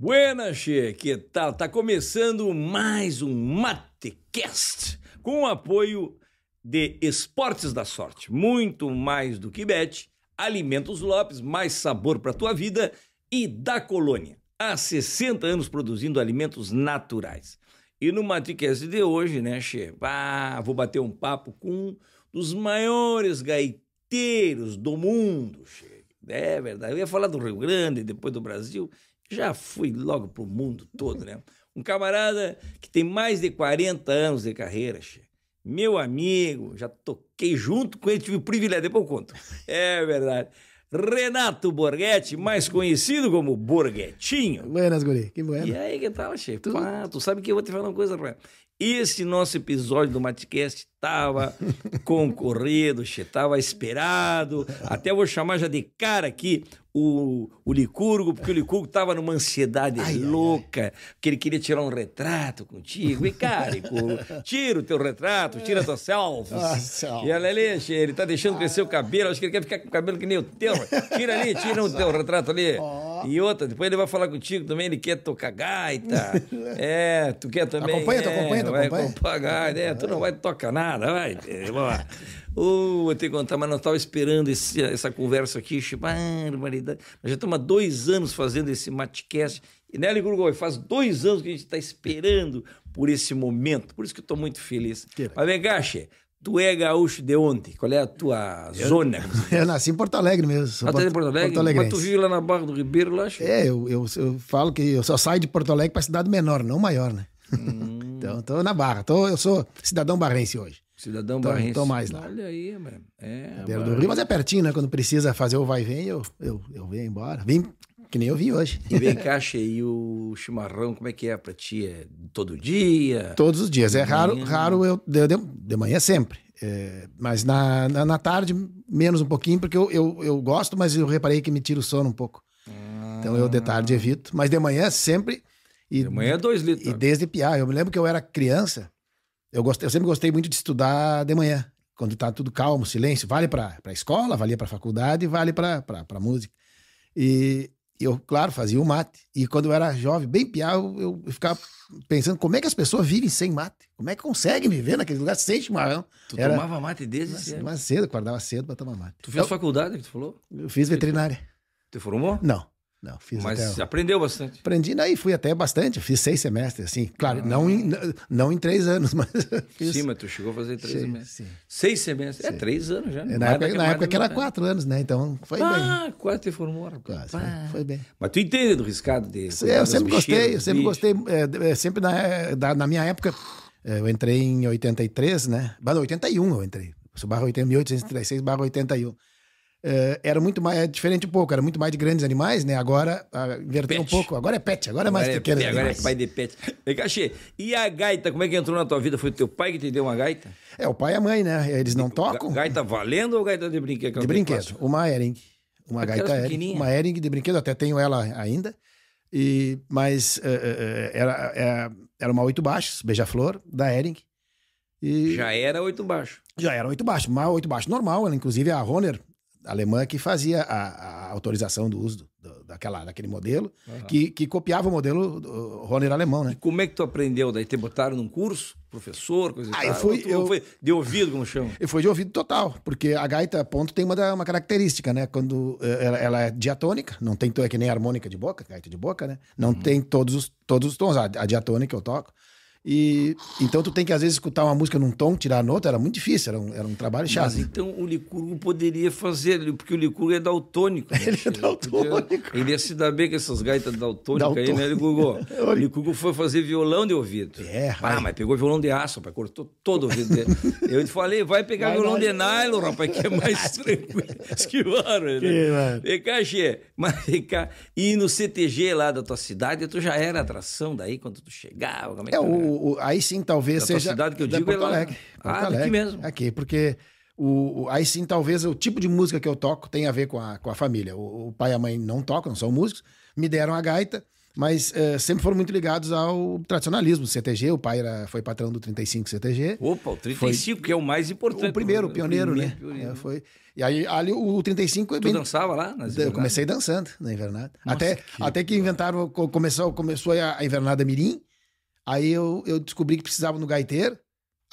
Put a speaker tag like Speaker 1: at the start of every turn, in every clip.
Speaker 1: Buenas, che, que tal? Tá começando mais um Matecast com o apoio de Esportes da Sorte, muito mais do que bet, Alimentos Lopes, mais sabor para tua vida e da Colônia, há 60 anos produzindo alimentos naturais. E no Matecast de hoje, né, Che? Ah, vou bater um papo com um dos maiores gaiteiros do mundo, Che. É verdade. Eu ia falar do Rio Grande, depois do Brasil, já fui logo pro mundo todo, né? Um camarada que tem mais de 40 anos de carreira, meu amigo, já toquei junto com ele, tive o privilégio, depois eu conto. É verdade. Renato Borghetti, mais conhecido como Borghetinho.
Speaker 2: Buenas, guri. Que bueno. E
Speaker 1: aí, que tal, chefe? Tu... tu sabe que eu vou te falar uma coisa, Renato. Esse nosso episódio do Matcast estava concorrido, estava esperado. Até vou chamar já de cara aqui o, o Licurgo, porque o Licurgo estava numa ansiedade ai, louca, ai, ai. porque ele queria tirar um retrato contigo. E, cara, Licurgo, tira o teu retrato, tira tua selfie. Ah, e ela, ele, ele está deixando ah. crescer o cabelo, acho que ele quer ficar com o cabelo que nem o teu. Tira ali, tira o teu retrato ali. Oh. E outra, depois ele vai falar contigo também, ele quer tocar tá. gaita. é, tu quer também. Acompanha, é, tu acompanha, tu acompanha. Vai acompanhar, é, tu não vai tocar nada nada, vai. Vamos lá. Oh, vou ter que contar, mas não estava esperando esse, essa conversa aqui, barbaridade. Ah, nós já estamos há dois anos fazendo esse matcast. E, né, Ligurgoi, faz dois anos que a gente está esperando por esse momento. Por isso que eu estou muito feliz. mas vem cá, Tu é gaúcho de onde? Qual é a tua eu, zona?
Speaker 2: Eu nasci em Porto Alegre mesmo. Até ah, em Porto Alegre? Porto Alegre. Mas tu é.
Speaker 1: vive lá na Barra do Ribeiro, lá? Acho. É, eu,
Speaker 2: eu, eu falo que eu só saio de Porto Alegre para cidade menor, não maior, né? Hum. Então, tô na Barra. Tô, eu sou cidadão barrense hoje.
Speaker 1: Cidadão então, barrense. Tô mais lá. Olha aí, mano. É, Beira do Rio, mas é
Speaker 2: pertinho, né? Quando precisa fazer o vai e vem, eu, eu, eu venho embora. Vim que nem eu vim hoje. E vem cá,
Speaker 1: e o chimarrão, como é que é pra ti? É todo dia? Todos os dias. É raro, raro
Speaker 2: eu. De, de manhã sempre. É, mas na, na, na, tarde, menos um pouquinho, porque eu, eu, eu gosto, mas eu reparei que me tira o sono um pouco. Então eu de tarde evito. Mas de manhã sempre e, de manhã é dois litros. E né? desde piá. Eu me lembro que eu era criança, eu, gostei, eu sempre gostei muito de estudar de manhã, quando tá tudo calmo, silêncio. Vale para a escola, valia para a faculdade, vale para a música. E eu, claro, fazia o mate. E quando eu era jovem, bem piá, eu, eu ficava pensando como é que as pessoas vivem sem mate? Como é que conseguem viver naquele lugar sem chimarrão? Tu era, tomava
Speaker 1: mate desde cedo? Mais
Speaker 2: cedo, acordava cedo para tomar mate.
Speaker 1: Tu fez faculdade, que tu falou? Eu fiz veterinária.
Speaker 2: Tu formou? Não. Não, fiz Mas até...
Speaker 1: aprendeu bastante.
Speaker 2: Aprendi, daí fui até bastante, fiz seis semestres, assim. Claro, ah. não, em, não em três anos, mas
Speaker 1: fiz. Sim, mas tu chegou a fazer três sim, semestres. Sim. Seis semestres, é, sim. é três anos já. Né? É, na época, na época que era
Speaker 2: quatro anos, né? Então foi ah, bem.
Speaker 1: Ah, quase te formou. Quase, foi, foi, bem. Mas tu entende do riscado dele? Eu sempre gostei, eu sempre gostei.
Speaker 2: É, é, sempre na, da, na minha época, eu entrei em 83, né? Mas 81 eu entrei. Barra 8836, barra 81. Eh, era muito mais é diferente um pouco, era muito mais de grandes animais, né? Agora inverteu um pouco. Agora é pet, agora, é mais é pequeno. É, agora animais. é pai
Speaker 1: de pet. Cachê, e a gaita, como é que entrou na tua vida? Foi teu pai que te deu uma gaita?
Speaker 2: É, o pai e a mãe, né? Eles não
Speaker 1: tocam. Gaita valendo ou gaita de brinquedo? É de é brinquedo,
Speaker 2: uma Ering. Uma Aquelas gaita Ering, uma Ering de brinquedo, até tenho ela ainda. E, mas uh, era, era uma oito baixos, beija-flor, da Ering. E... Já era
Speaker 1: oito baixo.
Speaker 2: Já era oito baixo, mas oito baixo normal. Ela, inclusive, a Roner, alemã que fazia a, a autorização do uso do, do, daquela, daquele modelo, uhum. que, que copiava o modelo
Speaker 1: do Roller alemão, né? E como é que tu aprendeu? Daí te botaram num curso, professor, coisa ah, e tal? Eu fui, eu... de ouvido, como chama?
Speaker 2: Eu fui de ouvido total, porque a gaita ponto tem uma, uma característica, né? Quando eh, ela, ela é diatônica, não tem, é que nem harmônica de boca, gaita de boca, né? Não uhum. tem todos os, todos os tons, a, a diatônica eu toco, e então tu tem que às vezes escutar uma música num tom, tirar a nota, era muito difícil, era um, era um trabalho chato. Mas
Speaker 1: então o Licurgo poderia fazer, porque o Licurgo é daltônico. Né? ele é daltônico. Ele ia se dar bem com essas gaitas daltônicas autônica aí, né, Licurgo? o Licurgo foi fazer violão de ouvido. É, ah, rapaz. Ah, mas pegou violão de aço, rapaz, cortou todo o ouvido dele. Eu te falei, vai pegar vai, violão vai. de nylon, rapaz, que é mais tranquilo. Esquivaram ele. Né? Vem cá, Xê. Mas vem cá. E no CTG lá da tua cidade, tu já era atração daí quando tu chegava? Como é, é que é,
Speaker 2: o, o, aí sim talvez da seja. A cidade que eu digo Porto é lá... Alegre. Porto ah, Alegre. aqui mesmo. Aqui, porque o, o, aí sim talvez o tipo de música que eu toco tenha a ver com a, com a família. O, o pai e a mãe não tocam, não são músicos, me deram a gaita, mas é, sempre foram muito ligados ao tradicionalismo CTG. O pai era, foi patrão do 35 CTG.
Speaker 1: Opa, o 35, foi, que é o mais importante. O primeiro, o pioneiro, né? primeiro, né? Pioneiro.
Speaker 2: É, foi. E aí ali o
Speaker 1: 35 eu é bem... Tu dançava lá? eu comecei dançando
Speaker 2: na invernada. Nossa, até que... até que inventaram, começou, começou a invernada mirim, Aí eu, eu descobri que precisava no gaiteiro.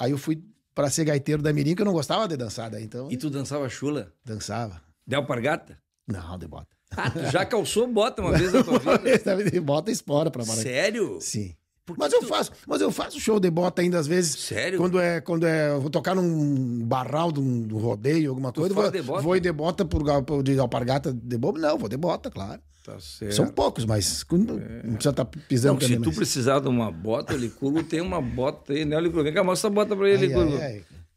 Speaker 2: Aí eu fui para ser gaiteiro da Mirim, que eu não gostava de dançar daí, então... E tu dançava chula? Dançava. De alpargata? Não, de bota. Ah, tá. tu já calçou bota uma vez na tua vida? uma vez bota e espora pra Maracanã. Sério? Sim. Mas eu, tu... faço, mas eu faço show de bota ainda às vezes. Sério? Quando é, quando é, vou tocar num barral, num rodeio, alguma tu coisa. Vou, de bota? vou de bota por, por de alpargata de bobo? Não, vou de bota,
Speaker 1: claro. Tá São
Speaker 2: poucos, mas não precisa estar pisando não, também. Se tu mas...
Speaker 1: precisar de uma bota, Licurgo tem uma bota aí, né, Licurgo? Vem cá, mostra a bota pra ele, Licurgo.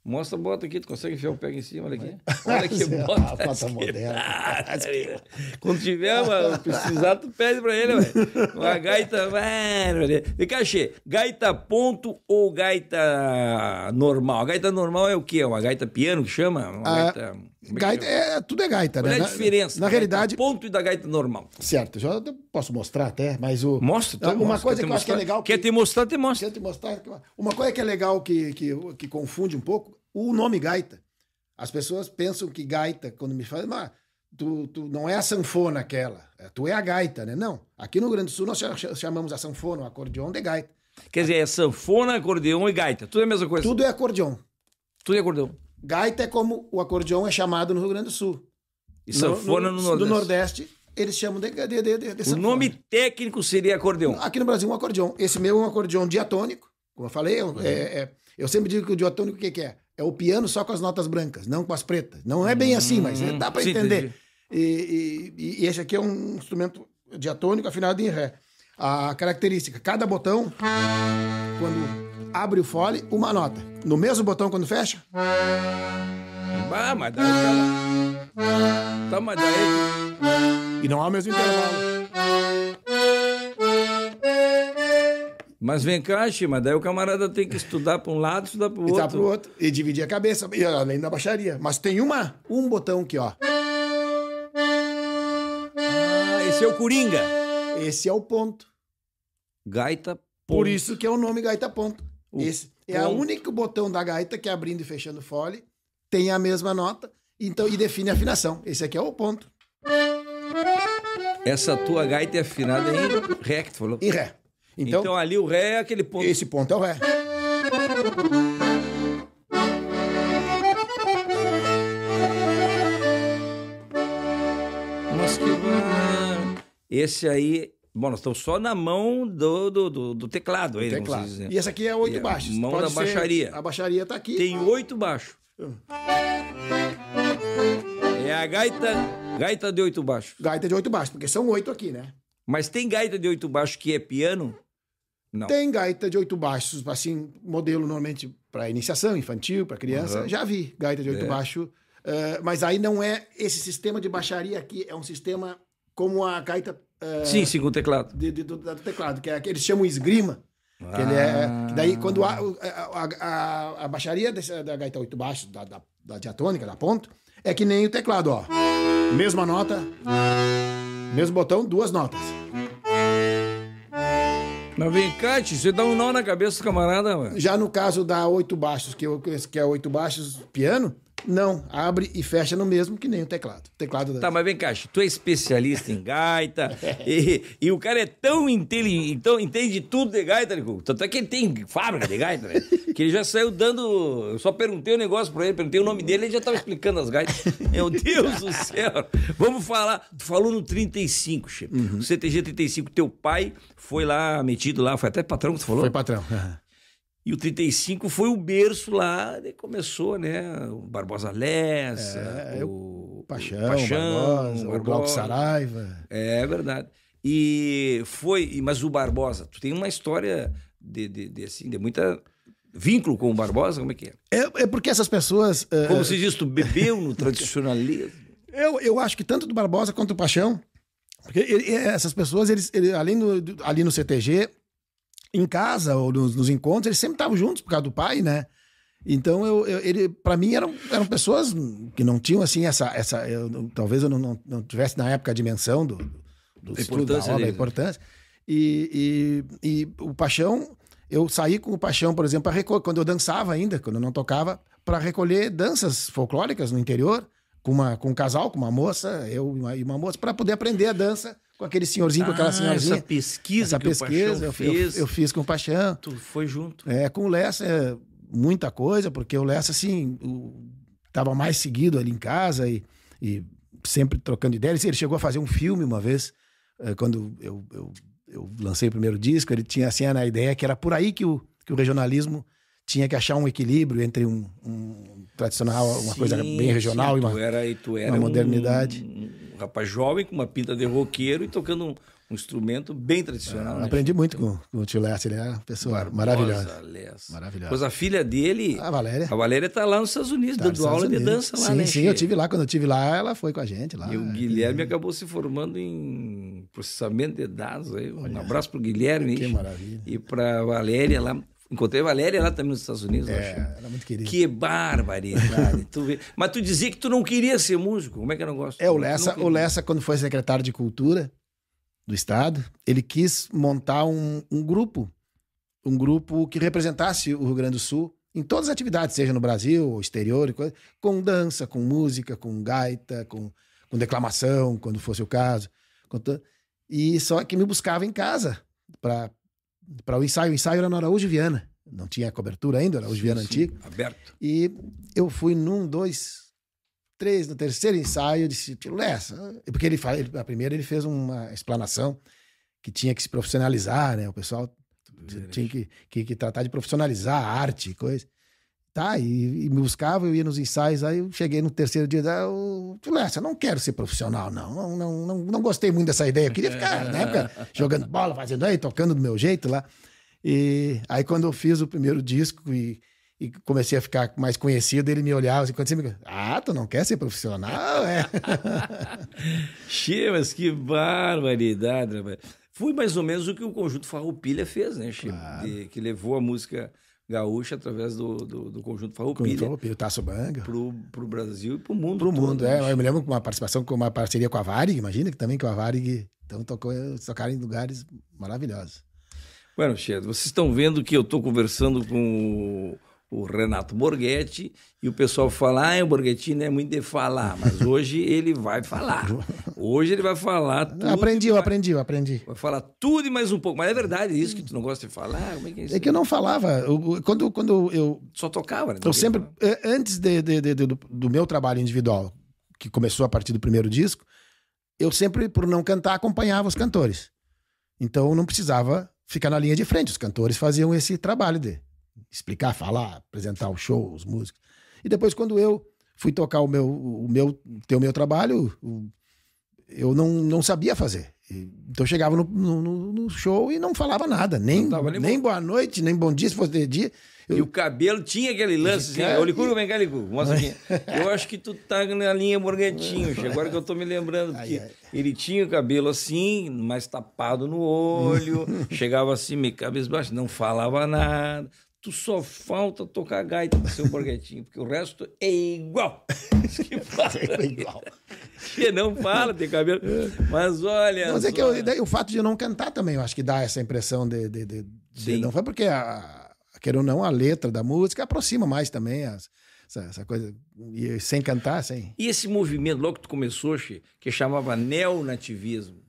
Speaker 1: Mostra a bota aqui, tu consegue enfiar o pé em cima, olha aqui. Olha que bota. A bota moderna. Quando tiver, mano, precisar, tu pede pra ele, velho. Uma gaita, velho. e cachê Gaita ponto ou gaita normal? A gaita normal é o quê? Uma gaita piano que chama? Uma ah, gaita... É gaita
Speaker 2: é, é, tudo é gaita, Qual né? Qual é a
Speaker 1: diferença? Na, na realidade. ponto e da gaita normal.
Speaker 2: Certo, já posso mostrar até, mas o. Mostra, tá? Uma mostra, coisa que eu acho que é legal.
Speaker 1: Que, quer te mostrar,
Speaker 2: te mostra. Quer te mostrar. Uma coisa que é legal que, que, que confunde um pouco, o nome gaita. As pessoas pensam que gaita, quando me falam, mas ah, tu, tu não é a sanfona aquela, é, tu é a gaita, né? Não. Aqui no Rio Grande do Sul nós chamamos a sanfona, o acordeão de gaita.
Speaker 1: Quer dizer, é sanfona, acordeão e gaita. Tudo é a mesma coisa. Tudo é
Speaker 2: acordeão. Tudo é acordeão. Gaita é como o acordeão é chamado no Rio Grande do Sul.
Speaker 1: E sanfona no, no, no Nordeste. Do
Speaker 2: Nordeste, eles chamam de, de, de, de, de sanfona. O nome
Speaker 1: técnico seria acordeão.
Speaker 2: Aqui no Brasil, um acordeão. Esse meu é um acordeão diatônico, como eu falei. Uhum. É, é, eu sempre digo que o diatônico, o que, que, é? É o piano só com as notas brancas, não com as pretas. Não é bem assim, mas é, dá para hum, entender. E, e, e, esse aqui é um instrumento diatônico afinado em ré. A característica, cada botão, quando abre o fole, uma nota. No mesmo botão quando fecha?
Speaker 1: Bah, mas daí ela... Toma tá, daí. E não há o mesmo intervalo. Mas vem cá, Chima, daí o camarada tem que estudar para um lado, estudar para o outro. Estudar para o outro e dividir a cabeça, e além da baixaria. Mas tem uma, um botão aqui, ó.
Speaker 3: Ah,
Speaker 2: esse é o Coringa. Esse é o ponto. Gaita ponto. Por isso que é o nome Gaita ponto. O Esse é o único botão da gaita que é abrindo e fechando fole tem a mesma nota então e define a afinação. Esse aqui é o ponto.
Speaker 1: Essa tua gaita é afinada em ré, que tu falou? Em ré. Então, então ali o ré é aquele ponto. Esse ponto é o ré. Né? esse aí Bom, nós estamos só na mão do, do, do, do teclado. Aí, teclado. E essa aqui é oito é, baixos. Mão Pode da ser, baixaria. A baixaria está aqui. Tem tá? oito baixos. Ah. É a gaita, gaita de oito baixos.
Speaker 2: Gaita de oito baixos, porque são oito aqui, né?
Speaker 1: Mas tem gaita de oito baixos que é piano?
Speaker 3: Não.
Speaker 2: Tem gaita de oito baixos, assim, modelo normalmente para iniciação infantil, para criança. Uhum. Já vi gaita de oito é. baixos. Uh, mas aí não é esse sistema de baixaria aqui, é um sistema como a gaita é, sim, sim, com teclado. De, de, do, do, teclado, que, é, eles chamam esgrima.
Speaker 1: Ah. Que ele é, é, que daí, quando a,
Speaker 2: é, a, a, a baixaria desse, da gaita oito baixos, da, da, da diatônica, da ponto, é que nem o teclado, ó. Mesma nota,
Speaker 1: mesmo botão, duas notas. Mas vem cá, você dá um nó na cabeça do camarada, mano.
Speaker 2: Já no caso da oito baixos, que, eu, que é oito baixos piano, não, abre e fecha no mesmo que nem o teclado. teclado Tá,
Speaker 1: mas vem cá, tu é especialista em gaita e, e, o cara é tão inteligente, então entende tudo de gaita, né? tanto é que ele tem fábrica de gaita, né? Que ele já saiu dando. Eu só perguntei o um negócio pra ele, perguntei o nome dele, ele já tava explicando as gaitas. Meu Deus do céu! Vamos falar. Tu falou no 35, Chico. Uhum. O CTG 35, teu pai foi lá metido lá, foi até patrão que tu falou? Foi patrão. Uhum. E o 35 foi o berço lá, começou, né? O Barbosa Lessa, é, é o, o Paixão, Paixão Barbosa, o, Barbosa, o Glauco Saraiva. É, é verdade. E foi, mas o Barbosa, tu tem uma história de, de, de, assim, de muita vínculo com o Barbosa, como é que é? É, é porque
Speaker 2: essas pessoas... Uh... Como se
Speaker 1: diz, tu bebeu no tradicionalismo.
Speaker 2: eu, eu acho que tanto do Barbosa quanto do Paixão, porque ele, eh, essas pessoas, eles, ele, além do, do, ali no CTG, em casa ou nos, nos encontros, eles sempre estavam juntos por causa do pai, né? Então, eu, eu ele, para mim, eram, eram pessoas que não tinham, assim, essa... essa eu, talvez eu não, não, não, tivesse, na época, a dimensão do, do da estudo da obra, a né? importância. E, e, e, o Paixão... Eu saí com o Paixão, por exemplo, recolher, quando eu dançava ainda, quando eu não tocava, para recolher danças folclóricas no interior, com, uma, com um casal, com uma moça, eu e uma, e uma moça, para poder aprender a dança com aquele senhorzinho, ah, com aquela ah, senhorzinha. Essa pesquisa, essa pesquisa eu, fez. Eu, eu, fiz com o Paixão.
Speaker 1: Tu foi junto.
Speaker 2: É, com o Lessa, é, muita coisa, porque o Lessa, assim, estava mais seguido ali em casa e, e sempre trocando ideias. Ele chegou a fazer um filme uma vez, é, quando eu, eu, eu lancei o primeiro disco, ele tinha assim a ideia que era por aí que o, que o regionalismo tinha que achar um equilíbrio entre um, um tradicional, uma Sim, coisa bem regional e uma, era, e era uma modernidade.
Speaker 1: Um rapaz jovem com uma pinta de roqueiro e tocando um, um instrumento bem tradicional. Ah, né? Aprendi muito com, com, o tio
Speaker 2: Lester, ele é uma pessoa Barbosa, maravilhosa.
Speaker 1: Lessa. Maravilhosa. Pois a filha dele, a Valéria, a Valéria está lá nos Estados Unidos, tá dando Estados aula Unidos. de dança lá, sim, né? Sim, eu tive lá, quando
Speaker 2: eu tive lá, ela foi com a gente lá. E
Speaker 1: o Guilherme e... Uhum. acabou se formando em processamento de dados. Aí. Um Olha. abraço para o Guilherme. Que maravilha. E para a Valéria lá. Encontrei a Valéria lá também nos Estados Unidos. É, era é muito querida. Que barbaridade. tu vê. Mas tu dizia que tu não queria ser músico. Como é que eu não gosto? É,
Speaker 2: o Lessa, o Lessa quando foi secretário de Cultura do Estado, ele quis montar um, um grupo. Um grupo que representasse o Rio Grande do Sul em todas as atividades, seja no Brasil, ou exterior, com dança, com música, com gaita, com, com declamação, quando fosse o caso. Com to... E só que me buscava em casa para para o ensaio. O ensaio era no Araújo Viana. Não tinha cobertura ainda, Araújo Viana sim, antigo. Aberto. E eu fui num, dois, três, no terceiro ensaio, eu disse, tio Lessa. É Porque ele fala, ele, a primeira ele fez uma explanação que tinha que se profissionalizar, né? O pessoal tinha que, que, que tratar de profissionalizar a arte, coisa tá? E, e, me buscava, eu ia nos ensaios, aí eu cheguei no terceiro dia, eu falei, eu não quero ser profissional, não. Não, não, não, não gostei muito dessa ideia. Eu queria ficar, na né, época, jogando bola, fazendo aí, tocando do meu jeito lá. E aí quando eu fiz o primeiro disco e, e comecei a ficar mais conhecido, ele me olhava assim, quando você me... Ah, tu não quer ser profissional, é?
Speaker 1: chivas mas que barbaridade, rapaz. Foi mais ou menos o que o Conjunto Farroupilha fez, né, Che? Claro. Que levou a música gaúcha através do, do, do conjunto Farroupilha. Conjunto Taço Banga. Pro, pro Brasil e pro
Speaker 2: mundo. Pro mundo, é. Gente. Eu me lembro com uma participação, com uma parceria com a Varig, imagina que também com a Varig então tocou, tocaram em lugares maravilhosos.
Speaker 1: Bueno, Chedo, vocês estão vendo que eu estou conversando com o, o, Renato Borghetti e o pessoal fala, ah, o Borghetti não é muito de falar, mas hoje ele vai falar. Hoje ele vai falar tudo. Aprendi,
Speaker 2: eu aprendi, eu aprendi.
Speaker 1: Vai falar tudo e mais um pouco. Mas é verdade isso que tu não gosta de falar? Como é que é isso? É que eu não falava.
Speaker 2: Eu, quando, quando eu.
Speaker 1: Só tocava, né? Eu sempre. É,
Speaker 2: antes de, de, de, do, do meu trabalho individual, que começou a partir do primeiro disco, eu sempre, por não cantar, acompanhava os cantores. Então eu não precisava ficar na linha de frente. Os cantores faziam esse trabalho de explicar, falar, apresentar o show, os músicos. E depois, quando eu fui tocar o meu, o meu, ter o meu trabalho, eu não, não sabia fazer. Então eu chegava no, no, no, show e não falava nada, nem, nem, nem boa noite, nem bom dia, se fosse de dia.
Speaker 1: Eu... E o cabelo tinha aquele lance, assim, cara... Olicuro, vem cá, Olicuro, mostra aqui. eu acho que tu tá na linha Morguetinho, agora que eu tô me lembrando, porque ai, ai. ele tinha o cabelo assim, mais tapado no olho, chegava assim, meio cabisbaixo, não falava nada, tu só falta tocar gaita no ser um borguetinho, porque o resto é igual. que fala. é igual. que não fala, tem cabelo. É. Mas olha. Mas é que eu,
Speaker 2: o fato de não cantar também, eu acho que dá essa impressão de. de, de, de não foi porque, a, quer ou não, a letra da música aproxima mais também as, essa, essa, coisa. E sem cantar, sem.
Speaker 1: E esse movimento, logo que tu começou, Xê, que chamava neonativismo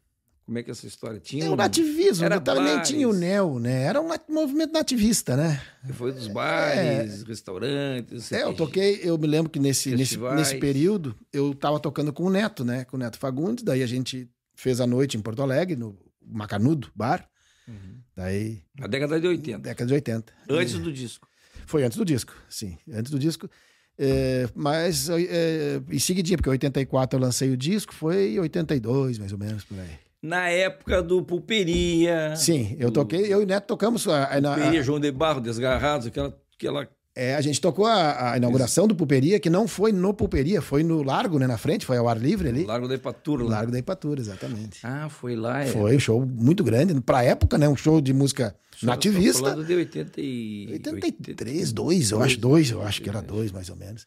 Speaker 1: como é que é essa história tinha? Era é um nativismo, era também tinha
Speaker 2: o Neo, né? Era um movimento nativista, né?
Speaker 1: Foi dos bares, é, restaurantes. É, eu toquei,
Speaker 2: eu me lembro que nesse, nesse, nesse período eu estava tocando com o Neto, né? Com o Neto Fagundes, daí a gente fez a noite em Porto Alegre, no Macanudo Bar. Uhum. Daí. Na
Speaker 1: década de 80.
Speaker 2: Década de 80. Antes e... É. do disco. Foi antes do disco, sim. Antes do disco. É, mas é, em seguidinha, porque em 84 eu lancei o disco, foi 82,
Speaker 1: mais ou menos, por aí na época do Pulperia. Sim, eu
Speaker 2: toquei, eu e Neto tocamos. A, na, Pulperia,
Speaker 1: João de Barro, Desgarrados, aquela. aquela...
Speaker 2: É, a gente tocou a, a inauguração do Pulperia, que não foi no Pulperia, foi no Largo, né, na frente, foi ao ar livre ali. Largo da
Speaker 1: Ipatura. Largo né? da Ipatura, exatamente. Ah, foi lá. É. Foi um
Speaker 2: show muito grande, pra época, né, um show de música nativista. Falando
Speaker 1: de 80 e... 83, 2, eu acho,
Speaker 2: 2, eu acho que era 2, mais ou menos.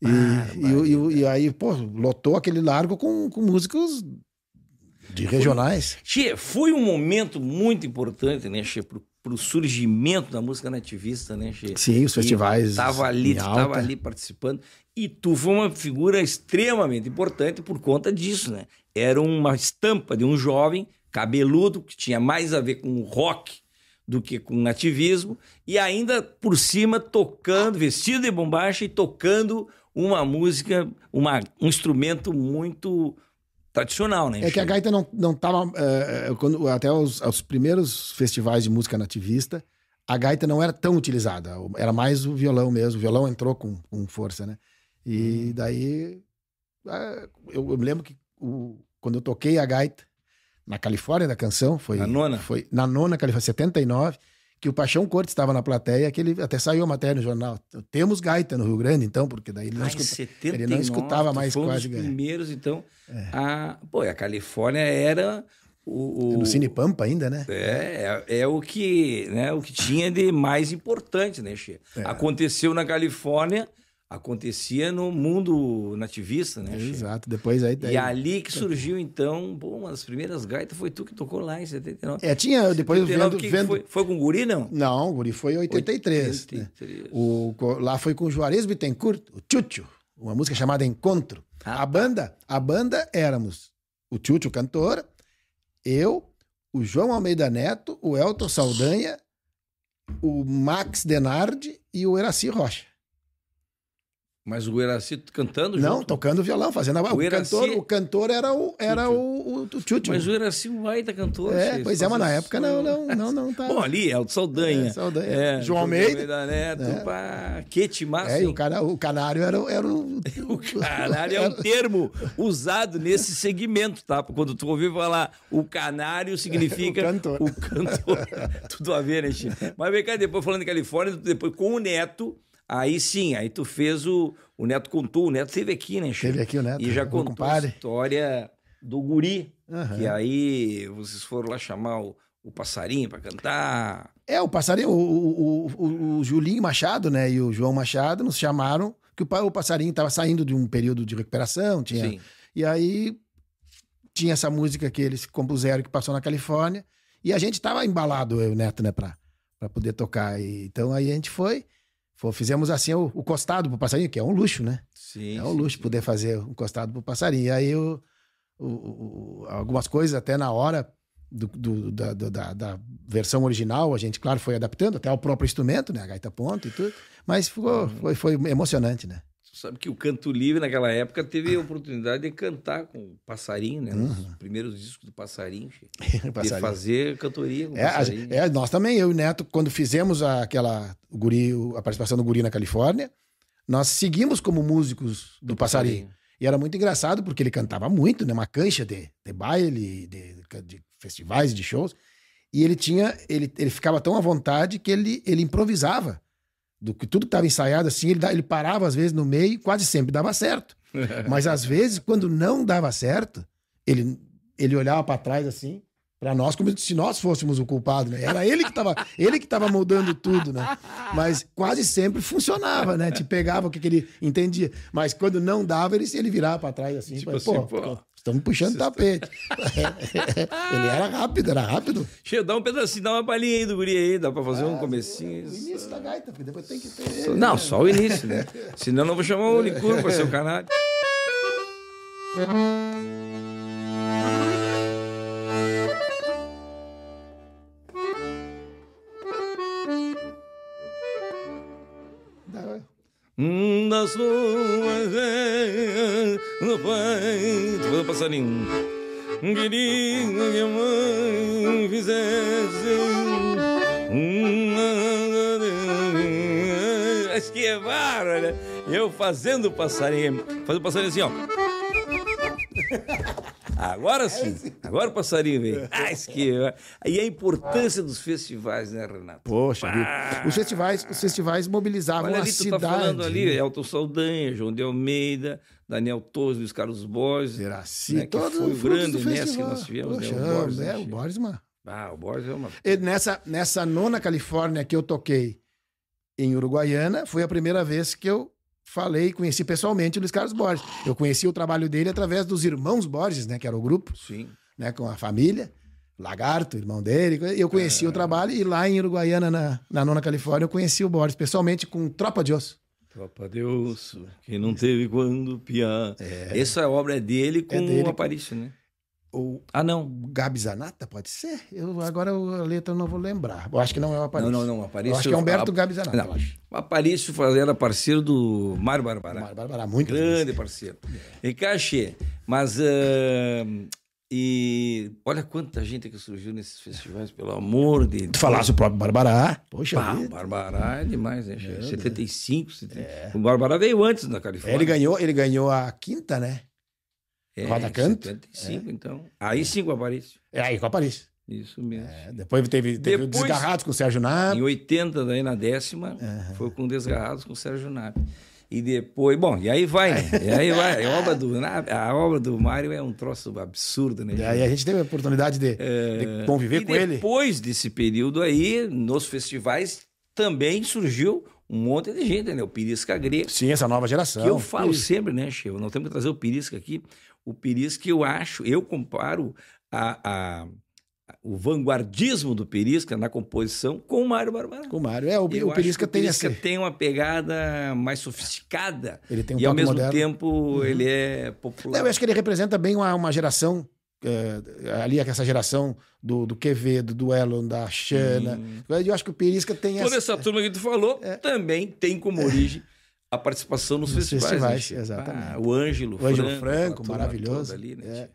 Speaker 2: E, ah, e, e, e, aí, pô, lotou aquele largo com, com músicos de regionais.
Speaker 1: Che, foi um momento muito importante, né, Che, pro, pro surgimento da música nativista, né, Sim, os festivais. E tava ali, tu alta. tava ali participando. E tu foi uma figura extremamente importante por conta disso, né? Era uma estampa de um jovem cabeludo que tinha mais a ver com rock do que com nativismo e ainda por cima tocando, vestido de bombacha e tocando uma música, uma, um instrumento muito tradicional, né? É que a gaita
Speaker 2: não, não tava. Uh, quando, até os, os, primeiros festivais de música nativista, a gaita não era tão utilizada. Era mais o violão mesmo. O violão entrou com, com força, né? E hum. daí. Uh, eu, eu, me lembro que o, quando eu toquei a gaita na Califórnia da canção, foi. Na nona? Foi na nona Califórnia, 79 que o Paixão Cortes estava na plateia, que ele até saiu a matéria no jornal. Temos gaita no Rio Grande, então, porque daí ele não, escuta, 79, ele não escutava mais foi quase gaita.
Speaker 1: primeiros, então. É. A, pô, a Califórnia era o, o é no Cine
Speaker 2: Pampa ainda, né?
Speaker 1: É, é, é, o que, né, o que tinha de mais importante, né, Che? É. Aconteceu na Califórnia acontecia no mundo nativista, né? É, exato, depois aí... Daí... Tá e ali que surgiu, então, pô, uma das primeiras gaitas foi tu que tocou lá em 79. É, tinha, depois 79, vendo... Que vendo... Foi, foi, com
Speaker 2: o Guri, não? Não, o Guri foi em 83, 83. Né? O, lá foi com o Juarez Bittencourt, o Tchutchu, uma música chamada Encontro. Ah, a banda, a banda éramos o Tchutchu, cantor, eu, o João Almeida Neto, o Elton Saldanha, o Max Denardi e o Eraci Rocha.
Speaker 1: Mas o Eraci cantando Não, tocando violão, fazendo a... o, o, cantor, o cantor era o era
Speaker 2: o, o, o Tuti. Mas o
Speaker 1: Eraci é um baita cantor. É, pois é, mas na época não,
Speaker 2: não, não, não tá. Bom, ali
Speaker 1: é o Saldanha. É, Saldanha. É, João Almeida. Almeida Neto, é. pá,
Speaker 2: Quete Massa. É, e o, cana, o canário era, era o...
Speaker 1: o canário é um termo usado nesse segmento, tá? Quando tu ouviu falar o canário significa... o cantor. O cantor. Tudo a ver, né, Chico? Mas vem cá, depois falando em Califórnia, depois com o Neto Aí sim, aí tu fez o, o Neto contou, o Neto teve aqui, né, Chico? Teve aqui o Neto. E já contou a história do guri, uhum. que aí vocês foram lá chamar o, o passarinho para cantar.
Speaker 2: É, o passarinho, o, o, o, Julinho Machado, né, e o João Machado nos chamaram, que o, o passarinho estava saindo de um período de recuperação, tinha... Sim. E aí tinha essa música que eles compuseram, que passou na Califórnia, e a gente tava embalado, eu e o Neto, né, pra, pra poder tocar. E, então aí a gente foi... Fizemos assim o, o costado pro passarinho, que é um luxo, né? Sim, é um luxo sim. poder fazer um costado pro passarinho. E aí o, o, o, algumas coisas até na hora do, do, da, do, da, da, versão original, a gente, claro, foi adaptando até o próprio instrumento, né? A gaita ponta e tudo. Mas ficou, uhum. foi, foi emocionante, né?
Speaker 1: sabe que o canto livre naquela época teve a oportunidade de cantar com o passarinho, né? Uhum. Os primeiros discos do passarinho, passarinho. de fazer cantoria com é, passarinho. A,
Speaker 2: é, nós também, eu e o Neto, quando fizemos aquela o guri, a participação do Guri na Califórnia, nós seguimos como músicos do, do passarinho. passarinho. E era muito engraçado porque ele cantava muito, né? Uma cancha de, de baile, de, de, de festivais, de shows. E ele tinha, ele, ele ficava tão à vontade que ele, ele improvisava do que tudo que estava ensaiado, assim, ele, ele parava às vezes no meio, quase sempre dava certo. Mas às vezes, quando não dava certo, ele, ele olhava para trás assim, para nós, como se nós fôssemos o culpado, né? Era ele que estava ele que tava mudando tudo, né? Mas quase sempre funcionava, né? Te pegava o que, que ele entendia. Mas quando não dava, ele, ele virava para trás assim, tipo mas, assim, pô, pô estamos puxando Vocês tapete.
Speaker 1: ele era rápido, era rápido. Cheio, dá um pedacinho, dá uma palhinha aí do guri aí, dá pra fazer ah, um é, comecinho. O
Speaker 2: início da gaita, porque depois tem que ter. Ele, não, né? só o início, né? Senão eu não vou chamar o Licurgo pra ser o
Speaker 1: canal. Um Das luzes no peito. Vou fazer o passarinho. Queria que a mãe fizesse uma... Acho que é Eu fazendo o passarinho. Fazendo o passarinho assim, ó. Agora sim. Agora o passarinho vem ai esquiva E a importância dos festivais, né, Renato? Poxa, ah. os
Speaker 2: festivais, os festivais mobilizavam Olha, ali, a tu cidade. Tá falando ali, né?
Speaker 1: Elton Saldanha, João de Almeida, Daniel Torres, Luiz Carlos Borges. Veraci, né, todo foi o grande mestre que nós tivemos. Poxa, né, o é, Borges, é, né, o Borges, é mano. Ah, o Borges é uma.
Speaker 2: E nessa, nessa nona Califórnia que eu toquei em Uruguaiana, foi a primeira vez que eu falei, conheci pessoalmente o Luiz Carlos Borges. Eu conheci o trabalho dele através dos irmãos Borges, né, que era o grupo. Sim. Né, com a família. Lagarto, irmão dele. Eu conheci é. o trabalho e lá em Uruguaiana, na, na Nona Califórnia, eu conheci o Borges, pessoalmente com Tropa de Osso.
Speaker 1: Tropa de osso, que não teve quando piar. É. Essa obra é dele com é dele, né? o Aparício, com... né? Ou ah, não. Gabi Zanata,
Speaker 2: pode ser? Eu, agora a letra eu não vou lembrar. Eu acho que não é
Speaker 1: o Aparício. Não, não, não. Aparício, eu acho que é Humberto a... Gabi Zanata, não. eu acho. O Aparício era parceiro do Mário Barbará. Mário Barbará, muito Grande parceiro. É. E cachê. Mas uh, e olha quanta gente que surgiu nesses festivais, pelo amor de Deus. Tu falasse o próprio Barbará. Poxa Pá, vida. Barbará é demais, né? É, 75, 75. É. O Barbará veio antes na Califórnia. Ele ganhou,
Speaker 2: ele ganhou a quinta, né?
Speaker 1: É, Roda Canto. 75, é. então. Aí sim com o Aparício. É, aí com o Aparício. Isso mesmo. É, depois teve, teve depois, o Desgarrados com o Sérgio Nap. Em 80, daí na décima, uhum. foi com o Desgarrados com o Sérgio Nap. E depois, bom, e aí vai, né? É. E aí vai. A é obra do, a obra do Mário é um troço absurdo, né? E aí a gente teve a oportunidade de, é... de conviver e com ele. Depois desse período aí, nos festivais, também surgiu um monte de gente, né? O Pirisca Grego. Sim, essa nova geração. Que eu falo sempre, né, Cheio? Não temos que trazer o Pirisca aqui. O Pirisca, eu acho, eu comparo a, a o vanguardismo do Perisca na composição com o Mário Barbaro. Com o Mário. É, o, o Perisca, tem, o Perisca tem uma pegada mais sofisticada. Ele tem um E ao mesmo moderno. tempo uhum. ele é popular. Eu acho
Speaker 2: que ele representa bem uma, uma geração. É, ali essa geração do, do Quevedo, do Elon, da Xana. Hum. Eu acho que o Perisca tem Toda essa,
Speaker 1: essa turma que tu falou é... também tem como origem a participação nos, nos festivais. festivais né? exatamente. Ah, o Ângelo, o Ângelo Franco, maravilhoso. Ali, né, é.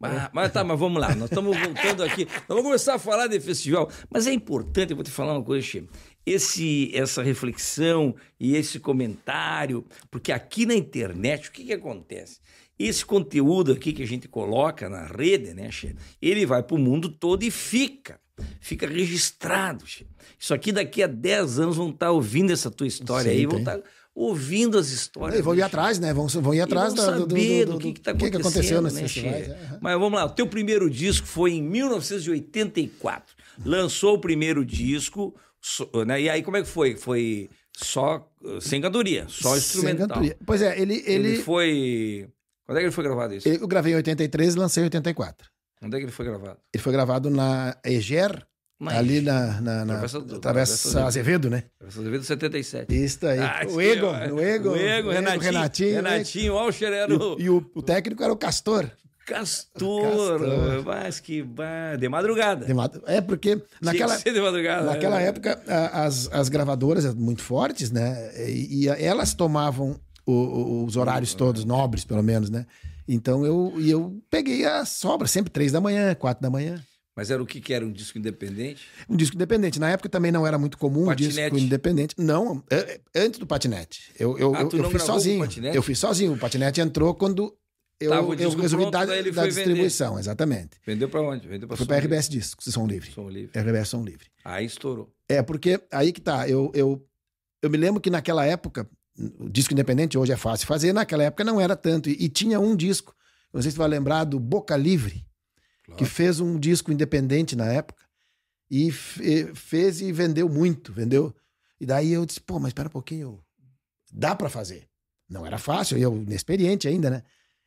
Speaker 1: Mas, é. mas, tá, mas vamos lá, nós estamos voltando aqui. Nós vamos começar a falar de festival. Mas é importante, eu vou te falar uma coisa, Chico. Esse, essa reflexão e esse comentário, porque aqui na internet, o que, que acontece? Esse conteúdo aqui que a gente coloca na rede, né, Che? Ele vai para o mundo todo e fica. Fica registrado, Che. Isso aqui daqui a 10 anos vão estar tá ouvindo essa tua história Sim, aí, vão estar. Tá ouvindo as histórias.
Speaker 2: E vão ir atrás, né? Vão, vão ir atrás do, do, do, do, que, que, tá acontecendo, que aconteceu né,
Speaker 1: É. Mas vamos lá, o teu primeiro disco foi em 1984. Lançou o primeiro disco, né? E aí como é que foi? Foi só uh, sem cantoria, só instrumental. Sem cantoria. Pois é, ele, ele... Ele foi... Quando é que ele foi gravado isso?
Speaker 2: Eu gravei em 83 e lancei em 84.
Speaker 1: Onde é que ele foi gravado?
Speaker 2: Ele foi gravado na EGER, mas, ali na, na, na Travessa, Travessa, Azevedo, né?
Speaker 1: Travessa Azevedo 77. Isso aí. Ah, o, Egon, o Egon, o Egon, Renatinho. Renatinho, né? Renatinho Alcher era o... E, e o, o, técnico era o Castor. Castor, Castor. mas que de madrugada. De mad... É porque naquela, de madrugada, naquela né?
Speaker 2: época as, as gravadoras eram muito fortes, né? E, e elas tomavam o, os horários todos, nobres pelo menos, né? Então eu, eu peguei a sobra, sempre três da manhã, quatro da manhã.
Speaker 1: Mas era o que, que era um disco independente?
Speaker 2: Um disco independente. Na época também não era muito comum patinete. um disco independente. Não,
Speaker 1: é, é, antes do patinete. Eu, eu, ah, eu, eu fiz sozinho. Eu fiz
Speaker 2: sozinho. O patinete entrou quando eu, Tava eu resolvi pronto, dar, da distribuição, vender. exatamente.
Speaker 1: Vendeu para onde? Vendeu para Foi para RBS
Speaker 2: Discos, Som Livre. Som Livre. RBS Som Livre.
Speaker 1: Aí estourou.
Speaker 2: É, porque aí que tá. Eu, eu, eu me lembro que naquela época, o disco independente hoje é fácil fazer, naquela época não era tanto. E, e tinha um disco, não sei se você vai lembrar, do Boca Livre claro. que fez um disco independente na época e fez e vendeu muito, vendeu. E daí eu disse, pô, mas espera um pouquinho, dá para fazer. Não era fácil, eu inexperiente ainda, né?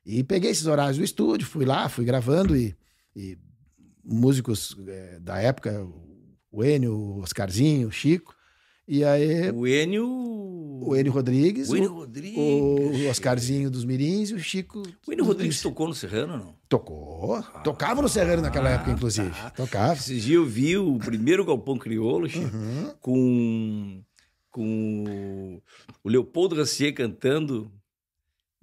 Speaker 2: E peguei esses horários do estúdio, fui lá, fui gravando e, e músicos é, da época, o Enio, o Oscarzinho, o Chico, e aí. O Enio. O Enio Rodrigues. O Enio Rodrigues. O, o Oscarzinho dos Mirins e o Chico.
Speaker 1: O Enio Rodrigues tocou no Serrano, não? Tocou. Ah,
Speaker 2: Tocava no Serrano naquela ah, época, inclusive.
Speaker 1: Tá. Tocava. Esse dia eu vi o primeiro Galpão Crioulo, Chico, uhum. com. com o Leopoldo Racier cantando.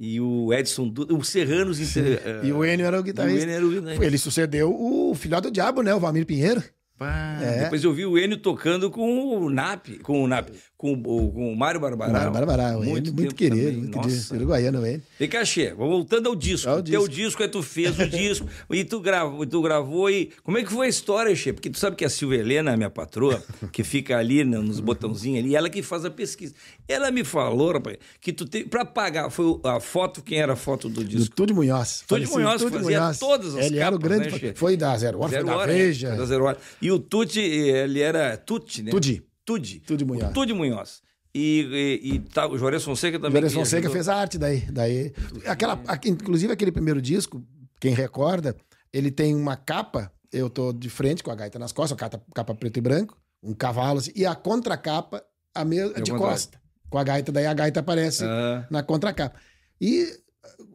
Speaker 1: E o Edson Duda, o Serranos. Inter... E o Enio era o eh, guitarrista. O era o...
Speaker 2: Ele sucedeu o filhado do diabo, né? O Valmir Pinheiro.
Speaker 1: Pá, é. Depois eu vi o Enio tocando com o Nap, com o Nap, com, com o Mário Barbará. Mário Barbará,
Speaker 2: muito, ele, é muito querido, também. muito Nossa. querido. Uruguaiano ele.
Speaker 1: E Cachê, voltando ao disco. É o disco. Teu disco, é tu fez o disco, e tu, grava, tu gravou e... Como é que foi a história, Xê? Porque tu sabe que a Silvia Helena, minha patroa, que fica ali né, nos botãozinhos ali, ela que faz a pesquisa. Ela me falou, rapaz, que tu tem... Pra pagar, foi a foto, quem era a foto do disco? Do
Speaker 2: Tude Munhoz. Tude Munhoz fazia Munhoz. todas as ele capas, era o grande... Né, foi da Zero Hora, Zero foi da Hora, é, Veja. Da
Speaker 1: Zero Hora. E o Tuti, ele era Tuti, né? Tuti. Tude. Tude Munhoz. Tude Munhoz. E, e, e tá, o Jorge Fonseca também. Jorge Fonseca ajudou. fez
Speaker 2: a arte daí. daí. Aquela, inclusive, aquele primeiro disco, quem recorda, ele tem uma capa, eu tô de frente com a gaita nas costas, capa, capa preto e branco, um cavalo, assim, e a contracapa a me... de contrário. costa. Com a gaita, daí a gaita aparece ah. na contracapa. E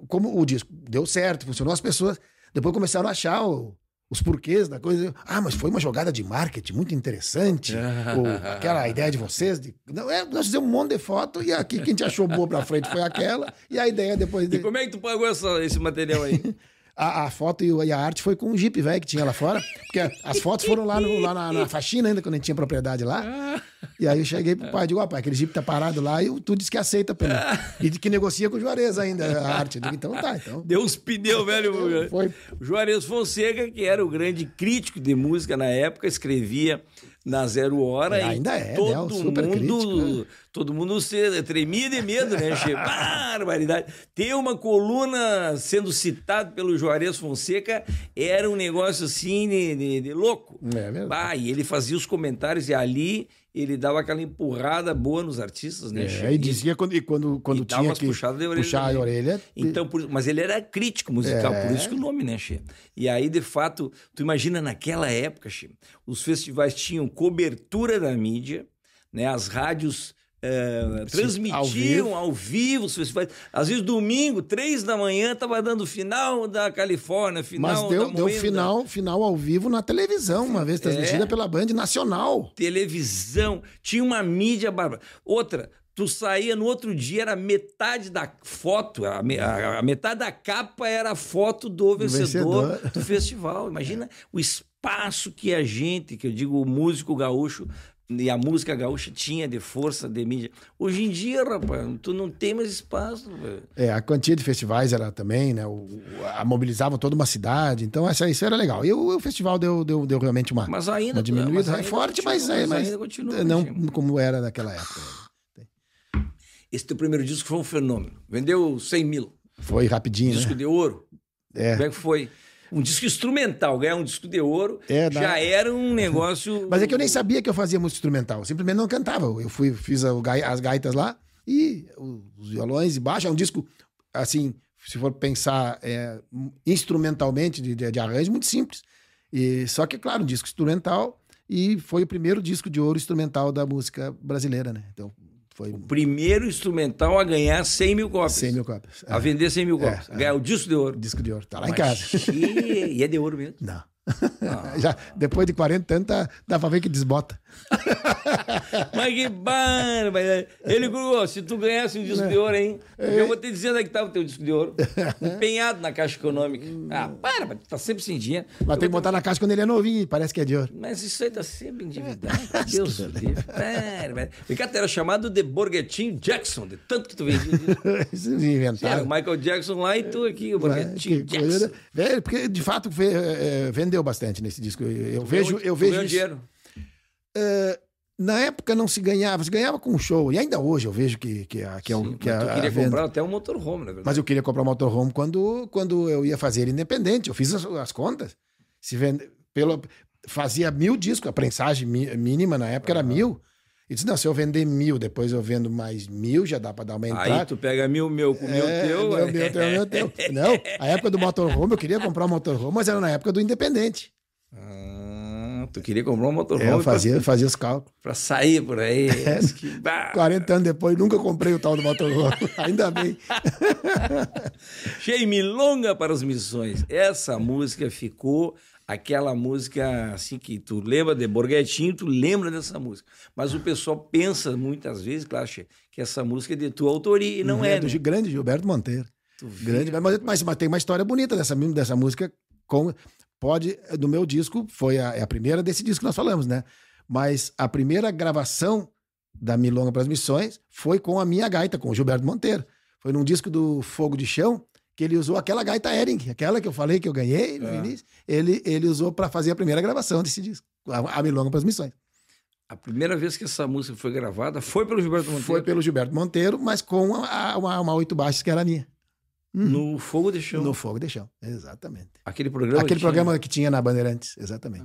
Speaker 2: como o disco deu certo, funcionou, as pessoas depois começaram a achar o, os porquês da coisa. Ah, mas foi uma jogada de marketing muito interessante. Ou aquela ideia de vocês. De...
Speaker 1: Não, é, nós fizemos um monte de foto e aqui quem te achou
Speaker 2: boa pra frente foi aquela.
Speaker 1: E a ideia depois. De... E como é que tu pagou essa, esse material aí?
Speaker 2: a, a foto e, e, a arte foi com um Jeep velho que tinha lá fora. Porque as fotos foram lá, no, lá na, na, faxina ainda, quando a gente tinha propriedade lá. Ah. E aí eu cheguei pro pai e digo, ó, pai, aquele Jeep tá parado lá e tu disse que aceita pelo. E que negocia com o Juarez ainda a arte. digo, então tá, então.
Speaker 1: Deu uns pneus, velho. Foi. Juarez Fonseca, que era o grande crítico de música na época, escrevia na zero hora. Ainda é, né? todo né? mundo, todo mundo tremia de medo, né? Barbaridade. Ter uma coluna sendo citado pelo Juarez Fonseca era um negócio assim de, de, de louco. É mesmo. Bah, e ele fazia os comentários e ali ele dava aquela empurrada boa nos artistas, né? É, e dizia
Speaker 2: quando, e quando, quando e tinha que puxar a orelha. É, então,
Speaker 1: por, mas ele era crítico musical, é. por isso que o é. nome, né, Xê? E aí, de fato, tu imagina naquela época, Xê, os festivais tinham cobertura da mídia, né? As rádios é, transmitiam ao vivo. ao vivo os festivais. Às vezes, domingo, três da manhã, estava dando final da Califórnia, final Mas deu, da deu final,
Speaker 2: final ao vivo na televisão, uma vez é. transmitida é, pela Band Nacional.
Speaker 1: Televisão. Tinha uma mídia bárbara. Outra, tu saía no outro dia, era metade da foto, a, a, a metade da capa era a foto do vencedor, vencedor. do festival. Imagina o espaço que a gente, que eu digo o músico gaúcho, e a música gaúcha tinha de força, de mídia. Hoje em dia, rapaz, tu não tem mais espaço. Véio.
Speaker 2: É, a quantia de festivais era também, né? O, a, mobilizavam toda uma cidade. Então, essa, isso era legal. E o, o festival deu, deu, deu realmente uma, mas ainda, uma é, diminuída. Mas é ainda é forte, continua, mas, é, mas, ainda continua. É, não continua. como era naquela época.
Speaker 1: Esse teu primeiro disco foi um fenômeno. Vendeu 100 mil.
Speaker 2: Foi rapidinho, Disco né? de ouro. É. Como
Speaker 1: é que foi? um disco instrumental, ganhar um disco de ouro, é, já era um negócio. Mas é que eu nem sabia
Speaker 2: que eu fazia música instrumental, simplesmente não cantava. Eu fui, fiz as gaitas lá e os violões e baixo. É um disco, assim, se for pensar é, instrumentalmente, de, de, de arranjo, muito simples. E, só que, claro, um disco instrumental e foi o primeiro disco de ouro instrumental da música brasileira, né?
Speaker 1: Então, foi... O primeiro instrumental a ganhar 100 mil cópias. 100 mil cópias. É. A vender 100 mil é, cópias. É, ganhar o disco de ouro. Disco de ouro. Tá lá Mas em casa. Que... E é de ouro mesmo. Não.
Speaker 2: Ah. Já, depois de 40 anos, tá, dá pra ver que desbota.
Speaker 1: mas que barba! Ele falou, se tu ganhasse um disco de ouro, hein? Ei. É. Eu vou te dizer onde é que tava tá o teu disco de ouro. Empenhado na caixa econômica. Ah, para, mas tá sempre sem dinheiro.
Speaker 2: Mas eu tem que botar ter... na caixa quando ele é novinho, parece que é de ouro.
Speaker 1: Mas isso aí tá sempre endividado. É, tá Meu Deus do livro. Para, Ricardo, era chamado de Borguetinho Jackson, de tanto que tu vendia.
Speaker 2: isso inventaram. Era o
Speaker 1: Michael Jackson lá e tu aqui, o Borguetinho Jackson. Coisa...
Speaker 2: Velho, porque de fato eh, eh, vendeu bastante nesse disco. Eu, eu vejo... Eu vejo isso... dinheiro. Uh, na época não se ganhava, se ganhava com um show. E ainda hoje eu vejo que, que, que é o. Que eu queria venda... comprar
Speaker 1: até um motorhome, na verdade. Mas
Speaker 2: eu queria comprar um motorhome quando, quando eu ia fazer independente. Eu fiz as, as contas. Se vende, pelo, fazia mil discos, a prensagem mínima na época uhum. era mil. E disse, não, se eu vender mil, depois eu vendo mais mil, já dá para dar uma entrada. Aí
Speaker 1: tu pega mil, meu, com mil, é, teu. Meu, é. meu, teu, meu, teu.
Speaker 2: Não, a época do motorhome, eu queria comprar um motorhome, mas era na época do independente.
Speaker 1: Ah tu queria comprar um motorhome. É, eu fazia, pra, fazia os cálculos. Para sair por aí. É. Que...
Speaker 2: 40 anos depois, nunca comprei o tal do motorhome. Ainda bem.
Speaker 1: Cheio milonga para as missões. Essa música ficou aquela música assim que tu lembra de Borguetinho, tu lembra dessa música. Mas o pessoal pensa muitas vezes, claro, que essa música é de tua autoria e não, não uhum. é. É do né? grande
Speaker 2: Gilberto Monteiro. Tu grande, mas, né? mas, mas, tem uma história bonita dessa, dessa música. Com, Pode, no meu disco, foi a, é a primeira desse disco que nós falamos, né? Mas a primeira gravação da Milonga para as Missões foi com a minha gaita, com o Gilberto Monteiro. Foi num disco do Fogo de Chão que ele usou aquela gaita Ering, aquela que eu falei que eu ganhei no é. início. Ele, ele usou para fazer a primeira gravação desse disco, a, a Milonga para as Missões. A primeira vez que essa música foi gravada foi pelo Gilberto Monteiro? Foi pelo Gilberto Monteiro, mas com uma, uma oito baixas que era minha. Hum. No Fogo de Chão. No Fogo de Chão, exatamente. Aquele programa Aquele que programa tinha... que tinha na Bandeirantes, exatamente.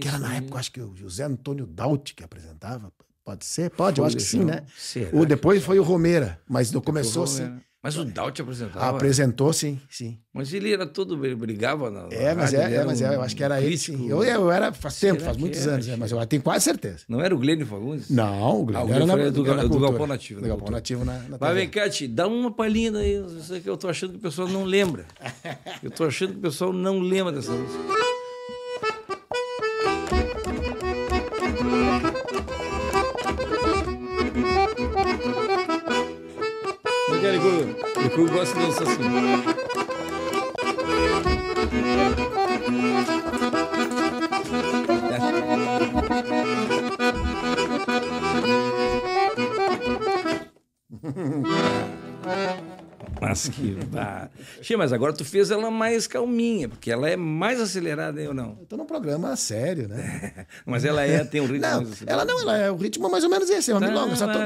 Speaker 2: que era na época, acho que o José Antônio Daut que apresentava. Pode ser? Pode, Fogo eu acho que sim, né? o, depois foi o Romeira, mas não começou assim.
Speaker 1: Mas o Dalt te apresentava? apresentou,
Speaker 2: sim, sim.
Speaker 1: Mas ele era todo, ele brigava na. É, mas rádio, é, é, mas um é, eu acho que era ele. Sim. Eu, eu era faz Será tempo, faz muitos é? anos, é, mas
Speaker 2: eu tenho quase certeza.
Speaker 1: Não era o Glênio Fagundes?
Speaker 2: Não, o Glênio ah, era, na, era do, do Galpão Nativo. Do né? Galpão Nativo na, na Mas
Speaker 1: vem cá, Ti, dá uma palhinha aí, eu tô achando que o pessoal não lembra. Eu tô achando que o pessoal não lembra dessa música. Eu gosto dessa cena.
Speaker 3: Thank
Speaker 1: Mas que Xê, mas agora tu fez ela mais calminha, porque ela é mais acelerada, eu não. Eu tô
Speaker 2: num programa sério,
Speaker 1: né? mas ela é, tem um ritmo não, mais Ela não, ela é o ritmo é mais ou menos esse, é uma milonga. Só tô,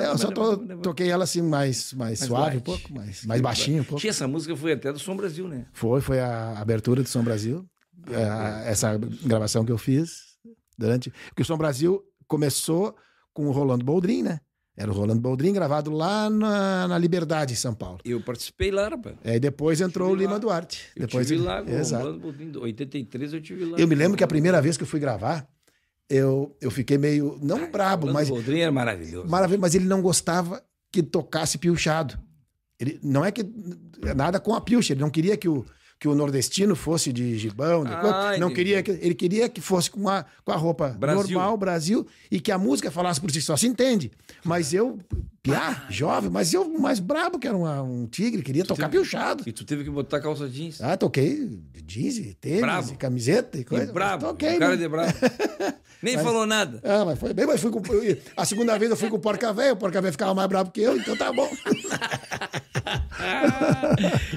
Speaker 2: eu só tô, é, toquei ela assim mais, mais, mais suave light. um pouco, mais, mais baixinho um pouco.
Speaker 1: Xê, essa música foi até do Som Brasil, né?
Speaker 2: Foi, foi a abertura do Som Brasil. É, a, ah, essa gravação que eu fiz durante. Porque o Som Brasil começou com o Rolando Boldrin, né? Era o Rolando Boldrin, gravado lá na, na Liberdade, em São Paulo.
Speaker 1: Eu participei lá, rapaz.
Speaker 2: É, e depois entrou o Lima lá. Duarte. Eu depois tive lá, Exato. Rolando
Speaker 1: Boldrin, 83 eu tive lá. Eu me lembro que a
Speaker 2: primeira vez que eu fui gravar, eu, eu fiquei meio, não Ai, brabo, Rolando mas... O
Speaker 1: Boldrin era maravilhoso.
Speaker 2: Maravilhoso, mas ele não gostava que tocasse piochado. Ele, não é que é nada com a piocha, ele não queria que o, que o nordestino fosse de gibão, de ah, coisa. não queria que, ele queria que fosse com a, com a roupa Brasil. normal, Brasil, e que a música falasse por si só, se entende. Mas eu piá, ah, jovem, mas eu mais brabo que
Speaker 1: era uma, um tigre, queria tocar teve, piochado. E tu teve que botar calça jeans?
Speaker 2: Ah, toquei jeans, tênis, E
Speaker 1: camiseta e coisa. E brabo, toquei, cara né? de brabo. Nem mas, falou nada.
Speaker 2: Ah, mas foi bem, mas fui com, eu, a segunda vez eu fui com o Porca Velho, o Porca Velho ficava mais brabo que eu, então tá bom.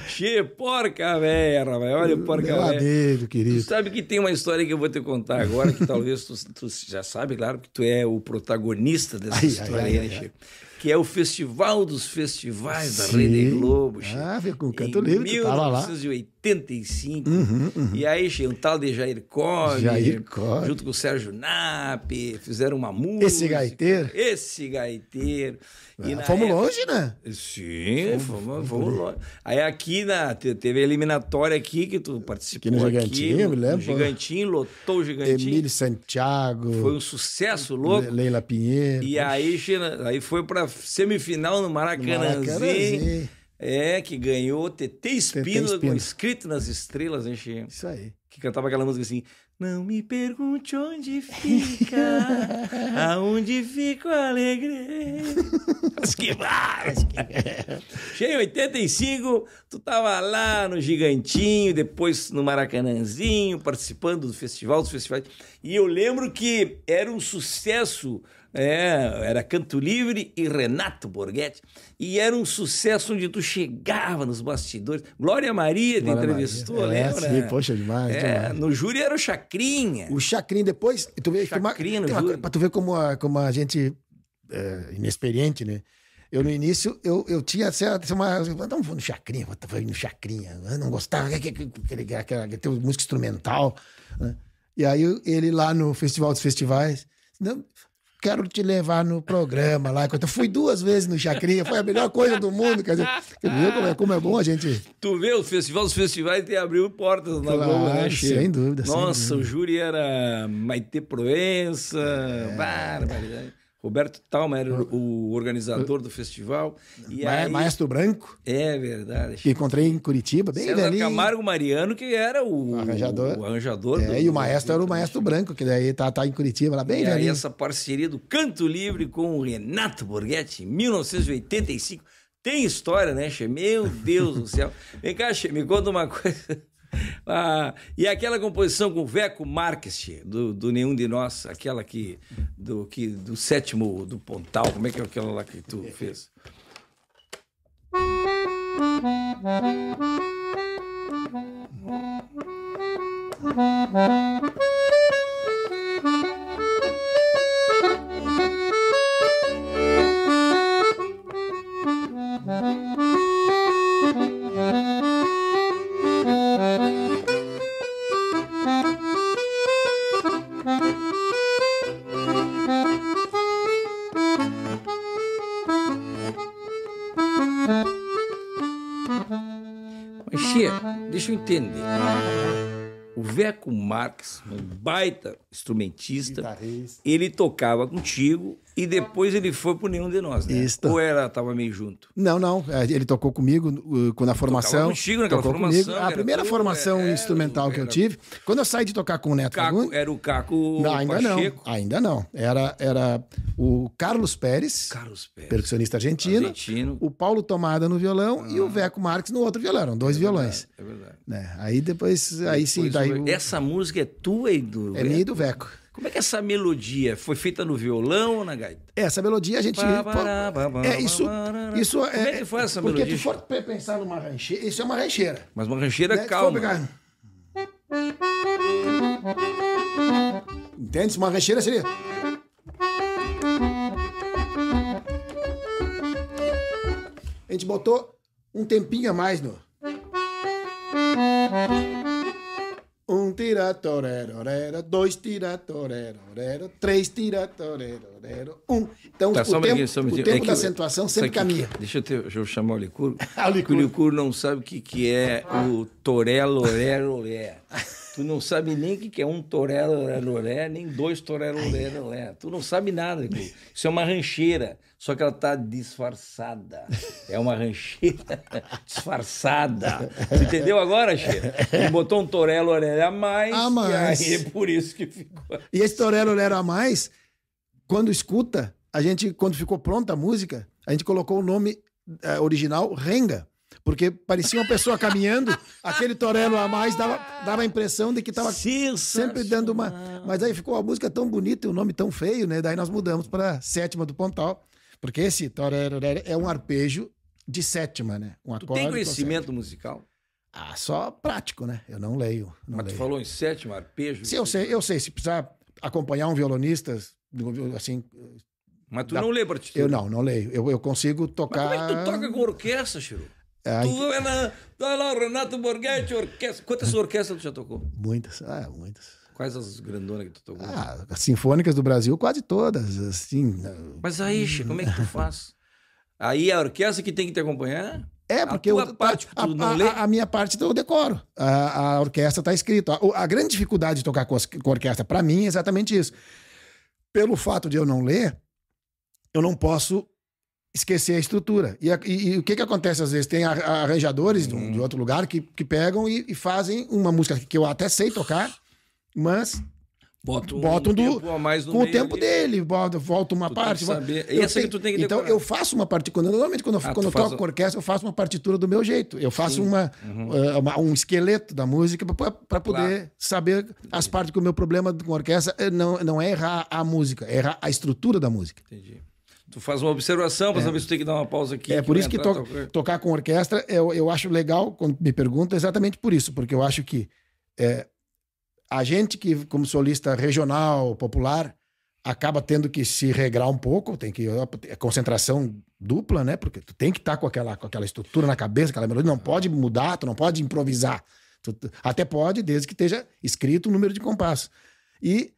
Speaker 1: che porca velha, rapaz. Olha o porca velho. amigo, querido. Tu sabe que tem uma história que eu vou te contar agora, que talvez tu, tu, já sabe, claro, que tu é o protagonista dessa ai, história ai, né, ai, ai, que é o Festival dos Festivais da Rede Globo.
Speaker 2: Ah, com Canto Livre, 1980.
Speaker 1: 85. Uhum, uhum. E aí tinha um tal de Jair Cobb, Jair junto com o Sérgio Nap, fizeram uma música. Esse
Speaker 2: gaiteiro?
Speaker 1: Esse gaiteiro. E ah, fomos época... longe, né? Sim, fomos, fomos, fomos longe. Aí aqui na, teve a eliminatória aqui que tu participou. Aqui no Gigantinho, aqui, me lembro. Gigantinho, lotou o Gigantinho. Emílio
Speaker 2: Santiago. Foi um
Speaker 1: sucesso louco.
Speaker 2: Leila Pinheiro. E
Speaker 1: aí, aí foi pra semifinal no Maracanãzinho. Maracanãzinho. É, que ganhou TT Espino, com Escrito nas Estrelas, gente. Isso aí. Que cantava aquela música assim. Não me pergunte onde fica, aonde fica alegre alegre. Cheio em 85, tu tava lá no Gigantinho, depois no Maracanãzinho, participando do festival, dos festivais. E eu lembro que era um sucesso é, era Canto Livre e Renato Borghetti. E era um sucesso onde tu chegava nos bastidores. Glória Maria te entrevistou, Maria. É, lembra? Sim,
Speaker 2: poxa, demais, é, demais.
Speaker 1: No júri era o Chacrinha. O Chacrinha, depois. Tu vê, Chacrinha tem uma, tem uma, pra
Speaker 2: tu ver como a, como a gente é, inexperiente, né? Eu, no início, eu, eu tinha certa. Uma, não vou no Chacrinha, vou tá no Chacrinha. Eu não gostava, aquele, aquela, música instrumental. Né? E aí ele lá no Festival dos Festivais. Não, quero te levar no programa lá. Eu fui duas vezes no Chacrinha, foi a melhor coisa do mundo. Quer dizer,
Speaker 1: viu como é, como é bom a gente. Tu vê o festival? os festivais te abriu portas na claro, Globo, né, Chico? Sem dúvida. Nossa, sem dúvida. o júri era Maite Proença, é... barbaridade. Roberto Talma era ah. o organizador do festival. E Ma aí... Maestro Branco. É verdade. Que
Speaker 2: encontrei em Curitiba, bem César velhinho. Camargo
Speaker 1: Mariano, que era o, arranjador. O arranjador é, do... e o
Speaker 2: maestro era o Maestro Branco, que daí tá, tá em Curitiba, lá bem e velhinho. E essa
Speaker 1: parceria do Canto Livre com o Renato Borghetti, em 1985. Tem história, né, Xê? Meu Deus do céu. Vem cá, Xê, me conta uma coisa. Ah, e aquela composição com Veco Marques, do, do Nenhum de Nós, aquela que do, que do sétimo do Pontal, como é que é aquela lá que tu fez? entender. O Veco Marx, um baita instrumentista, ele tocava contigo e depois ele foi pro nenhum de nós, né? Isso. Ou era, tava meio junto?
Speaker 2: Não, não. É, ele tocou comigo uh, quando na formação. Tocava contigo naquela tocou formação. Comigo. A primeira
Speaker 1: formação era, é, é, instrumental era, que eu
Speaker 2: tive. Quando eu saí de tocar com o Neto Caco, Fagundes... Era o Caco não, ainda Pacheco. não. Ainda não. Era, era o Carlos Pérez, Carlos Pérez percussionista argentino, argentino. O Paulo Tomada no violão ah. e o ah. Veco Marques no outro violão. Eram dois é violões. Verdade, é verdade. Né? Aí depois... Aí depois, sim, daí...
Speaker 1: Essa música é tua e do É minha e do Veco. Como é que essa melodia foi feita no violão ou na gaita? Essa melodia a gente. É isso. isso é, Como é que foi essa porque melodia? Porque
Speaker 2: tu for pensar numa rancheira, isso é uma rancheira.
Speaker 1: Mas uma rancheira né? calma. Pegar... Entende?
Speaker 2: Uma rancheira seria. A gente botou um tempinho a mais no. tira torero, orero, dois tira torero, orero, três tira torero, orero, um. Então, tá, o, tempo, aqui, o tempo é que, da acentuação sempre caminha.
Speaker 1: É? deixa eu, ter, deixa eu chamar o Licur. Ah, o Licur não sabe o que, que é o torelo, orero, Tu não sabe nem o que, que é um torelo, orero, nem dois torelo, orero, Tu não sabe nada, Licur. Isso é uma rancheira só que ela está disfarçada. É uma rancheira disfarçada. entendeu agora, Cheira? Ele botou um torelo orelha a mais, a mais. E aí é por isso que ficou.
Speaker 2: E esse torelo orelha a mais, quando escuta, a gente, quando ficou pronta a música, a gente colocou o nome uh, original Renga. Porque parecia uma pessoa caminhando, aquele torelo a mais dava, dava a impressão de que estava sempre dando uma. Mas aí ficou a música tão bonita e o nome tão feio, né? Daí nós mudamos para Sétima do Pontal. Porque esse é um arpejo de sétima, né? Um acorde tu tem conhecimento musical? Ah, só prático, né? Eu não leio. Não Mas leio. tu falou
Speaker 1: em sétima, arpejo? eu sei,
Speaker 2: eu sei. Se precisar acompanhar um violonista, assim...
Speaker 1: Mas tu dá... não lê partitura? Eu não,
Speaker 2: não leio. Eu, eu consigo tocar... Mas como é que tu toca
Speaker 1: com orquestra, Chiru? É, tu é na, tá lá, Renato Borghetti, orquestra. Quantas orquestras tu já tocou? Muitas, ah, muitas. Quais as grandonas que tu tocou? Ah,
Speaker 2: as sinfônicas do Brasil, quase todas,
Speaker 1: assim. Né? Mas aí, hum. como é que tu faz? Aí a orquestra que tem que te acompanhar? É, porque a tua eu, parte, a,
Speaker 2: a, a, minha parte então, eu decoro. A, a orquestra está escrita. A, grande dificuldade de tocar com, com orquestra, para mim, é exatamente isso. Pelo fato de eu não ler, eu não posso esquecer a estrutura. E, e, e o que, que acontece às vezes? Tem arranjadores hum. de, um, de, uhum. outro lugar que, que pegam e, e, fazem uma música que eu até sei tocar, mas bota bota um do, com o tempo ali. dele, bota, volta uma tu parte. Eu é então eu faço uma partitura. Normalmente quando, ah, quando eu toco faz... orquestra eu faço uma partitura do meu jeito. Eu faço uma, uhum. Eh, uma, um esqueleto da música para poder claro. saber as partes que o meu problema com orquestra eh, não não é errar a música, é errar a estrutura da música. Entendi.
Speaker 1: Tu faz uma observação mas é. saber tu tem que dar uma pausa aqui. É por isso que to tocar.
Speaker 2: tocar com orquestra eu, eu acho legal quando me pergunta exatamente por isso, porque eu acho que é, a gente que, como solista regional, popular, acaba tendo que se regrar um pouco, tem que é concentração dupla, né? Porque tu tem que estar tá com aquela com aquela estrutura na cabeça, aquela melodia, não pode mudar, tu não pode improvisar. Tu, até pode, desde que esteja escrito o número de compasso. E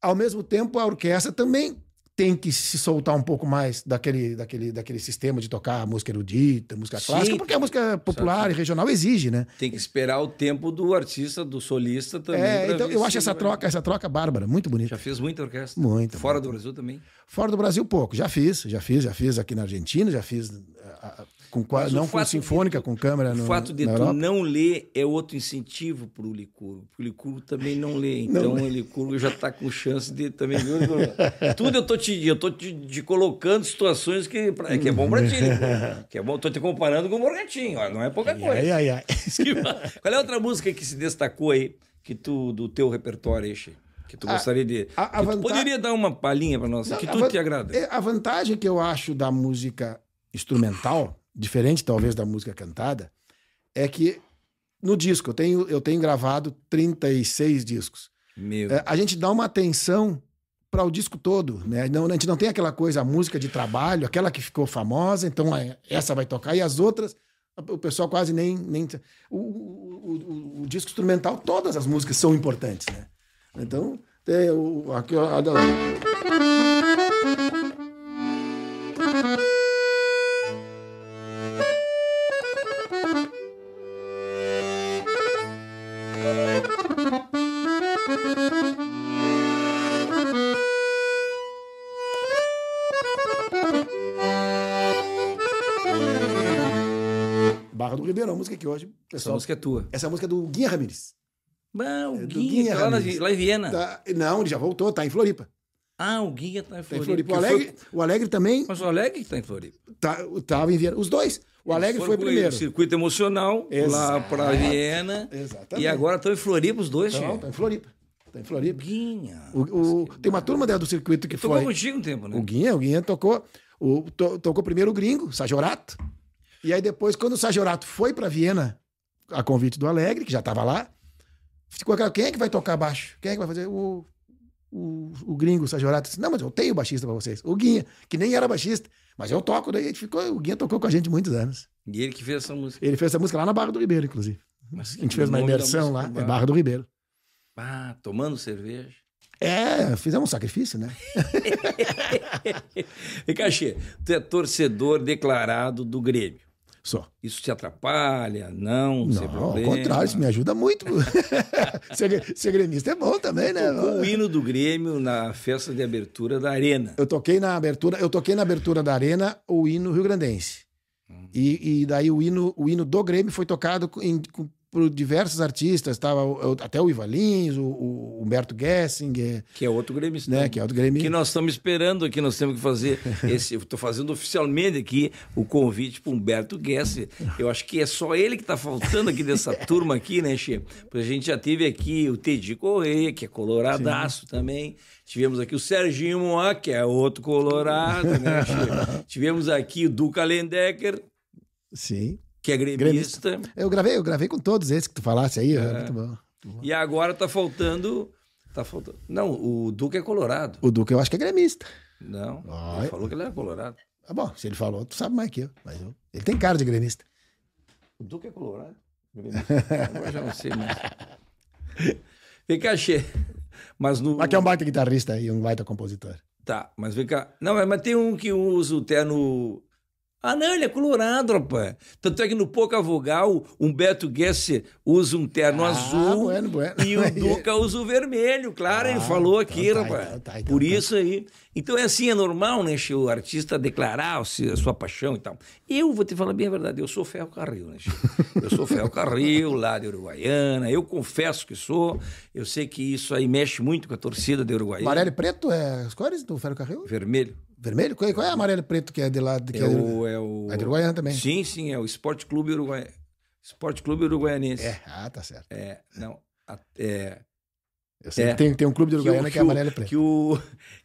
Speaker 2: ao mesmo tempo a orquestra também tem que se soltar um pouco mais daquele, daquele, daquele sistema de tocar música erudita, música
Speaker 1: Sim, clássica, porque a música popular e regional exige, né? Tem que esperar o tempo do artista, do solista também. É, então eu acho essa troca, essa troca bárbara, muito bonita. Já fiz muita orquestra. Muito. Fora muito. do Brasil também?
Speaker 2: Fora do Brasil pouco, já fiz, já fiz, já fiz aqui na Argentina, já fiz com Mas não com sinfônica, com câmera. No, o fato de tu Europa.
Speaker 1: não ler é outro incentivo para o Licuro, porque o Licuro também não lê. Então não. o Licuro já está com chance de também. Tudo eu tô te, eu tô te, te colocando situações que, pra, que é bom para ti, Que é bom, tô te comparando com o Morgantinho, não é pouca coisa. Ai, ai, ai. Qual é outra música que se destacou aí que tu, do teu repertório, Eixe? que tu gostaria de. A, a poderia dar uma palhinha para nós, que tudo te agrada.
Speaker 2: É, a vantagem que eu acho da música instrumental diferente talvez da música cantada, é que no disco, eu tenho, eu tenho gravado 36 discos. Meu. É, a gente dá uma atenção para o disco todo, né? Não, a gente não tem aquela coisa, a música de trabalho, aquela que ficou famosa, então é, essa vai tocar, e as outras, o pessoal quase nem. nem o, o, o, o disco instrumental, todas as músicas são importantes, né? Então, tem o. Aqui, música que hoje, pessoal. Essa música é tua. Essa música é do Guinha Ramirez. Não, é o é Guinha, tá lá, lá,
Speaker 1: em Viena. Tá,
Speaker 2: não, ele já voltou, tá em Floripa.
Speaker 1: Ah, o Guinha tá em Floripa. Tá em Floripa. O, Alegre, foi...
Speaker 2: o Alegre também. Mas o Alegre tá em Floripa. Tá, tava em Viena. Os dois. O Alegre foi primeiro. Circuito
Speaker 1: emocional, Exato. lá para Viena. Exatamente. E agora estão em Floripa os dois, Não, está
Speaker 2: em Floripa. Está em Floripa. Guinha. O, o, tem uma turma dela do circuito que tocou foi. Tocou contigo um tempo, né? O Guinha, o Guinha tocou. O, to, tocou primeiro o gringo, Sajorato. E aí depois, quando o Sajorato foi para Viena, a convite do Alegre, que já estava lá, ficou aquela, quem é que vai tocar baixo? Quem é que vai fazer? O, o, o gringo Sajorato disse, não, mas eu tenho baixista para vocês. O Guinha, que nem era baixista, mas eu toco. Daí ficou, o Guinha tocou com a gente muitos anos.
Speaker 1: E ele que fez essa música? Ele
Speaker 2: fez essa música lá na Barra do Ribeiro, inclusive. a gente fez uma imersão lá, é Barra do Ribeiro.
Speaker 1: Ah, tomando cerveja.
Speaker 2: É, fizemos um sacrifício, né?
Speaker 1: e você tu é torcedor declarado do Grêmio. Só. Isso te atrapalha? Não, é não ao contrário, isso me ajuda
Speaker 2: muito. ser, ser gremista é bom também, né? O
Speaker 1: hino do Grêmio na festa de abertura da Arena. Eu toquei
Speaker 2: na abertura, eu toquei na abertura da Arena o hino rio-grandense. Hum. E, e, daí o hino, o hino do Grêmio foi tocado em, com para diversos artistas, tava até o Ivalins o, o Humberto Gessinger. Que é outro gremista. Né, né? Que é outro gremista. Que
Speaker 1: nós estamos esperando aqui, nós temos que fazer esse. Estou fazendo oficialmente aqui o convite para Humberto Gessinger. Eu acho que é só ele que está faltando aqui dessa turma aqui, né, Che? Porque a gente já teve aqui o Teddy Correia, que é coloradaço Sim. também. Tivemos aqui o Serginho Moá, que é outro colorado, né, Tivemos aqui o Duca Lendecker. Sim que é gremista. gremista. Eu
Speaker 2: gravei, eu gravei com todos esses que tu falasse aí, é. É muito bom.
Speaker 1: E agora tá faltando, tá faltando. Não, o Duque é colorado. O Duque eu acho que é gremista. Não. Ai. Ele falou que ele é colorado. Ah, bom, se ele falou, tu sabe mais que eu, mas eu. Ele tem cara de gremista. O Duque é colorado. Agora já não sei mais. Vem cá, Che. Mas no.
Speaker 2: aqui é um baita guitarrista e um baita compositor.
Speaker 1: Tá, mas vem cá. Não, é, mas tem um que usa o terno ah, não, ele é colorado, rapaz. Tanto é que no Poca Vogal, Humberto Guess usa um terno ah, azul
Speaker 2: bueno, bueno. e o Duca usa
Speaker 1: o vermelho, claro, ah, ele falou aqui, então, tá, rapaz. Tá, tá, então, Por tá. isso aí. Então é assim, é normal, né, o artista declarar a sua paixão e tal. Eu vou te falar bem a verdade, eu sou Ferro Carril, né, Eu sou Ferro Carril, lá de Uruguaiana, eu confesso que sou. Eu sei que isso aí mexe muito com a torcida de Uruguaiana. Amarelo e
Speaker 2: preto é as cores do Ferro Carril?
Speaker 1: Vermelho. Vermelho? Qual
Speaker 2: é, qual é amarelo e preto que é de lá? É que é, é, o,
Speaker 1: é, o... é Uruguaiana também. Sim, sim, é o Esporte Clube Uruguai... Esporte Clube Uruguaianense. É, ah, tá certo. É, não, é... Eu sei é. que tem, tem um clube de Uruguaiana que, o, que é amarelo e preto. Que, o,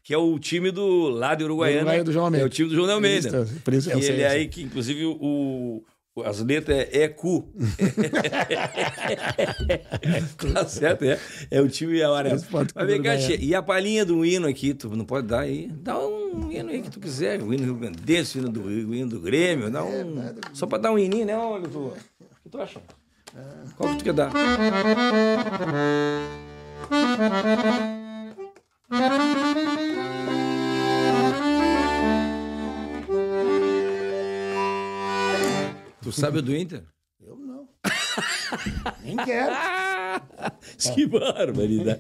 Speaker 1: que é o time do lado de Uruguaiana. Do Uruguaiana do João Almeida. É o time do João Almeida. Isso, por isso que eu ele é sei, aí, que inclusive o, as letras é EQ. É tá certo, é. É o time e a hora. Mas vem cá, e a palhinha do hino aqui, tu não pode dar aí? Dá um hino aí que tu quiser, o hino Rio o hino do, o hino do Grêmio, dá um... É, só pra dar um hininho, né, olha, é. O que tu acha? Qual que tu quer dar? Tu sabe o do Inter? Eu não. Nem quero. que barbaridade.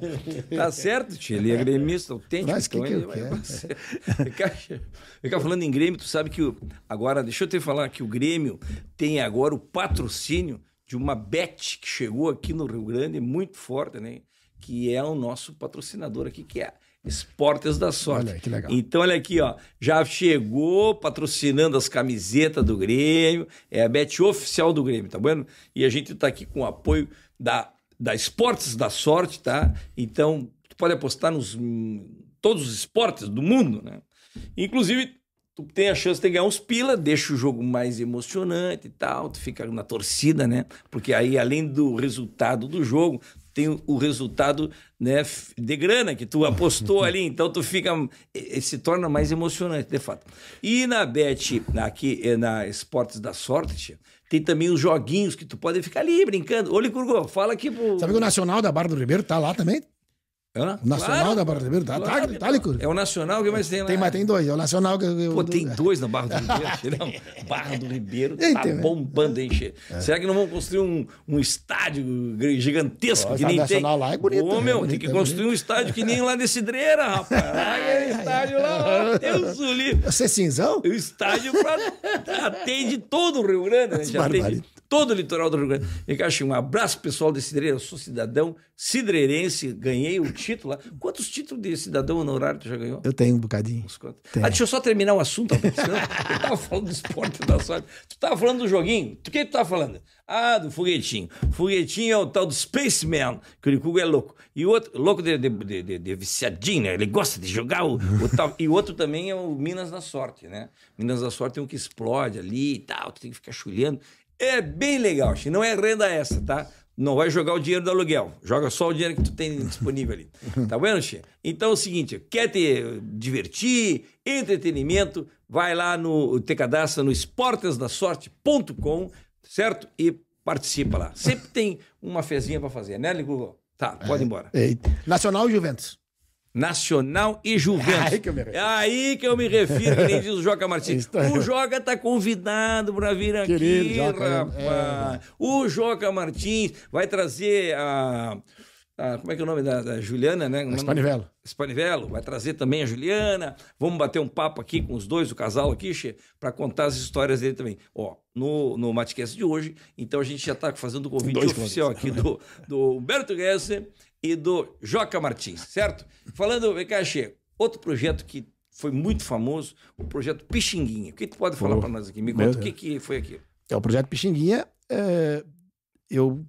Speaker 1: Tá certo, tio. Ele é gremista autêntico. Mas então que então que ele eu vai quero? Ficar falando em Grêmio, tu sabe que... O... Agora, deixa eu te falar que o Grêmio tem agora o patrocínio de uma bet que chegou aqui no Rio Grande, muito forte, né? Que é o nosso patrocinador aqui, que é Esportes da Sorte. Olha aí, que legal. Então, olha aqui, ó. Já chegou patrocinando as camisetas do Grêmio. É a bet oficial do Grêmio, tá bom? E a gente tá aqui com o apoio da, da Esportes da Sorte, tá? Então, tu pode apostar nos hum, todos os esportes do mundo, né? Inclusive, tu tem a chance de ganhar uns pila, deixa o jogo mais emocionante e tal, tu fica na torcida, né? Porque aí, além do resultado do jogo, tem o resultado né, de grana que tu apostou ali, então tu fica se torna mais emocionante, de fato. E na Bet, aqui eh, na Esportes da Sorte, tem também os joguinhos que tu pode ficar ali brincando. olha Curgô, fala aqui pro... Sabe que o
Speaker 2: Nacional da Barra do Ribeiro tá lá também? O Nacional claro. da Barra do Ribeiro, tá, tá claro.
Speaker 1: tá, tá, tá É o Nacional que mais tem lá. Tem, mas tem dois, é o Nacional que... Eu... Pô, tem dois na Barra do Ribeiro? não, Barra do Ribeiro tá tem, né? bombando, hein, É. Será que não vão construir um, um estádio gigantesco que nem tem? O lá é bonito. Ô, meu, é né? bonito, tem que é construir um estádio que nem lá de Cidreira, rapaz. Lá
Speaker 3: é estádio lá,
Speaker 1: ó, Deus do livro. Você é cinzão? O é estádio pra, atende todo o Rio Grande, né? Atende todo o litoral do Rio Grande. Vem cá, Chico, um abraço pessoal de Cidreira. Eu sou cidadão cidreirense, ganhei o título lá. Quantos títulos de cidadão honorário tu já ganhou?
Speaker 2: Eu tenho um bocadinho.
Speaker 1: Ah, deixa eu só terminar o assunto. Eu tava falando do esporte da sorte. Tu tava falando do joguinho. Tu que tu tava falando? Ah, do foguetinho. Foguetinho é o tal do Spaceman, que o Ricugo é louco. E outro, louco de, de, de, de, viciadinho, né? Ele gosta de jogar o, o tal. E outro também é o Minas da Sorte, né? Minas da Sorte é um que explode ali e tal, tu tem que ficar chulhando. É bem legal, não é renda essa, tá? Não vai jogar o dinheiro do aluguel, joga só o dinheiro que tu tem disponível ali. Tá vendo, Xi? Então é o seguinte, quer te divertir, entretenimento, vai lá no te cadastra no esportesdasorte.com, certo? E participa lá. Sempre tem uma fezinha para fazer, né, Ligugol? Tá, pode é. ir embora. É, Nacional e Juventus. Nacional e Juventus. É aí que eu me refiro, é aí que, eu me refiro que nem diz o Joca Martins. o Joca tá convidado para vir aqui, Querido, Joca, rapaz. Né? É... O Joca Martins vai trazer a. Ah, como é que é o nome da, da Juliana, né? Espanivelo. Espanivelo, vai trazer também a Juliana. Vamos bater um papo aqui com os dois, o casal aqui, para contar as histórias dele também. Ó, no, no Matcast de hoje, então a gente já está fazendo o convite dois oficial aqui do, do Humberto Gessner e do Joca Martins, certo? Falando, Caxê, outro projeto que foi muito famoso, o projeto Pixinguinha. O que tu pode falar para nós aqui? Me conta o que, que foi aqui.
Speaker 2: É, o projeto Pixinguinha, é, eu,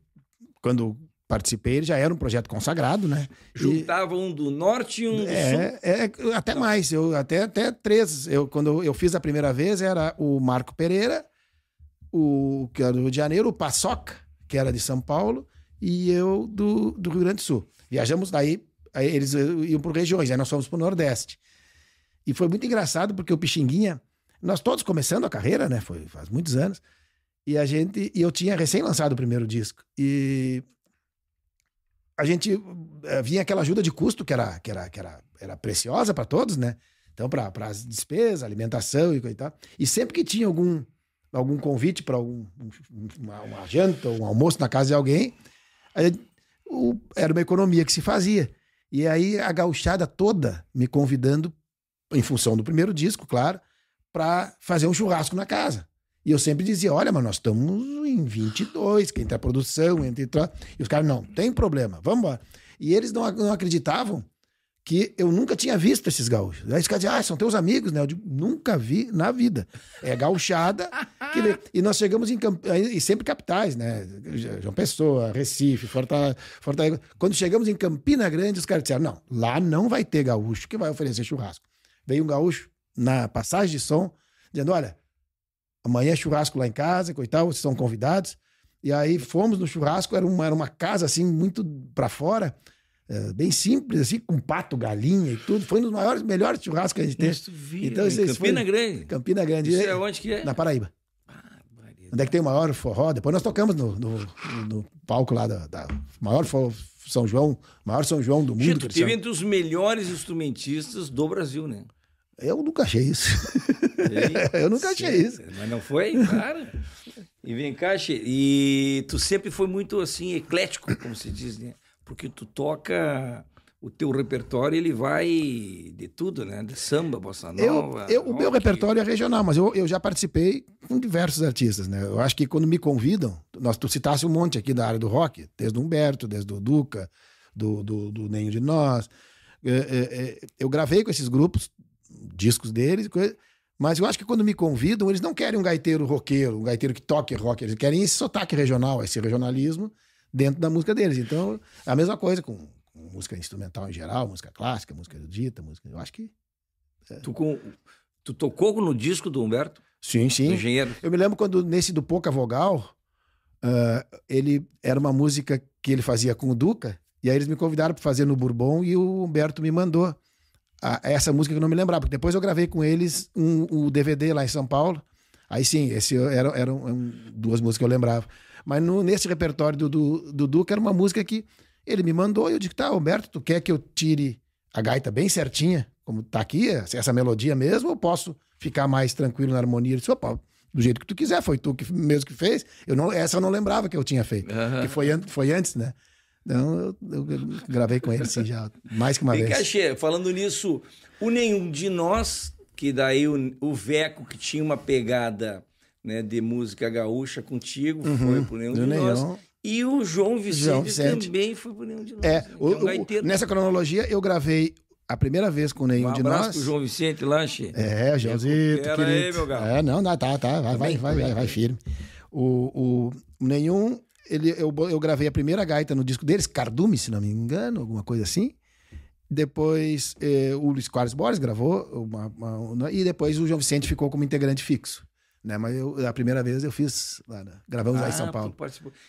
Speaker 2: quando participei, ele já era um projeto consagrado, né?
Speaker 1: Juntava e, um do norte e um do é,
Speaker 2: sul. É, até Não. mais, eu, até, até três. Eu, quando eu fiz a primeira vez, era o Marco Pereira, o que era do Rio de Janeiro, o Paçoca, que era de São Paulo, e eu do, do Rio Grande do Sul. Viajamos daí, eles eh, iam por regiões, aí nós fomos para o Nordeste. E foi muito engraçado porque o Pixinguinha, nós todos começando a carreira, né? Foi faz muitos anos. E a gente, e eu tinha recém lançado o primeiro disco. E a gente eh, vinha aquela ajuda de custo que era que era que era, era preciosa para todos, né? Então para as despesas, alimentação e coisa e tal. E sempre que tinha algum algum convite para algum uma, uma janta, um almoço na casa de alguém, Aí, o, era uma economia que se fazia. E aí a gauchada toda me convidando, em função do primeiro disco, claro, para fazer um churrasco na casa. E eu sempre dizia, olha, mas nós estamos em 22, quem tá a produção, entre... E os caras, não, tem problema, vamos embora. E eles não, não acreditavam, que eu nunca tinha visto esses gaúchos. Aí os caras diziam, ah, são teus amigos, né? Eu digo, nunca vi na vida. É gauchada. que... E nós chegamos em camp... e sempre capitais, né? João Pessoa, Recife, Fortaleza. Quando chegamos em Campina Grande, os caras disseram, não, lá não vai ter gaúcho que vai oferecer churrasco. Veio um gaúcho na passagem de som, dizendo, olha, amanhã é churrasco lá em casa, coitado, vocês são convidados. E aí fomos no churrasco, era uma, era uma casa assim, muito para fora. É, bem simples, assim, com pato, galinha e tudo. Foi um dos maiores, melhores churrascos que a gente teve. Isso, vi, então, é isso, Campina foi, Grande. Campina Grande. Isso é
Speaker 1: onde que é? Na Paraíba.
Speaker 2: Onde é que tem o maior forró? Depois nós tocamos no, no, no palco lá da, da maior forró, São João, maior São João do mundo. Gito, teve
Speaker 1: entre os melhores instrumentistas do Brasil, né?
Speaker 2: Eu nunca achei isso. eu nunca achei isso.
Speaker 1: Mas não foi? Claro. E vem cá, e tu sempre foi muito assim, eclético, como se diz, né? porque tu toca o teu repertório ele vai de tudo, né? De samba, bossa nova. Eu, eu
Speaker 2: o meu repertório é regional, mas eu, eu já participei com diversos artistas, né? Eu acho que quando me convidam, nós, tu citasse um monte aqui da área do rock, desde o Humberto, desde o Duca, do, do, do Nenho de Nós. Eu, é, é, é, eu gravei com esses grupos, discos deles, mas eu acho que quando me convidam, eles não querem um gaiteiro roqueiro, um gaiteiro que toque rock, eles querem esse sotaque regional, esse regionalismo dentro da música deles. Então, é a mesma coisa com, com música instrumental em geral, música clássica, música erudita, música. Eu acho que. É. Tu, com, tu tocou no disco do Humberto? Sim, sim. Do engenheiro. Eu me lembro quando, nesse do Pouca Vogal, uh, ele era uma música que ele fazia com o Duca, e aí eles me convidaram para fazer no Bourbon e o Humberto me mandou essa música que eu não me lembrava, porque depois eu gravei com eles um, um DVD lá em São Paulo. Aí sim, esse eram era, duas músicas que eu lembrava. Mas no, nesse repertório do, Dudu que era uma música que ele me mandou e eu disse: tá, Roberto, tu quer que eu tire a gaita bem certinha, como tá aqui, essa melodia mesmo, ou posso ficar mais tranquilo na harmonia? Ele disse: opa, do jeito que tu quiser, foi tu que mesmo que fez. Eu não, essa eu não lembrava que eu tinha feito, uhum. que foi, an foi antes, né? Então, eu, eu, gravei com ele, assim já mais que uma e vez.
Speaker 1: Cachê, falando nisso, o Nenhum de Nós, que daí o, o Veco, que tinha uma pegada né, de música gaúcha contigo, uhum, foi por nenhum de nenhum. nós. E o João Vicente, João Vicente, também foi por nenhum de nós. É, o, é então, um o, nessa
Speaker 2: cronologia, eu gravei a primeira vez com nenhum um de nós. o
Speaker 1: João Vicente Lanche. É, Joãozinho é, Era Pera aí, meu galo. É,
Speaker 2: não, não, tá, tá, vai, vai, vai, vai, firme. O, o nenhum, ele, eu, eu gravei a primeira gaita no disco deles, Cardume, se não me engano, alguma coisa assim. Depois eh, o Luiz Carlos Borges gravou, uma, uma, uma, e depois o João Vicente ficou como integrante fixo. Né? Mas eu, a primeira vez eu fiz,
Speaker 1: lá, né? gravamos ah, lá em São ah, Paulo.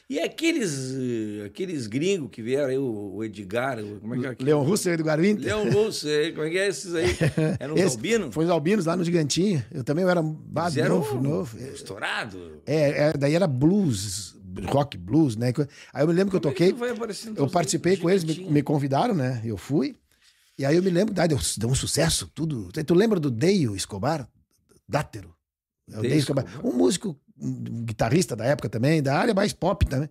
Speaker 1: E aqueles, eh, aqueles gringos que vieram aí, o, o Edgar, o, como é que é? Leão
Speaker 2: Leon Russo e Edgar Winter. Leon
Speaker 1: Russo, é, como é que é esses aí? Eram os albinos?
Speaker 2: Foi os albinos lá no Gigantinho. Eu também eu era base novo, novo. É. Estourado? É, é, daí era blues, rock blues, né? Aí eu me lembro que eu é toquei. foi aparecendo então eu assim, participei com eles, me, me, convidaram, né? Eu fui. E aí eu me lembro, daí deu, deu um sucesso, tudo. Tu lembra do Deio Escobar? Dátero? É um músico, um guitarrista da época também, da área mais pop também.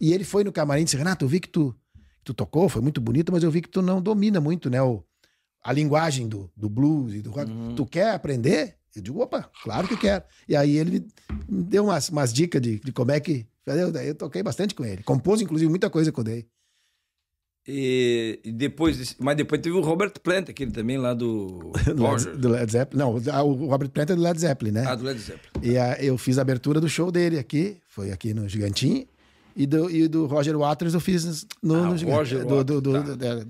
Speaker 2: E ele foi no camarim e disse: Renato, eu vi que tu, tu tocou, foi muito bonito, mas eu vi que tu não domina muito né, o, a linguagem do, do blues e do rock. Uhum. Tu quer aprender? Eu digo: opa, claro que quero. E aí ele me deu umas, umas dicas de, de como é que. Eu, eu toquei bastante com ele. Compôs, inclusive, muita coisa que eu dei.
Speaker 1: E, e depois, mas depois teve o Robert Plant, aquele também lá do. Led, do
Speaker 2: Led Zeppelin. Não, o Robert Plant é do Led Zeppelin, né? Ah, do
Speaker 1: Led Zeppelin.
Speaker 2: E a, eu fiz a abertura do show dele aqui, foi aqui no Gigantinho. E do, e do Roger Waters eu fiz no, ah, no Roger do, do, do, tá. do, do,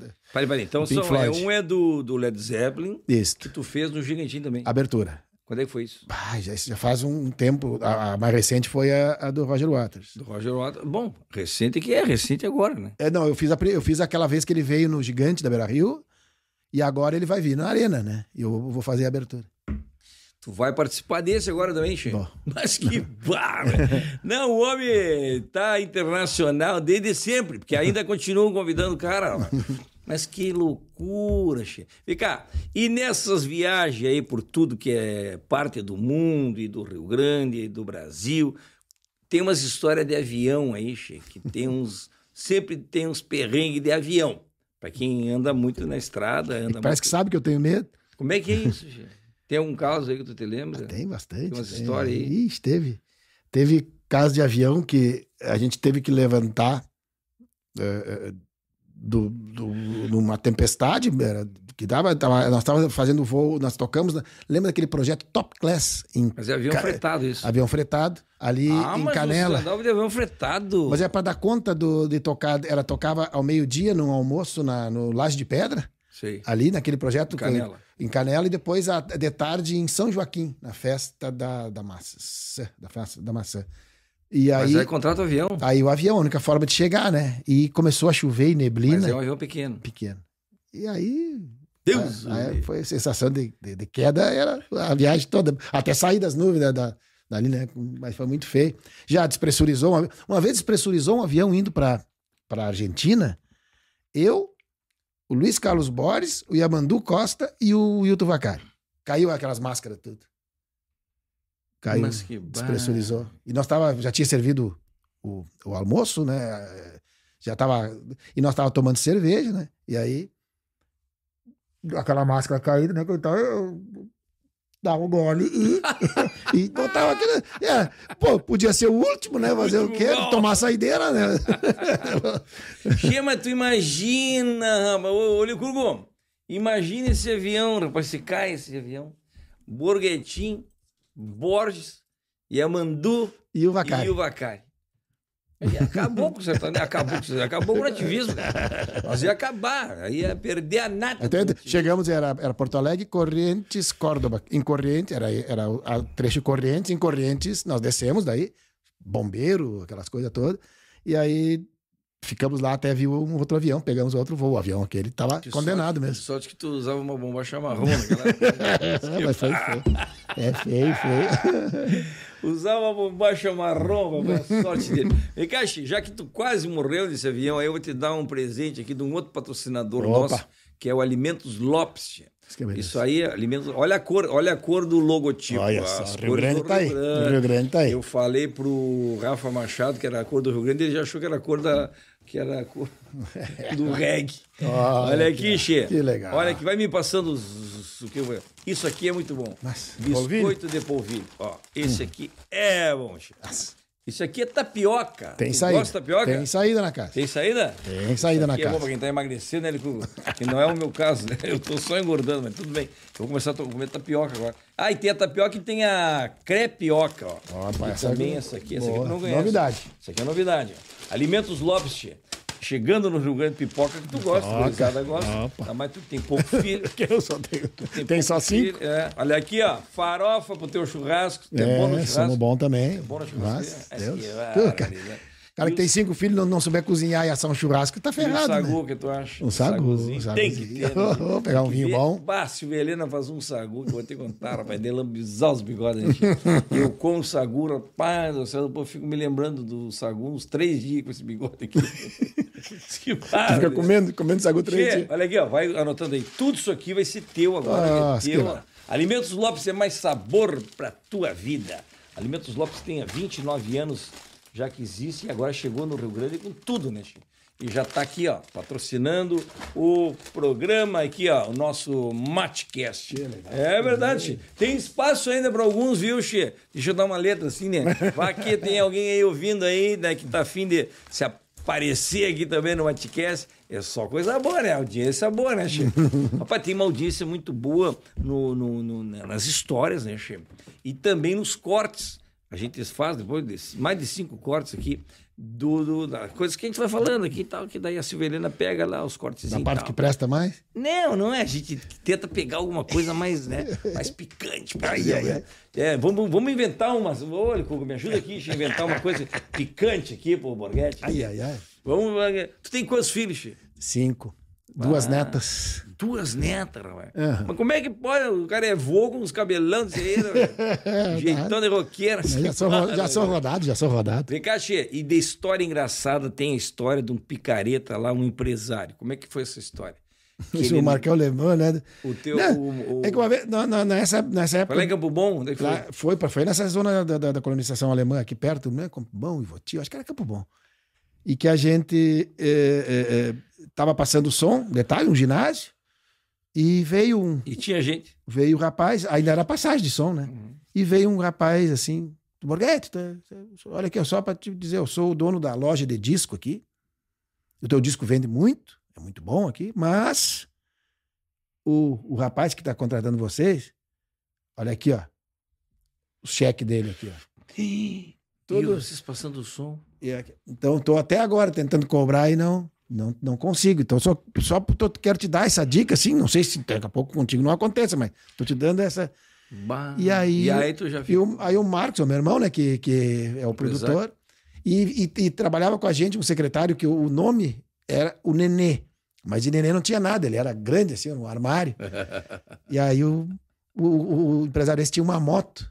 Speaker 1: do Então, são, é, um é do, do Led Zeppelin. Isso. Que tu fez no Gigantinho também. Abertura. Quando é que foi isso? já, já, faz
Speaker 2: um tempo. A, a mais recente foi a, a, do Roger Waters.
Speaker 1: Do Roger Waters. Bom, recente que é, recente agora, né?
Speaker 2: É, não, eu fiz, a, eu fiz aquela vez que ele veio no Gigante da Beira Rio e agora ele vai vir na Arena, né? E eu vou fazer a abertura.
Speaker 1: Tu vai participar desse agora também, Che? Mas que barba! Não, o homem tá internacional desde sempre, porque ainda continuam convidando o cara. Ó. Mas que loucura, chefe. Ficar. E nessas viagens aí por tudo que é parte do mundo e do Rio Grande e do Brasil, tem umas histórias de avião aí, chefe, que tem uns sempre tem uns perrengues de avião. Para quem anda muito na estrada, é anda Parece muito... que sabe que eu tenho medo. Como é que é isso, chefe? Tem algum caso aí que tu te lembra? Ah, tem bastante. Tem umas histórias
Speaker 2: aí. Ixi, teve. Teve caso de avião que a gente teve que levantar. Uh, uh, do, do, tempestade, era, que dava, tava, nós estávamos fazendo voo, nós tocamos. Né? Lembra daquele projeto Top Class? Em, mas é avião fretado isso. Avião fretado, ali ah, em mas Canela. Você
Speaker 1: de avião fretado. Mas é
Speaker 2: para dar conta do, de tocar. Ela tocava ao meio-dia no almoço na, no Laje de Pedra. Sim. Ali naquele projeto. Em Canela. Que, em Canela e depois a, de tarde em São Joaquim, na festa da, da massa Da festa da maçã. E Mas aí
Speaker 1: contrata o avião.
Speaker 2: Aí o avião, a única forma de chegar, né? E começou a chover e neblina. Mas é um avião
Speaker 1: pequeno. Pequeno. E aí. Deus!
Speaker 2: É, aí, aí foi a sensação de, de, de, queda, era a viagem toda. Até sair das nuvens da, né, da, dali, né? Mas foi muito feio. Já despressurizou. Uma, uma vez despressurizou um avião indo para a Argentina. Eu, o Luiz Carlos Borges, o Yamandu Costa e o Hilton Vacari. Caiu aquelas máscaras tudo. Caiu, Mas que despressurizou. E nós tava, já tinha servido o, o almoço, né? Já tava. E nós tava tomando cerveja, né? E aí. Aquela máscara caída, né? Então eu dava um gole e, e botava aquele. É, pô, podia ser o último, né? Fazer o quê? Gol. Tomar saideira, né?
Speaker 1: Chema, tu imagina, olha, Curgo, imagina esse avião, rapaz, se cai esse avião. Borguetim Borges, Yamandu e o Vacari. E o Vacari. acabou com o sertanejo, né? acabou com o acabou com o nativismo. Nós ia acabar, ia perder a nata. Então,
Speaker 2: então, chegamos, era, era Porto Alegre, Correntes, Córdoba. Em Correntes, era, era o trecho Correntes, em Correntes, nós descemos daí, bombeiro, aquelas coisas todas. E aí Ficamos lá até viu um outro avião, pegamos outro voo. O avião aquele estava condenado sorte, mesmo.
Speaker 1: Sorte que tu usava uma bomba chamarrão naquela época. é, mas
Speaker 2: foi feio. É feio, feio.
Speaker 1: Usava bombacha marrom, a sorte dele. encaixe já que tu quase morreu nesse avião, aí eu vou te dar um presente aqui de um outro patrocinador Opa. nosso, que é o Alimentos Lopes. É Isso aí, alimentos. Olha a cor, olha a cor do logotipo. Olha só, As Rio Grande está Rio tá aí. Grande. Rio Grande tá aí. Eu falei pro Rafa Machado que era a cor do Rio Grande, ele já achou que era a cor da, que era do reggae. Oh, olha aqui, Xê. Que legal. Olha que vai me passando os, o que eu... Isso aqui é muito bom. Nossa, Biscoito polvilho? de polvilho. Ó, esse hum. aqui é bom, Xê. Isso aqui é tapioca. Tem saída. Gosta de tapioca? Tem
Speaker 2: saída na casa.
Speaker 1: Tem saída? Tem saída na casa. É bom pra quem tá emagrecendo, né? Que não é o meu caso, né? Eu tô só engordando, mas tudo bem. Eu vou começar a comer tapioca agora. Ah, e tem a tapioca e tem a crepioca, ó. Ó, oh, essa também é essa aqui, essa aqui não ganha. Novidade. Isso aqui é novidade, ó. Alimentos Lobster. Chegando no Rio Grande Pipoca, que tu gosta, gurizada gosta. Tá, mas tu tem pouco filho. que eu só tenho. Tu tem, tem só cinco? Filho, é. Olha aqui, ó. Farofa pro teu churrasco. É, é bom no é, churrasco. bom
Speaker 2: também. É bom no churrasco. Nossa,
Speaker 1: é, é Deus. Que, assim, é ah, cara que tem
Speaker 2: cinco filhos não, não souber cozinhar e assar um churrasco, tá ferrado. E né? um sagu, né? que tu acha? Um, sagu. Um tem que ter. Né? Vou pegar um vinho ver. bom.
Speaker 1: Bah, se o Helena faz um sagu, que eu vou te contar, rapaz, dele lambizar os bigodes. Né, eu o sagu, rapaz, do céu, eu fico me lembrando do sagu uns três dias com esse bigode aqui. que barra, fica comendo, comendo
Speaker 2: sagu três che, dias.
Speaker 1: Olha aqui, ó, vai anotando aí. Tudo isso aqui vai ser teu agora. é teu. Alimentos Lopes é mais sabor pra tua vida. Alimentos Lopes tem há 29 anos já que existe e agora chegou no Rio Grande com tudo, né, Chico? E já está aqui, ó, patrocinando o programa aqui, ó, o nosso Matcast. É verdade, é. Tem espaço ainda para alguns, viu, Xê? Deixa eu dar uma letra assim, né? Vai que tem alguém aí ouvindo aí, né, que tá afim de se aparecer aqui também no Matcast. É só coisa boa, né? Audiência boa, né, Xê? Rapaz, tem uma audiência muito boa no, no, no, nas histórias, né, Xê? E também nos cortes a gente faz depois de mais de cinco cortes aqui, do, do, da coisa que a gente vai falando aqui e tal, que daí a Silvelena pega lá os cortes. na parte tal. que
Speaker 2: presta mais?
Speaker 1: Não, não é. A gente tenta pegar alguma coisa mais, né, mais picante pra aí né? É, vamos, vamos inventar umas. Olha, Cuca, me ajuda aqui a inventar uma coisa picante aqui pro Borghetti. Ai, ai, ai. Vamos, tu tem quantos filhos, Chico?
Speaker 2: Cinco. Duas ah, netas.
Speaker 1: Duas netas, rapaz. Uhum. Mas como é que pode? O cara é voo com os cabelão desse aí, né, é Jeitão de roqueiro. já, sou, assim, mano, já né, sou
Speaker 2: rodado, já sou rodado.
Speaker 1: Vem cá, Xê, e de história engraçada tem a história de um picareta lá, um empresário. Como é que foi essa história? Ele... o Marcão
Speaker 2: Lemão, né? O teu. Não, o, o... É que uma vez, não, não, nessa, nessa época.
Speaker 1: Campo Bom? Onde foi? É lá,
Speaker 2: foi, foi nessa zona da, da, da, colonização alemã, aqui perto, né? Campo Bom, Ivoti, acho que era Campo Bom. E que a gente. É, é, tava passando som, detalhe, um ginásio. E veio um. E tinha gente. Veio o um rapaz, ainda era passagem de som, né? Uhum. E veio um rapaz assim, do Borghetti, tá, tá olha aqui, só para te dizer, eu sou o dono da loja de disco aqui. O teu disco vende muito, é muito bom aqui, mas o, o rapaz que está contratando vocês, olha aqui, ó. O cheque dele aqui, ó.
Speaker 1: sim E vocês passando o som.
Speaker 2: Então, estou até agora tentando cobrar e não. Não, não consigo. Então, só, só tô, quero te dar essa dica, assim. Não sei se daqui a pouco contigo não aconteça, mas tô te dando essa.
Speaker 1: Bah, e aí, e aí tu já viu?
Speaker 2: O, aí o Marcos, o meu irmão, né, que, que é o produtor, e, e, e, trabalhava com a gente um secretário que o nome era o Nenê. Mas de Nenê não tinha nada, ele era grande, assim, no armário. e aí o, o, o empresário esse tinha uma moto.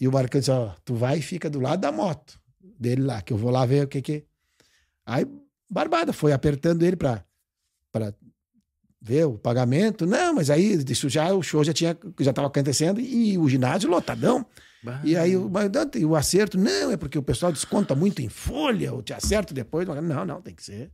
Speaker 2: E o Marcão disse: Ó, tu vai e fica do lado da moto dele lá, que eu vou lá ver o que que. Aí barbada, foi apertando ele para ver o pagamento. Não, mas aí isso já, o show já tinha já estava acontecendo e, o ginásio lotadão. Bah. E aí o, e o acerto, não, é porque o pessoal desconta muito em folha, eu te acerto depois. Não, não, tem que ser.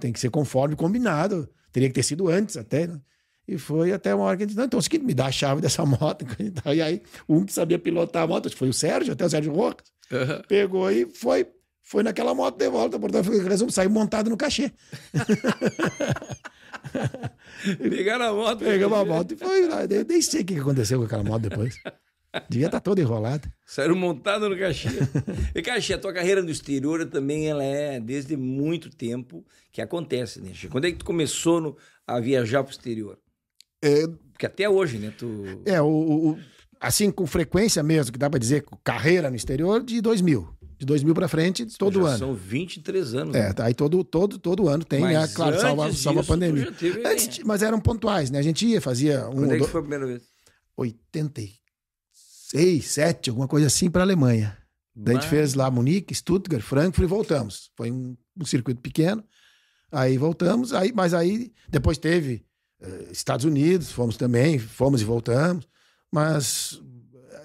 Speaker 2: Tem que ser conforme combinado. Teria que ter sido antes até. Né? E foi até uma hora que a gente então é o seguinte, me dá a chave dessa moto. Tá, e aí, um que sabia pilotar a moto, foi o Sérgio, até o Sérgio Rocas, uhum. pegou e foi foi naquela moto de volta, portanto, resumo, saiu montado no cachê.
Speaker 1: Pegaram a moto. Né? Pegamos a moto
Speaker 2: e foi lá. Eu nem sei o que aconteceu com aquela moto depois. Devia estar tá toda enrolada.
Speaker 1: Saíram montado no cachê. e, cachê, a tua carreira no exterior também ela é desde muito tempo que acontece, né, Quando é que tu começou no, a viajar para o exterior? É... Porque até hoje, né, tu... É, o,
Speaker 2: o assim, com frequência mesmo, que dá para dizer, carreira no exterior, de 2000. De 2000 para frente, todo já ano. São
Speaker 1: 23 anos. É, né?
Speaker 2: Tá, aí todo, todo, todo ano tem, né, mas né? Claro, salva, salva a pandemia.
Speaker 1: Teve, né? antes,
Speaker 2: mas eram pontuais, né? A gente ia, fazia um. Quando é que foi a primeira vez? 86, 7, alguma coisa assim, para a Alemanha. Daí a gente fez lá Munique, Stuttgart, Frankfurt e voltamos. Foi um, um circuito pequeno. Aí voltamos, aí, mas aí depois teve uh, Estados Unidos, fomos também, fomos e voltamos. Mas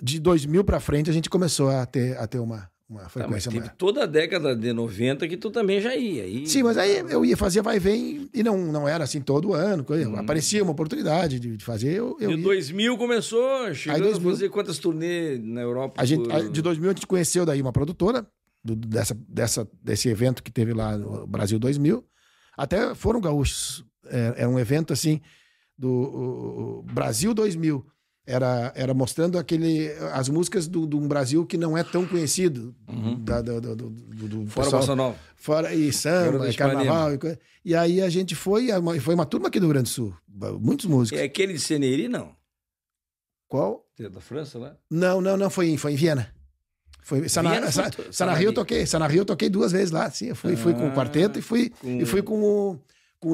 Speaker 2: de 2000 para frente a gente começou a ter, a ter uma, uma frequência tá, mas
Speaker 1: teve toda a década de 90 que tu também já ia. E... Sim, mas aí eu ia fazer
Speaker 2: vai e vem e não, não era assim todo ano. Hum. Aparecia uma oportunidade de, de fazer. Eu, eu de ia.
Speaker 1: 2000 começou, chegou aí 2000, a fazer quantas turnês na Europa? A gente, por... de
Speaker 2: 2000 a gente conheceu daí uma produtora do, dessa, dessa, desse evento que teve lá no Brasil 2000. Até foram gaúchos. Era, é, era é um evento assim do o, o Brasil 2000 era, era mostrando aquele, as músicas de do, do um Brasil que não é tão conhecido. Uhum. Da, do, do, do, do Fora Bossa
Speaker 1: Nova. Fora, e samba, e carnaval. E,
Speaker 2: e, aí a gente foi, foi uma turma aqui do Rio Grande do Sul, muitos músicos.
Speaker 1: É aquele de Seneri, não? Qual? É da França, lá?
Speaker 2: Não, não, não, foi em, foi em Viena. Foi, Sana, Viena Sana, Sana, Sana Rio eu toquei, Sana Rio eu toquei duas vezes lá, sim. Eu fui, ah, fui com o ah, quarteto e fui, com... e fui com o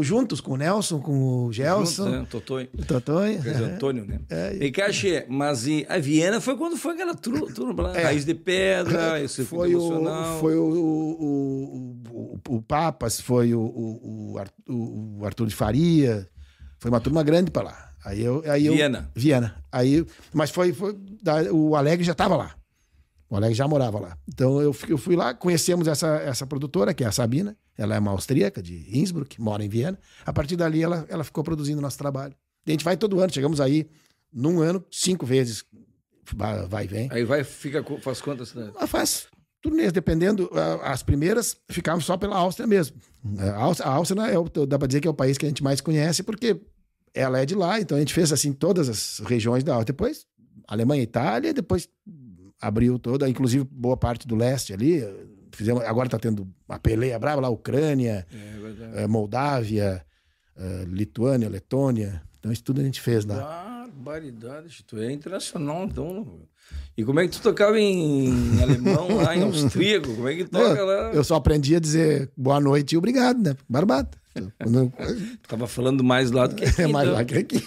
Speaker 2: juntos com o Nelson, com o Gelson. Junto, né? Totói. Totói. É.
Speaker 1: Antônio, né? É, e Caxê, mas e, a Viena foi quando foi aquela turma é. Raiz de Pedra, esse foi o Foi
Speaker 2: o, o, o, o, Papas, foi o, o, o, o Arthur de Faria, foi uma turma grande para lá. Aí eu, aí eu, Viena. Viena. Aí, mas foi, foi o Alegre já estava lá. O Alegre já morava lá. Então eu, eu fui lá, conhecemos essa, essa produtora, que é a Sabina. Ela é uma austríaca de Innsbruck, mora em Viena. A partir dali, ela, ela ficou produzindo nosso trabalho. E a gente vai todo ano, chegamos aí, num ano, cinco vezes, vai e vem.
Speaker 1: Aí vai, fica, faz quantas cidades? Né?
Speaker 2: Ah, faz turnês, dependendo. As primeiras ficavam só pela Áustria mesmo. É, a Áustria, a Áustria né, é dá para dizer que é o país que a gente mais conhece, porque ela é de lá, então a gente fez assim todas as regiões da Áustria. Depois, Alemanha, Itália, depois abriu toda, inclusive boa parte do leste ali, fizemos, agora está tendo a peleia brava lá, Ucrânia, é, é, Moldávia, é, Lituânia, Letônia. Então, isso tudo a gente fez
Speaker 1: lá. Barbaridade, tu é internacional, então. Né, e como é que tu tocava em alemão lá, em austríaco? Como é que toca eu, lá? Eu
Speaker 2: só aprendi a dizer boa noite e obrigado, né? Barbado. Quando...
Speaker 1: Tava falando mais lá do que aqui. É mais então. lá que aqui.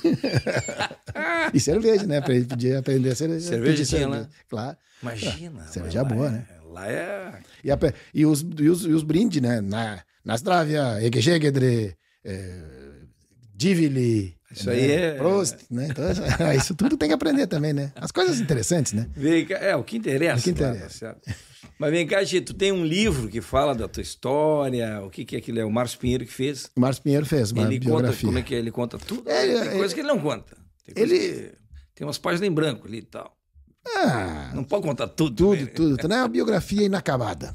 Speaker 2: e cerveja, né? Pra Podia aprender a cerveja. Cerveja, cerveja. Né? Claro. Imagina. Cerveja boa, é. né? Lá é. E, a, e, os, e, os, e os brindes, né? Na, Stravia Egegedre, é, Divili. Isso né? aí é. Prost,
Speaker 1: né? Então, isso
Speaker 2: tudo tem que aprender também, né? As coisas interessantes, né?
Speaker 1: Vem cá, é, o que interessa. O que tá interessa. Mas vem cá, Gito, tem um livro que fala da tua história, o que, que é aquilo? É o Márcio Pinheiro que fez? O
Speaker 2: Márcio Pinheiro fez, uma ele biografia. conta
Speaker 1: como é que é, ele conta tudo. É, tem é, coisa que ele não conta. Tem ele. Que... Tem umas páginas em branco ali e tal. Ah, não pode contar tudo. Tudo, tudo. Não né? é uma biografia inacabada.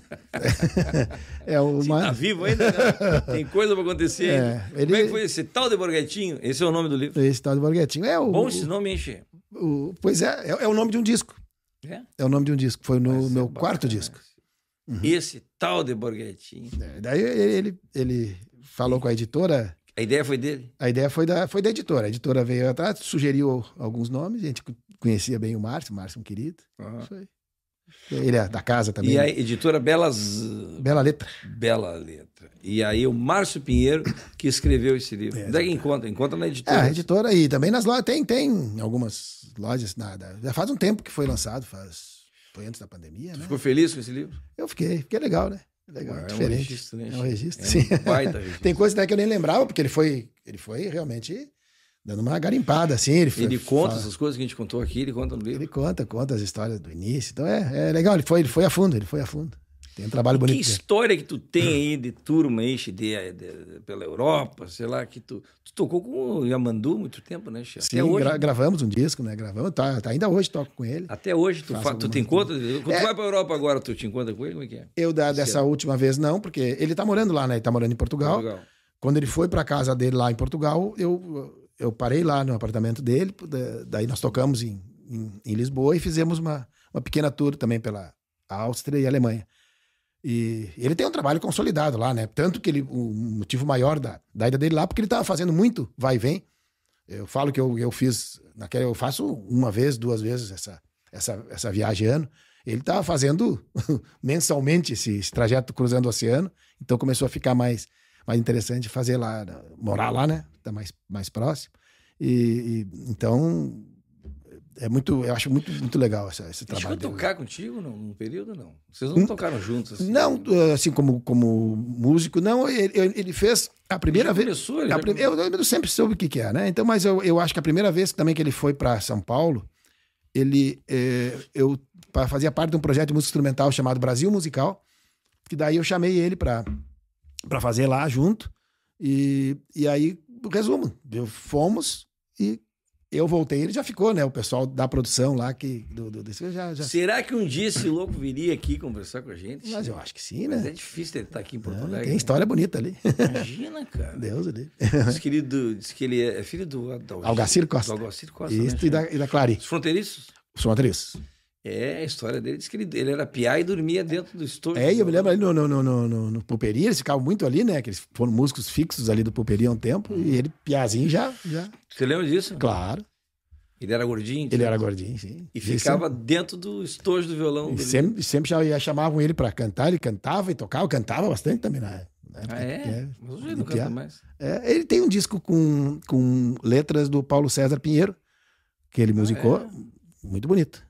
Speaker 2: é uma... Sim, tá vivo ainda, né? Tem coisa
Speaker 1: para acontecer é, é, Ele... Como é que foi esse tal de Borgetinho. Esse é o nome do livro.
Speaker 2: Esse tal de Borgetinho É o, Bom esse
Speaker 1: nome, enche. O...
Speaker 2: Pois é, é, é, o nome de um disco. É? É o nome de um disco. Foi no Mas é meu é quarto disco.
Speaker 1: Uhum. Esse tal de Borgetinho. É,
Speaker 2: daí ele, ele falou com a editora...
Speaker 1: A ideia foi dele?
Speaker 2: A ideia foi da, foi da editora. A editora veio atrás, sugeriu alguns nomes, a gente conhecia bem o Márcio, Márcio é um querido. Uhum. Isso aí. Ele é da casa também. E a né?
Speaker 1: editora Belas... Bela Letra. Bela Letra. E aí o Márcio Pinheiro que escreveu esse livro. É, Onde é que encontra? Encontra na editora. É, a
Speaker 2: editora e também nas lojas. Tem, tem algumas lojas. Nada. Já faz um tempo que foi lançado,
Speaker 1: faz... Foi antes da pandemia, tu né? ficou feliz com esse livro?
Speaker 2: Eu fiquei. Fiquei legal, né? Legal, é, é, diferente. É um
Speaker 1: registro, né? É um registro, é um sim. Registro.
Speaker 2: tem coisa até que eu nem lembrava, porque ele foi,
Speaker 1: ele foi realmente dando uma garimpada, assim. Ele, ele foi, conta fala... essas coisas que a gente contou aqui, ele conta no livro. Ele
Speaker 2: conta, conta as histórias do início. Então é, é legal, ele foi, ele foi a fundo, ele foi a fundo.
Speaker 1: Tem um trabalho bonito. Que história que tu tem aí de turma enche de, de, de, pela Europa, sei lá, que tu, tu tocou com o Yamandu muito tempo, né, Chico? Sim, hoje, gra
Speaker 2: gravamos um disco, né? Gravamos, tá, tá, ainda hoje toco com ele. Até hoje tu, fa, tu te encontra?
Speaker 1: Quando é, tu vai pra Europa agora, tu te encontra com ele? Como é que é? Eu da, dessa
Speaker 2: última vez não, porque ele tá morando lá, né? Ele tá morando em Portugal. Portugal. Quando ele foi pra casa dele lá em Portugal, eu eu parei lá no apartamento dele, daí nós tocamos em, em, em, Lisboa e fizemos uma, uma pequena tour também pela Áustria e Alemanha. E ele tem um trabalho consolidado lá, né? Tanto que ele, o motivo maior da, da ida dele lá, porque ele estava fazendo muito vai e vem. Eu falo que eu, eu fiz, naquela eu faço uma vez, duas vezes essa, essa, essa viagem ano. Ele estava fazendo mensalmente esse, esse trajeto cruzando o oceano, então começou a ficar mais mais interessante fazer lá, morar lá, né? Tá mais, mais próximo. E, e então é muito, eu acho muito, muito legal essa, esse trabalho. Chegou a
Speaker 1: tocar dele. contigo no, no período não? Vocês não hum? tocaram juntos? Assim,
Speaker 2: não, assim como, como músico, não. Ele, ele fez a primeira ele vez. Começou, ele a, já... eu, eu, sempre soube o que, que é, né? Então, mas eu, eu acho que a primeira vez também que ele foi para São Paulo, ele é, eu fazia parte de um projeto de música instrumental chamado Brasil Musical, que daí eu chamei ele para para fazer lá junto. E, e aí, resumo, eu fomos e eu voltei, ele já ficou, né? O pessoal da produção lá que do, do desse, já, já,
Speaker 1: Será que um dia esse louco viria aqui conversar com a gente? Mas eu acho que sim, né? Mas é difícil ele estar tá aqui em Porto Alegre. Tem né? história bonita ali. Imagina, cara. Deus ali. Diz que ele, do, diz que ele é filho do, do Algacir Costa. Do Algacir Costa. Isso, né? e,
Speaker 2: da, e da Clari. Os fronteiriços? Os fronteiriços.
Speaker 1: É, a história dele diz que ele, ele era piá e dormia dentro do estúdio. É, eu
Speaker 2: me lembro ali no, no, no, no, no, no Pulperia, eles ficavam muito ali, né? Que eles foram músicos fixos ali do Pulperia há um tempo,
Speaker 1: e ele, piazinho, já, já. Você lembra disso? Claro. Ele era gordinho? Ele então? era gordinho, sim. E ficava sempre... dentro do estojo do violão. E sempre,
Speaker 2: sempre chamavam ele para cantar, ele cantava e tocava, cantava bastante também, ah, né?
Speaker 1: Ah, é? é? Mas hoje ele não canta mais.
Speaker 2: É, ele tem um disco com, com letras do Paulo César Pinheiro, que ele ah, musicou, ah, é? muito bonito.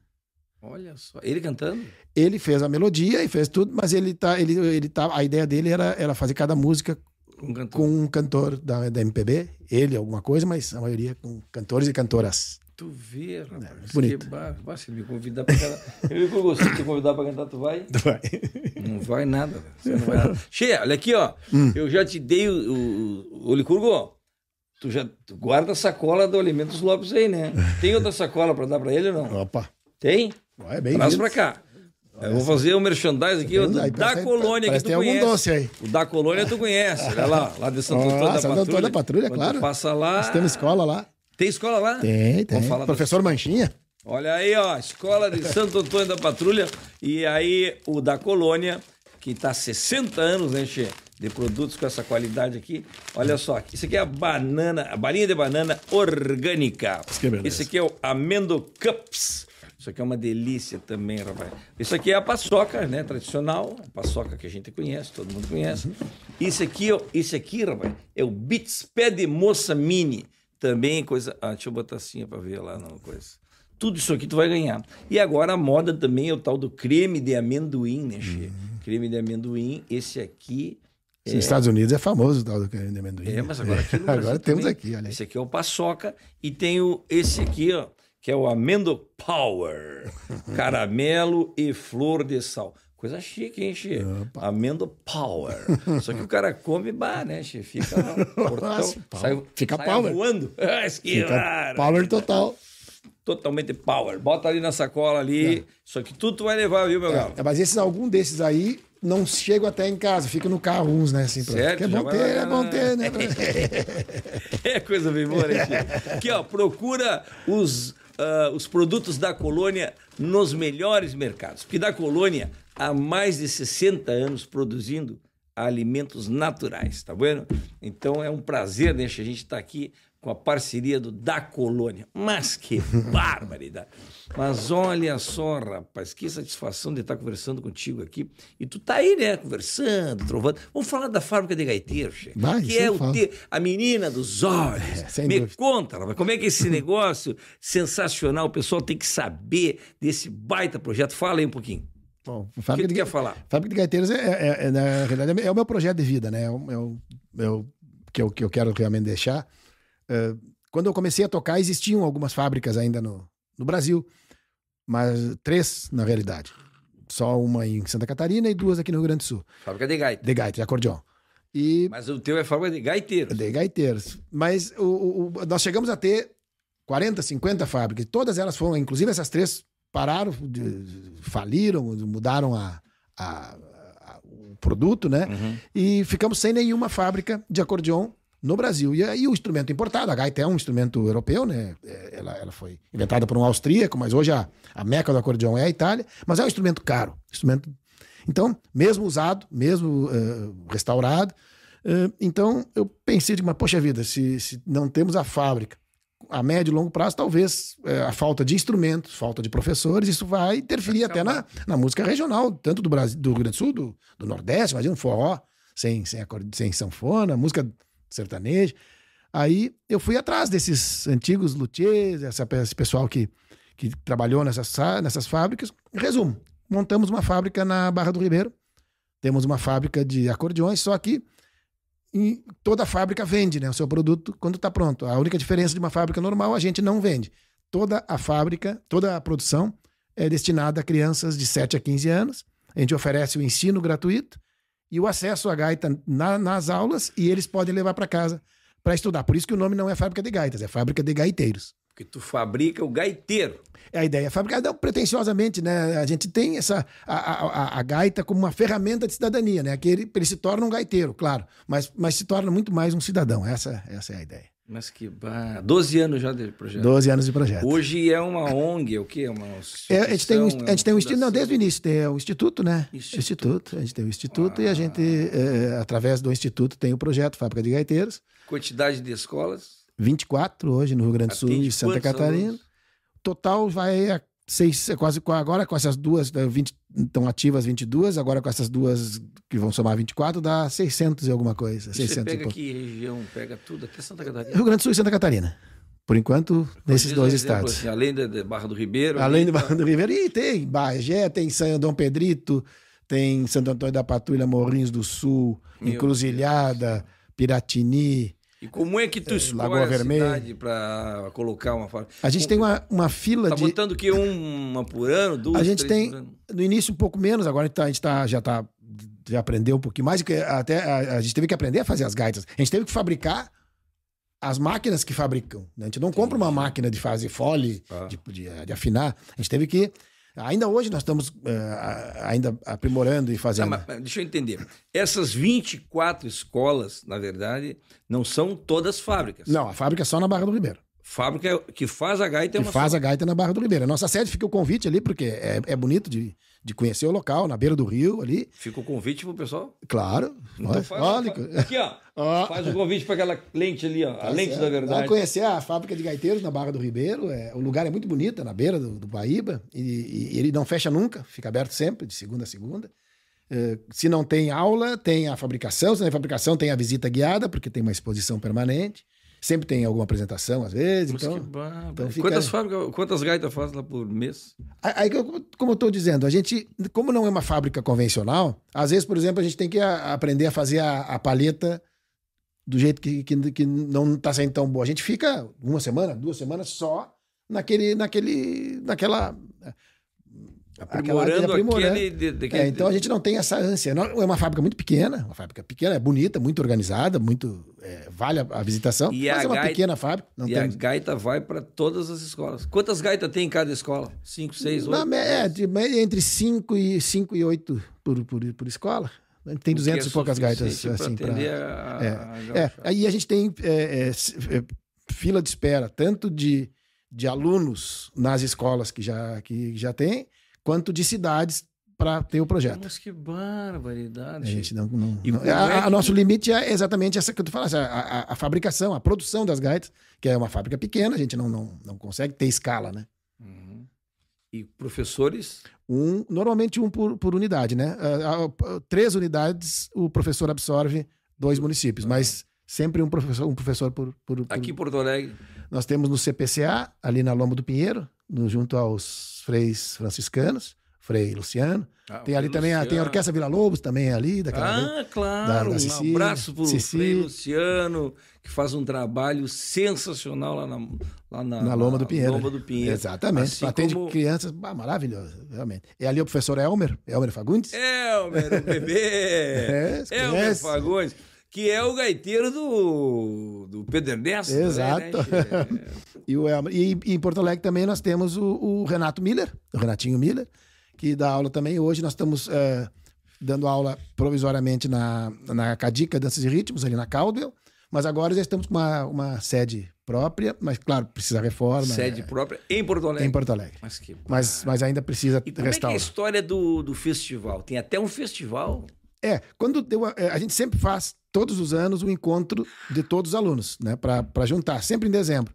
Speaker 1: Olha só, ele cantando?
Speaker 2: Ele fez a melodia e fez tudo, mas ele tá, ele, ele tá, a ideia dele era, era fazer cada música um com um cantor da, da MPB, ele alguma coisa, mas a maioria com cantores e cantoras.
Speaker 1: Tu vê, rapaz. É, bonito. bar... se me convidar para cantar. Eu vou te convidar para cantar, tu vai? Tu vai. Não vai nada. Você não vai nada. Cheia, olha aqui, ó. Hum. Eu já te dei o, o, o Licurgo. Tu já tu guarda a sacola do Alimentos Lopes aí, né? Tem outra sacola para dar para ele ou não? Opa. Tem? É bem Traz para cá. Eu vou fazer um merchandising aqui é verdade, da parece, colônia parece que tu tem conhece. algum doce aí. O da colônia tu conhece, olha lá, lá de Santo Antônio ah, da Santo Antônio da Patrulha, claro. Passa lá. Nós
Speaker 2: temos escola lá.
Speaker 1: Tem escola lá? Tem, tem. Professor Manchinha. Olha aí, ó, escola de Santo Antônio da Patrulha e aí o da colônia que está há 60 anos, né, De produtos com essa qualidade aqui. Olha só, isso aqui é a banana, a balinha de banana orgânica. Isso aqui é o Amendo Cups isso aqui é uma delícia também, rapaz. Isso aqui é a paçoca, né? Tradicional, a paçoca que a gente conhece, todo mundo conhece. Uhum. Isso aqui, isso aqui, rapaz, é o Beats Pé de Moça Mini. Também coisa. Ah, deixa eu botar assim para ver lá, não, coisa. Tudo isso aqui tu vai ganhar. E agora a moda também é o tal do creme de amendoim, né, Xê? Uhum. Creme de amendoim, esse aqui. É nos é... Estados
Speaker 2: Unidos é famoso o tal do creme de amendoim. É, mas né? agora aqui no Agora temos
Speaker 1: aqui, olha aí. Esse aqui é o paçoca e tem o, esse aqui, ó que é o Amendo Power. Caramelo e flor de sal. Coisa chique, hein, Xê? Amendo Power. Só que o cara come, bar né, Xê? Fica portão, sai, fica sai power. voando. Ah, fica power total. Totalmente power. Bota ali na sacola ali. É. Só que tudo tu vai levar, viu, meu é, galo?
Speaker 2: É, mas esses, algum desses aí não chegam até em casa. Fica no carro uns, né? Assim, pra... certo, é bom ter, é bom ter, né?
Speaker 1: é coisa bem boa, né, Aqui, ó, procura os uh, os produtos da colônia nos melhores mercados. Porque da colônia, há mais de 60 anos produzindo alimentos naturais, tá bom? Então é um prazer, né, a gente estar tá aqui com a parceria do Da Colônia. Mas que barbaridade! Mas olha só, rapaz, que satisfação de estar conversando contigo aqui. E tu tá aí, né, conversando, trovando. Vamos falar da fábrica de gaiteiro, chefe. Que é o te... a menina dos olhos. É, Me dúvida. conta, rapaz, como é que é esse negócio sensacional, o pessoal tem que saber desse baita projeto. Fala aí um pouquinho. Bom, o que de... quer falar? Fábrica de Gaiteiros, é, é,
Speaker 2: é, na realidade, é o meu é projeto de vida, né? É, é o, é o que, eu, que eu quero realmente deixar. Eh, quando eu comecei a tocar, existiam algumas fábricas ainda no, no Brasil. Mas três, na realidade. Só uma em Santa Catarina e duas aqui no Rio Grande do Sul.
Speaker 1: Fábrica de gaita.
Speaker 2: De gaita, de acordeão.
Speaker 1: E... Mas o teu é fábrica de gaiteiros. De gaiteiros.
Speaker 2: Mas o, o, nós chegamos a ter 40, 50 fábricas. Todas elas foram, inclusive essas três, pararam, faliram, mudaram a, a, a o produto, né? Uhum. E ficamos sem nenhuma fábrica de acordeão no Brasil. E aí o instrumento importado, a gaita é um instrumento europeu, né? É, ela, ela foi inventada por um austríaco, mas hoje a, a meca do acordeão é a Itália, mas é um instrumento caro, instrumento... Então, mesmo usado, mesmo uh, restaurado, uh, então eu pensei, mas poxa vida, se, se não temos a fábrica a médio e longo prazo, talvez eh, a falta de instrumentos, falta de professores, isso vai interferir até na, na música regional, tanto do Brasil, do Rio Grande do Sul, do, do Nordeste, imagina um forró sem, sem, acorde, sem sanfona, música sertanejo. Aí eu fui atrás desses antigos luthiers, esse pessoal que, que trabalhou nessas, nessas fábricas. Resumo, montamos uma fábrica na Barra do Ribeiro, temos uma fábrica de acordeões, só que toda fábrica vende né, o seu produto quando está pronto. A única diferença de uma fábrica normal, a gente não vende. Toda a fábrica, toda a produção é destinada a crianças de 7 a 15 anos. A gente oferece o ensino gratuito, e o acesso à gaita na, nas aulas e eles podem levar para casa para estudar. Por isso que o nome não é Fábrica de Gaitas, é Fábrica de Gaiteiros.
Speaker 1: Porque tu fabrica o gaiteiro.
Speaker 2: É a ideia. É Fabricar, não, pretensiosamente, né? A gente tem essa, a, a, a, gaita como uma ferramenta de cidadania, né? Que ele, ele se torna um gaiteiro, claro, mas, mas se torna muito mais um cidadão. Essa,
Speaker 1: essa é a ideia. Mas que bar... 12 anos já de projeto. 12 anos de projeto. Hoje é uma ONG, o que é uma é, a gente tem um, a gente tem um é instituto, não, desde o
Speaker 2: início tem é o instituto, né? Instituto. instituto. A gente tem o instituto ah. e a ah. gente é, através do instituto tem o projeto Fábrica de Gaiteiros.
Speaker 1: Quantidade de escolas?
Speaker 2: 24 hoje no Rio Grande do Sul e Santa Catarina. Alunos?
Speaker 1: Total vai a
Speaker 2: seis, é quase agora com essas duas, 20, eh, estão ativas 22, agora com essas duas que vão somar 24, dá 600 e alguma coisa. Você pega aqui
Speaker 1: região, pega tudo, até Santa Catarina. Rio Grande do Sul e Santa Catarina.
Speaker 2: Por enquanto, nesses dois exemplo, estados. Assim,
Speaker 1: além da Barra do Ribeiro. Além da Barra tá do Ribeiro.
Speaker 2: E tem Bagé, tem São Dom Pedrito, tem Santo Antônio da Patrulha, Morrinhos do Sul, Meu Encruzilhada, Deus. Piratini,
Speaker 1: e como é que tu é, escolhe Lagoa a Vermelha. cidade para colocar uma fábrica? A gente tem uma, uma fila tá de... Tá botando que uma por ano, duas, A gente tem,
Speaker 2: no início, um pouco menos. Agora a gente, tá, a gente tá, já tá... Já aprendeu um pouquinho mais. Até a, a gente teve que aprender a fazer as gaitas. A gente teve que fabricar as máquinas que fabricam. Né? A gente não compra uma máquina de fazer fole, ah. de, de, de, afinar. A gente teve que Ainda hoje nós estamos uh, ainda aprimorando e tá, fazendo.
Speaker 1: Não, deixa eu entender. Essas 24 escolas, na verdade, não são todas fábricas.
Speaker 2: Não, a fábrica é só na Barra do Ribeiro.
Speaker 1: Fábrica que faz a gaita. É que é uma faz
Speaker 2: a gaita na Barra do Ribeiro. A nossa sede fica o convite ali, porque é, é bonito de, de conhecer o local, na beira do rio ali.
Speaker 1: Fica o convite pro pessoal? Claro. Então faz, Olha. Faz, aqui, ó. Faz o convite para aquela lente ali, ó. a tá lente da verdade. Vai conhecer
Speaker 2: a fábrica de gaiteiros na Barra do Ribeiro. É, o lugar é muito bonito, é na beira do, do Baíba. E, e, e, ele não fecha nunca, fica aberto sempre, de segunda a segunda. É, se não tem aula, tem a fabricação. Se não tem fabricação, tem a visita guiada, porque tem uma exposição permanente. Sempre tem alguma apresentação, às vezes. então,
Speaker 1: é então fica... quantas, fábricas, quantas gaitas faz lá por mês?
Speaker 2: Aí, como eu estou dizendo, a gente, como não é uma fábrica convencional, às vezes, por exemplo, a gente tem que aprender a fazer a, a palheta do jeito que, que, que não está sendo tão boa. A gente fica uma semana, duas semanas só naquele, naquele, naquela aprimorando, aprimorando.
Speaker 1: aquele... É, então a gente não tem essa
Speaker 2: ânsia. é uma fábrica muito pequena, uma fábrica pequena, é bonita, muito organizada, muito é, vale a, a, visitação, e mas a é uma gaita, pequena fábrica. Não e a
Speaker 1: gaita vai para todas as escolas. Quantas gaitas tem em cada escola? Cinco, seis, oito? Na, é,
Speaker 2: de, entre cinco e, cinco e oito por, por, por escola. Tem 200 é e poucas gaitas. assim pra, A... É, é aí a gente tem é, fila de espera, tanto de, de alunos nas escolas que já, que já tem, quanto de cidades para ter o projeto.
Speaker 1: Mas que barbaridade. A gente não, não, é a, que...
Speaker 2: nosso limite é exatamente essa que tu falaste, assim, a, a, a, fabricação, a produção das gaitas, que é uma fábrica pequena, a gente não, não, não consegue ter escala, né? Uhum.
Speaker 1: E professores?
Speaker 2: Um, normalmente um por, por unidade, né? Uh, uh, uh, três unidades o professor absorve dois municípios, mas uhum. sempre um professor, um professor por, por, por... Aqui em Porto Alegre? Nós temos no CPCA, ali na Lomba do Pinheiro, no, junto aos freis franciscanos, Frei Luciano. Ah, tem ali Luciano. também a, tem a Orquestra Vila Lobos, também ali.
Speaker 1: Daquela,
Speaker 2: ah, claro. Da, da Cicília, um abraço pro Cici.
Speaker 1: Frei Luciano, que faz um trabalho sensacional lá na, lá na, na Loma, do Pinheiro, Loma do Pinheiro. Exatamente. Assim Atende como...
Speaker 2: crianças, ah, maravilhoso, realmente. E é ali o professor Elmer, Elmer Fagundes.
Speaker 1: Elmer, o bebê! é, Elmer Fagundes que é o gaiteiro do, do Pedro Ernesto. Né? Exato. Né?
Speaker 2: e, o E, em Porto Alegre também nós temos o, o, Renato Miller, o Renatinho Miller, que dá aula também. Hoje nós estamos eh, dando aula provisoriamente na, na Cadica Danças e Ritmos, ali na Caldwell. Mas agora já estamos com uma, uma sede própria, mas claro, precisa reforma. Né? Sede é...
Speaker 1: própria em Porto Alegre. Em Porto Alegre. Mas, que...
Speaker 2: mas, mas ainda precisa e como restaurar. É, é a
Speaker 1: história do, do festival? Tem até um festival?
Speaker 2: É, quando deu a, eh, a gente sempre faz todos os anos o encontro de todos os alunos, né, para juntar, sempre em dezembro.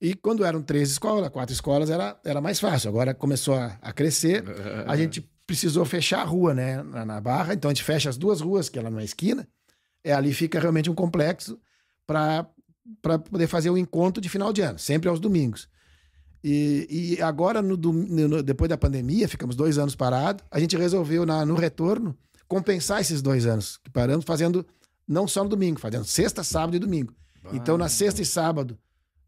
Speaker 2: E quando eram três escolas, quatro escolas, era, era mais fácil. Agora começou a, a crescer, a gente precisou fechar a rua, né, na, na, Barra, então a gente fecha as duas ruas, que ela é na esquina, é, ali fica realmente um complexo para poder fazer o encontro de final de ano, sempre aos domingos. E, e, agora, no, no, depois da pandemia, ficamos dois anos parados. A gente resolveu, na, no retorno, compensar esses dois anos que paramos, fazendo não só no domingo, fazendo sexta, sábado e domingo. Então, na sexta e sábado,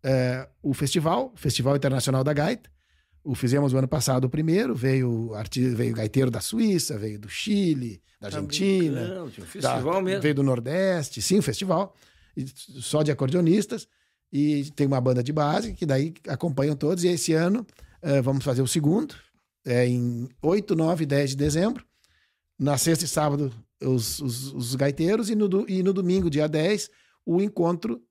Speaker 2: é, o festival, Festival Internacional da Gaita. O fizemos o ano passado o primeiro, veio artista, veio gaiteiro da Suíça, veio do Chile, da Argentina, tá um festival da, mesmo. veio do Nordeste, sim, um festival, só de acordeonistas, e tem uma banda de base que daí acompanham todos, e esse ano é, vamos fazer o segundo, é em 8, 9 10 de dezembro, na sexta e sábado os, os, os gaiteiros, e no, do, e no domingo, dia 10, o encontro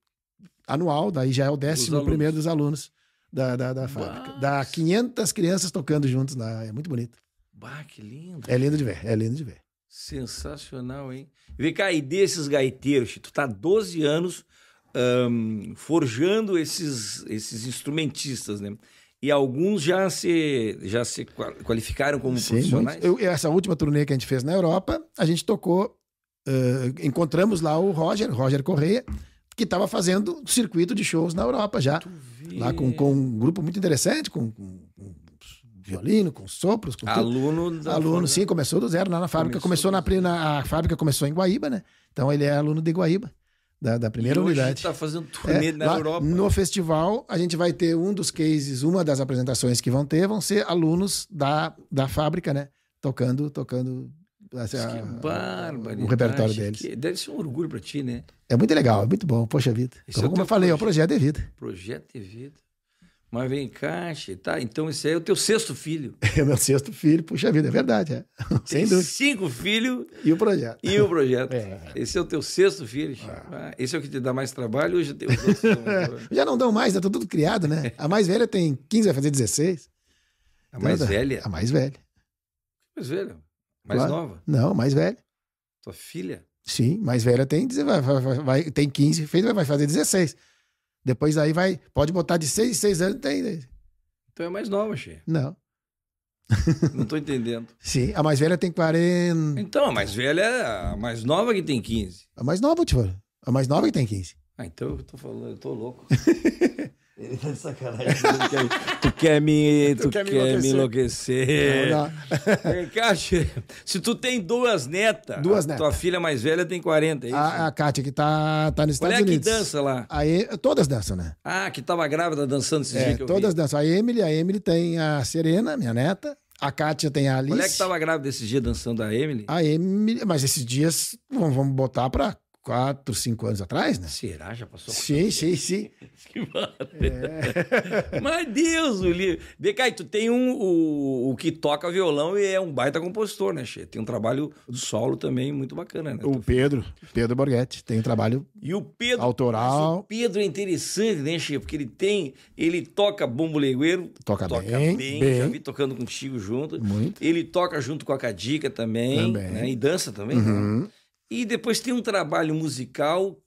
Speaker 2: anual, daí já é o décimo dos primeiro dos alunos da, da, da fábrica. Dá 500 crianças tocando juntos lá, é muito bonito.
Speaker 1: Bah, que lindo. É lindo de ver, é lindo de ver. Sensacional, hein? Vem cá, e desses gaiteiros, tu tá 12 anos um, forjando esses, esses instrumentistas, né? e alguns já se, já se qualificaram como Sim, profissionais? Eu,
Speaker 2: essa última turnê que a gente fez na Europa, a gente tocou, uh, encontramos lá o Roger, Roger Correia, que estava fazendo circuito de shows na Europa já. Lá com, com um grupo muito interessante, com, com, violino, com sopros. Com aluno tudo. da Aluno, sim, começou do zero lá na fábrica. Começou, começou na, na, a fábrica começou em Guaíba, né? Então ele é aluno de Guaíba da, da primeira e hoje unidade.
Speaker 1: está fazendo é, turnê é, na lá, Europa.
Speaker 2: No festival, a gente vai ter um dos cases, uma das apresentações que vão ter, vão ser alunos da, da fábrica, né? Tocando, tocando assim,
Speaker 1: bárbaro, o repertório deles. deve ser um orgulho para ti, né?
Speaker 2: É muito legal, é muito bom, poxa vida. Então, Como eu falei, projeto, é o projeto de vida.
Speaker 1: Projeto de vida. Mas vem encaixe, tá? Então esse aí é o teu sexto filho.
Speaker 2: É meu sexto filho, puxa vida, é verdade, é. Sem dúvida.
Speaker 1: Cinco filhos. E o projeto. E o projeto. É. Esse é o teu sexto filho, ah. ah. Esse é o que te dá mais trabalho, hoje
Speaker 2: Já não dão mais, né? Tá tudo criado, né? É. A mais velha tem 15, vai fazer 16.
Speaker 1: A mais velha? A mais velha. Mais velha? Mais claro. nova?
Speaker 2: Não, mais velha.
Speaker 1: Tua filha?
Speaker 2: Sim, mais velha tem, vai, vai, vai, tem 15, fez, vai fazer 16. Depois aí vai. Pode botar de 6 em 6 anos, tem. Né?
Speaker 1: Então é mais nova, Xê. Não. Não tô entendendo.
Speaker 2: Sim, a mais velha tem 40.
Speaker 1: Então, a mais velha, é a mais nova que tem 15.
Speaker 2: A mais nova, tipo. A mais nova que tem 15.
Speaker 1: Ah, então eu tô falando, eu tô louco. Ele tá sacanagem. tu quer me, tu, tu quer, quer me enlouquecer. Não, Cátia, se tu tem duas netas, duas netas. tua filha mais velha tem 40, é isso? A, a
Speaker 2: Kátia que tá, tá nos Qual Estados é Unidos. Olha que
Speaker 1: dança lá. Aí, todas dançam, né? Ah, que tava grávida dançando esses é, dias que eu Todas
Speaker 2: vi. dançam. A Emily, a Emily tem a Serena, minha neta. A Kátia tem a Alice. Qual é que tava
Speaker 1: grávida esses dias dançando a Emily? A Emily, mas esses
Speaker 2: dias vamos, vamos botar pra quatro, cinco anos atrás, né? Será? Já passou? Sim, sim,
Speaker 1: sim. que
Speaker 2: é.
Speaker 1: Mas Deus, o livro. Decai, tu tem um, o, o que toca violão e é um baita compositor, né, Che? Tem um trabalho solo também muito bacana,
Speaker 2: né? O Pedro, Pedro Borghetti, tem um trabalho
Speaker 1: e o Pedro,
Speaker 2: autoral. o
Speaker 1: Pedro é interessante, né, Che? Porque ele tem, ele toca bombo legueiro. Toca, toca bem, bem, bem, Já vi tocando contigo junto. Muito. Ele toca junto com a Cadica também, também. Né? E dança também, né? uhum. né? E depois tem um trabalho musical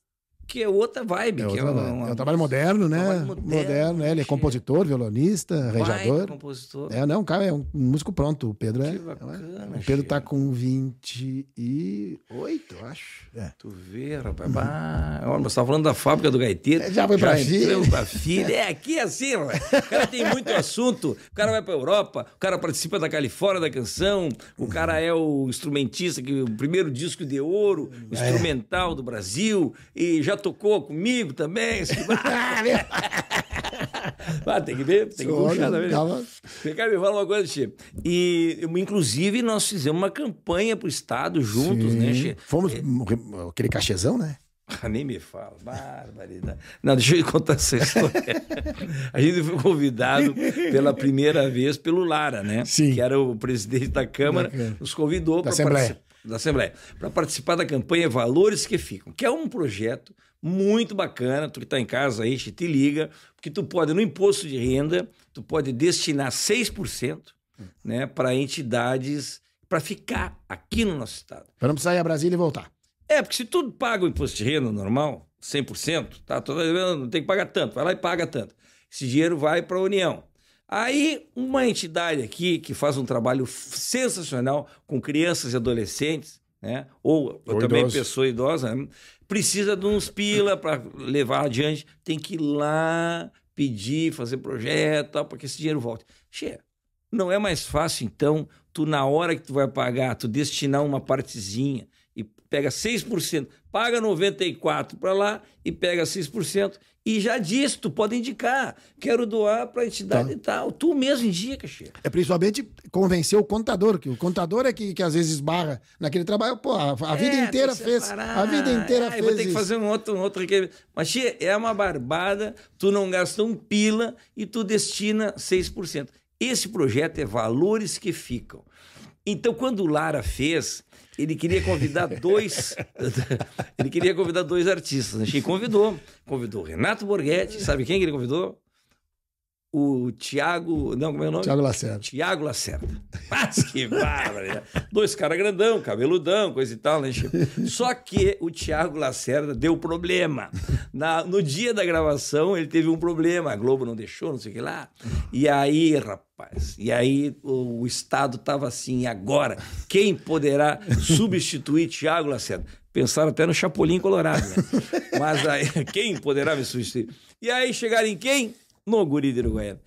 Speaker 1: que é outra vibe. É, é outra é, uma, Uma, é
Speaker 2: um trabalho moderno, né? moderno, moderno né? Ele é compositor, violonista, arranjador. compositor. É, não, cara, é um músico pronto. O Pedro é, que é. Bacana, é o Pedro tá com 28,
Speaker 1: acho. É. Tu vê, rapaz. Bah, olha, você tá falando da fábrica do gaiteiro. Já foi pra filha. pra filha. É aqui é assim, rapaz. O cara tem muito assunto. O cara vai pra Europa, o cara participa da Califórnia da canção, o cara é o instrumentista, que o primeiro disco de ouro, instrumental do Brasil, e já tocou comigo também. ah, tem que ver, tem que puxar também. Tá Tava... me fala uma coisa, Chico. E, inclusive, nós fizemos uma campanha pro Estado juntos, né, Sim. né, Fomos, é... aquele cachezão, né? Ah, nem me fala, barbaridade. Não, deixa eu contar essa história. a gente foi convidado pela primeira vez pelo Lara, né? Sim. Que era o presidente da Câmara, nos convidou para participar da Assembleia, para participar da campanha Valores que Ficam, que é um projeto muito bacana, tu que está em casa aí, te liga, porque tu pode, no imposto de renda, tu pode destinar 6% né, para entidades, para ficar aqui no nosso estado. Para não precisar ir a Brasília e voltar. É, porque se tu paga o imposto de renda normal, 100%, tá? Toda, tá não tem que pagar tanto, vai lá e paga tanto. Esse dinheiro vai para a União. Aí, uma entidade aqui que faz um trabalho sensacional com crianças e adolescentes, né? Ou, ou também pessoa idosa, né? precisa de uns pila para levar adiante, tem que ir lá pedir, fazer projeto, tal, para que esse dinheiro volte. Che, não é mais fácil então tu na hora que tu vai pagar, tu destinar uma partezinha pega 6%, paga 94% para lá e pega 6%. E já disse, tu pode indicar, quero doar para a entidade tá. Então- e tal. Tu mesmo indica, chefe.
Speaker 2: É principalmente convencer o contador, que o contador é que, que às vezes barra naquele trabalho. Pô, a, a é, vida inteira fez. A vida inteira ah, fez. Vou ter que fazer
Speaker 1: um outro, um outro requerimento. Mas, che, é uma barbada, tu não gasta um pila e tu destina 6%. Esse projeto é valores que ficam. Então, quando o Lara fez, ele queria convidar dois. ele queria convidar dois artistas, né? E convidou. Convidou Renato Borghetti, sabe quem que ele convidou? o Tiago. Não, como é o nome? Tiago Lacerda. Tiago Lacerda. Mas que bárbaro! Dois caras grandão, cabeludão, coisa e tal, né, Só que o Tiago Lacerda deu problema. Na, no dia da gravação, ele teve um problema. A Globo não deixou, não sei o que lá. E aí, rapaz, e aí o, o Estado tava assim, agora, quem poderá substituir Tiago Lacerda? Pensaram até no Chapolin Colorado, né? Mas aí, quem poderá me substituir? E aí chegaram em quem? no guri de Uruguaiana.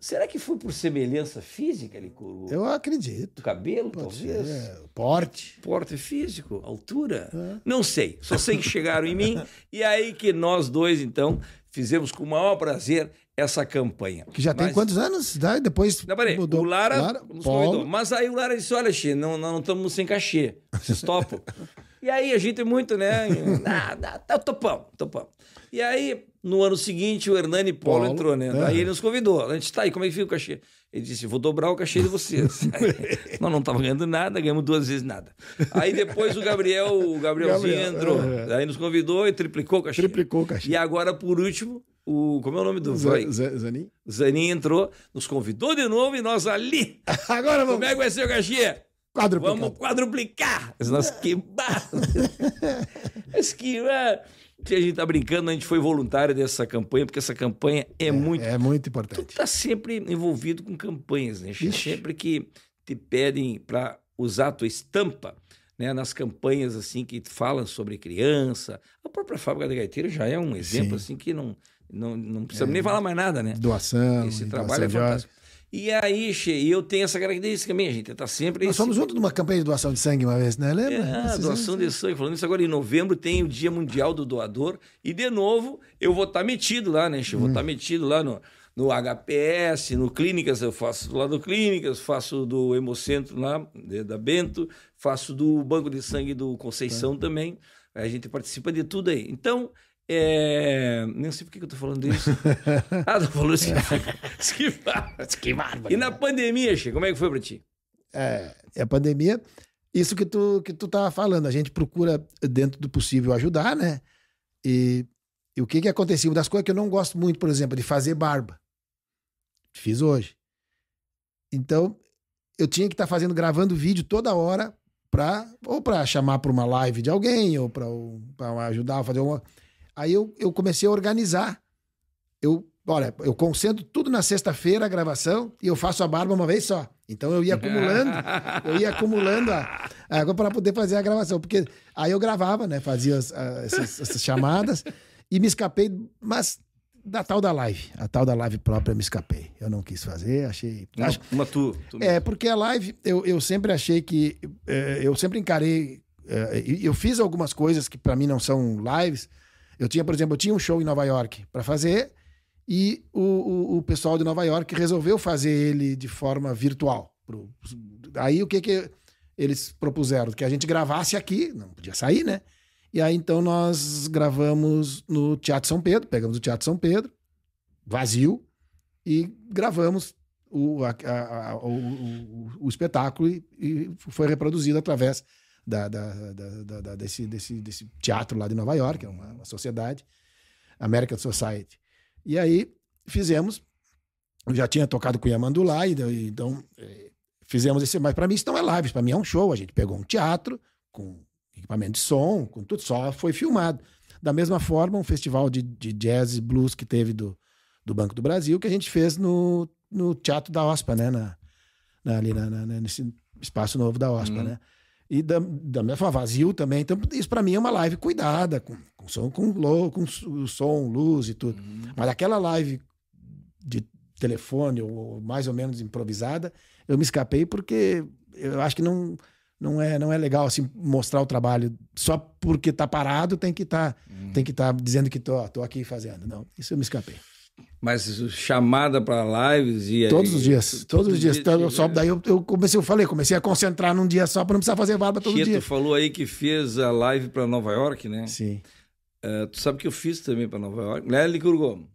Speaker 1: Será que foi por semelhança física ele Eu acredito. cabelo, Pode talvez? Ser. É, porte. Porte físico, altura? É. Não sei. Só sei que chegaram em mim. E aí que nós dois, então, fizemos com o maior prazer essa campanha.
Speaker 2: Que já mas... tem quantos anos? Daí Depois
Speaker 1: não, peraí, mudou. O Lara, Lara nos convidou. Mas aí o Lara disse, olha, Xê, não, não estamos sem cachê. Vocês topam? e aí a gente é muito, né? Ah, tá, topão, topão. E aí no ano seguinte, o Hernani Polo, Paulo, entrou, né? É. Aí ele nos convidou. A gente tá aí, como é que fica o cachê? Ele disse: vou dobrar o cachê de vocês. Nós não estávamos ganhando nada, ganhamos duas vezes nada. Aí depois o Gabriel, o Gabrielzinho Gabriel, entrou. É, Aí nos convidou e triplicou o cachê. Triplicou o cachê. E agora, por último, o. Como é o nome do Zanin? Zanin? entrou, nos convidou de novo e nós ali. agora vamos. Como é que vai ser o cachê? Quadruplicar. Vamos quadruplicar! Nós que. Mas é, que a gente tá brincando, a gente foi voluntário dessa campanha, porque essa campanha é, é muito.
Speaker 2: É muito importante.
Speaker 1: Tu tá sempre envolvido com campanhas, né? Ixi. Sempre que te pedem para usar a tua estampa, né, nas campanhas assim que falam sobre criança. A própria fábrica da gaiteira já é um exemplo Sim. assim que não não, não precisamos é, nem falar mais nada, né? Doação. Esse trabalho doação é fantástico. E aí, cheio eu tenho essa característica minha, gente. Tá sempre. Nós esse... fomos junto
Speaker 2: numa campanha de doação de sangue uma vez, né? Lembra? É, Vocês doação de
Speaker 1: sangue. Falando isso agora, em novembro tem o Dia Mundial do Doador. E, de novo, eu vou estar tá metido lá, né, Che? Vou estar hum. tá metido lá no, no HPS, no Clínicas. Eu faço lá do Clínicas, faço do Hemocentro lá, né, da Bento, faço do Banco de Sangue do Conceição tá. também. A gente participa de tudo aí. Então, é... Nem sei por que eu tô falando disso. ah, tô falando esquivar. É. esquivar. E na pandemia, Chico, como é que foi pra ti?
Speaker 2: É, a pandemia, isso que tu, que tu tava falando, a gente procura, dentro do possível, ajudar, né? E, e o que que aconteceu? Uma das coisas que eu não gosto muito, por exemplo, de fazer barba. Fiz hoje. Então, eu tinha que estar tá fazendo, gravando vídeo toda hora pra, ou pra chamar pra uma live de alguém, ou pra, pra ajudar a fazer uma... Aí eu, eu comecei a organizar. Eu, olha, eu concentro tudo na sexta-feira a gravação e eu faço a barba uma vez só. Então eu ia acumulando, eu ia acumulando a, para poder fazer a gravação, porque aí eu gravava, né? Fazia as, a, essas, essas chamadas e me escapei, mas da tal da live. A tal da live própria eu me escapei. Eu não quis fazer, achei. Não, acho... Mas tu, tu É, porque a live, eu, eu sempre achei que. É, eu sempre encarei. É, eu fiz algumas coisas que para mim não são lives, eu tinha, por exemplo, eu tinha um show em Nova York para fazer e o, o, o, pessoal de Nova York resolveu fazer ele de forma virtual. Pro, aí o que que eles propuseram? Que a gente gravasse aqui, não podia sair, né? E aí então nós gravamos no Teatro São Pedro, pegamos o Teatro São Pedro, vazio, e gravamos o, a, a, o, o, espetáculo e, e foi reproduzido através da, da, da, desse, desse, desse teatro lá de Nova York, é uma, uma sociedade, American Society. E aí fizemos, eu já tinha tocado com o Yamandu lá, e, então é, fizemos esse, mas para mim isso não é live, para mim é um show. A gente pegou um teatro com equipamento de som, com tudo, só foi filmado. Da mesma forma, um festival de, de jazz e blues que teve do, do Banco do Brasil, que a gente fez no, no Teatro da OSPA, né? Na, na ali na, na, nesse espaço novo da OSPA, hum. né? E da, da mesma forma, vazio também. Então, isso para mim é uma live cuidada, com, com som, com, low, com som, luz e tudo. Uhum. Mas aquela live de telefone, ou, ou mais ou menos improvisada, eu me escapei porque eu acho que não não é, não é legal assim mostrar o trabalho só porque tá parado tem que tá, uhum. tem que estar tá dizendo que tô, tô aqui fazendo. Não, isso eu me escapei.
Speaker 1: Mas chamada para lives e todos os dias, todos os dias. Então,
Speaker 2: só daí eu, eu, comecei, eu falei, comecei a concentrar num dia só para não precisar fazer barba todo Chito dia.
Speaker 1: falou aí que fez a live para Nova York, né? Sim. Uh, tu sabe que eu fiz também para Nova York, né, Licurgo?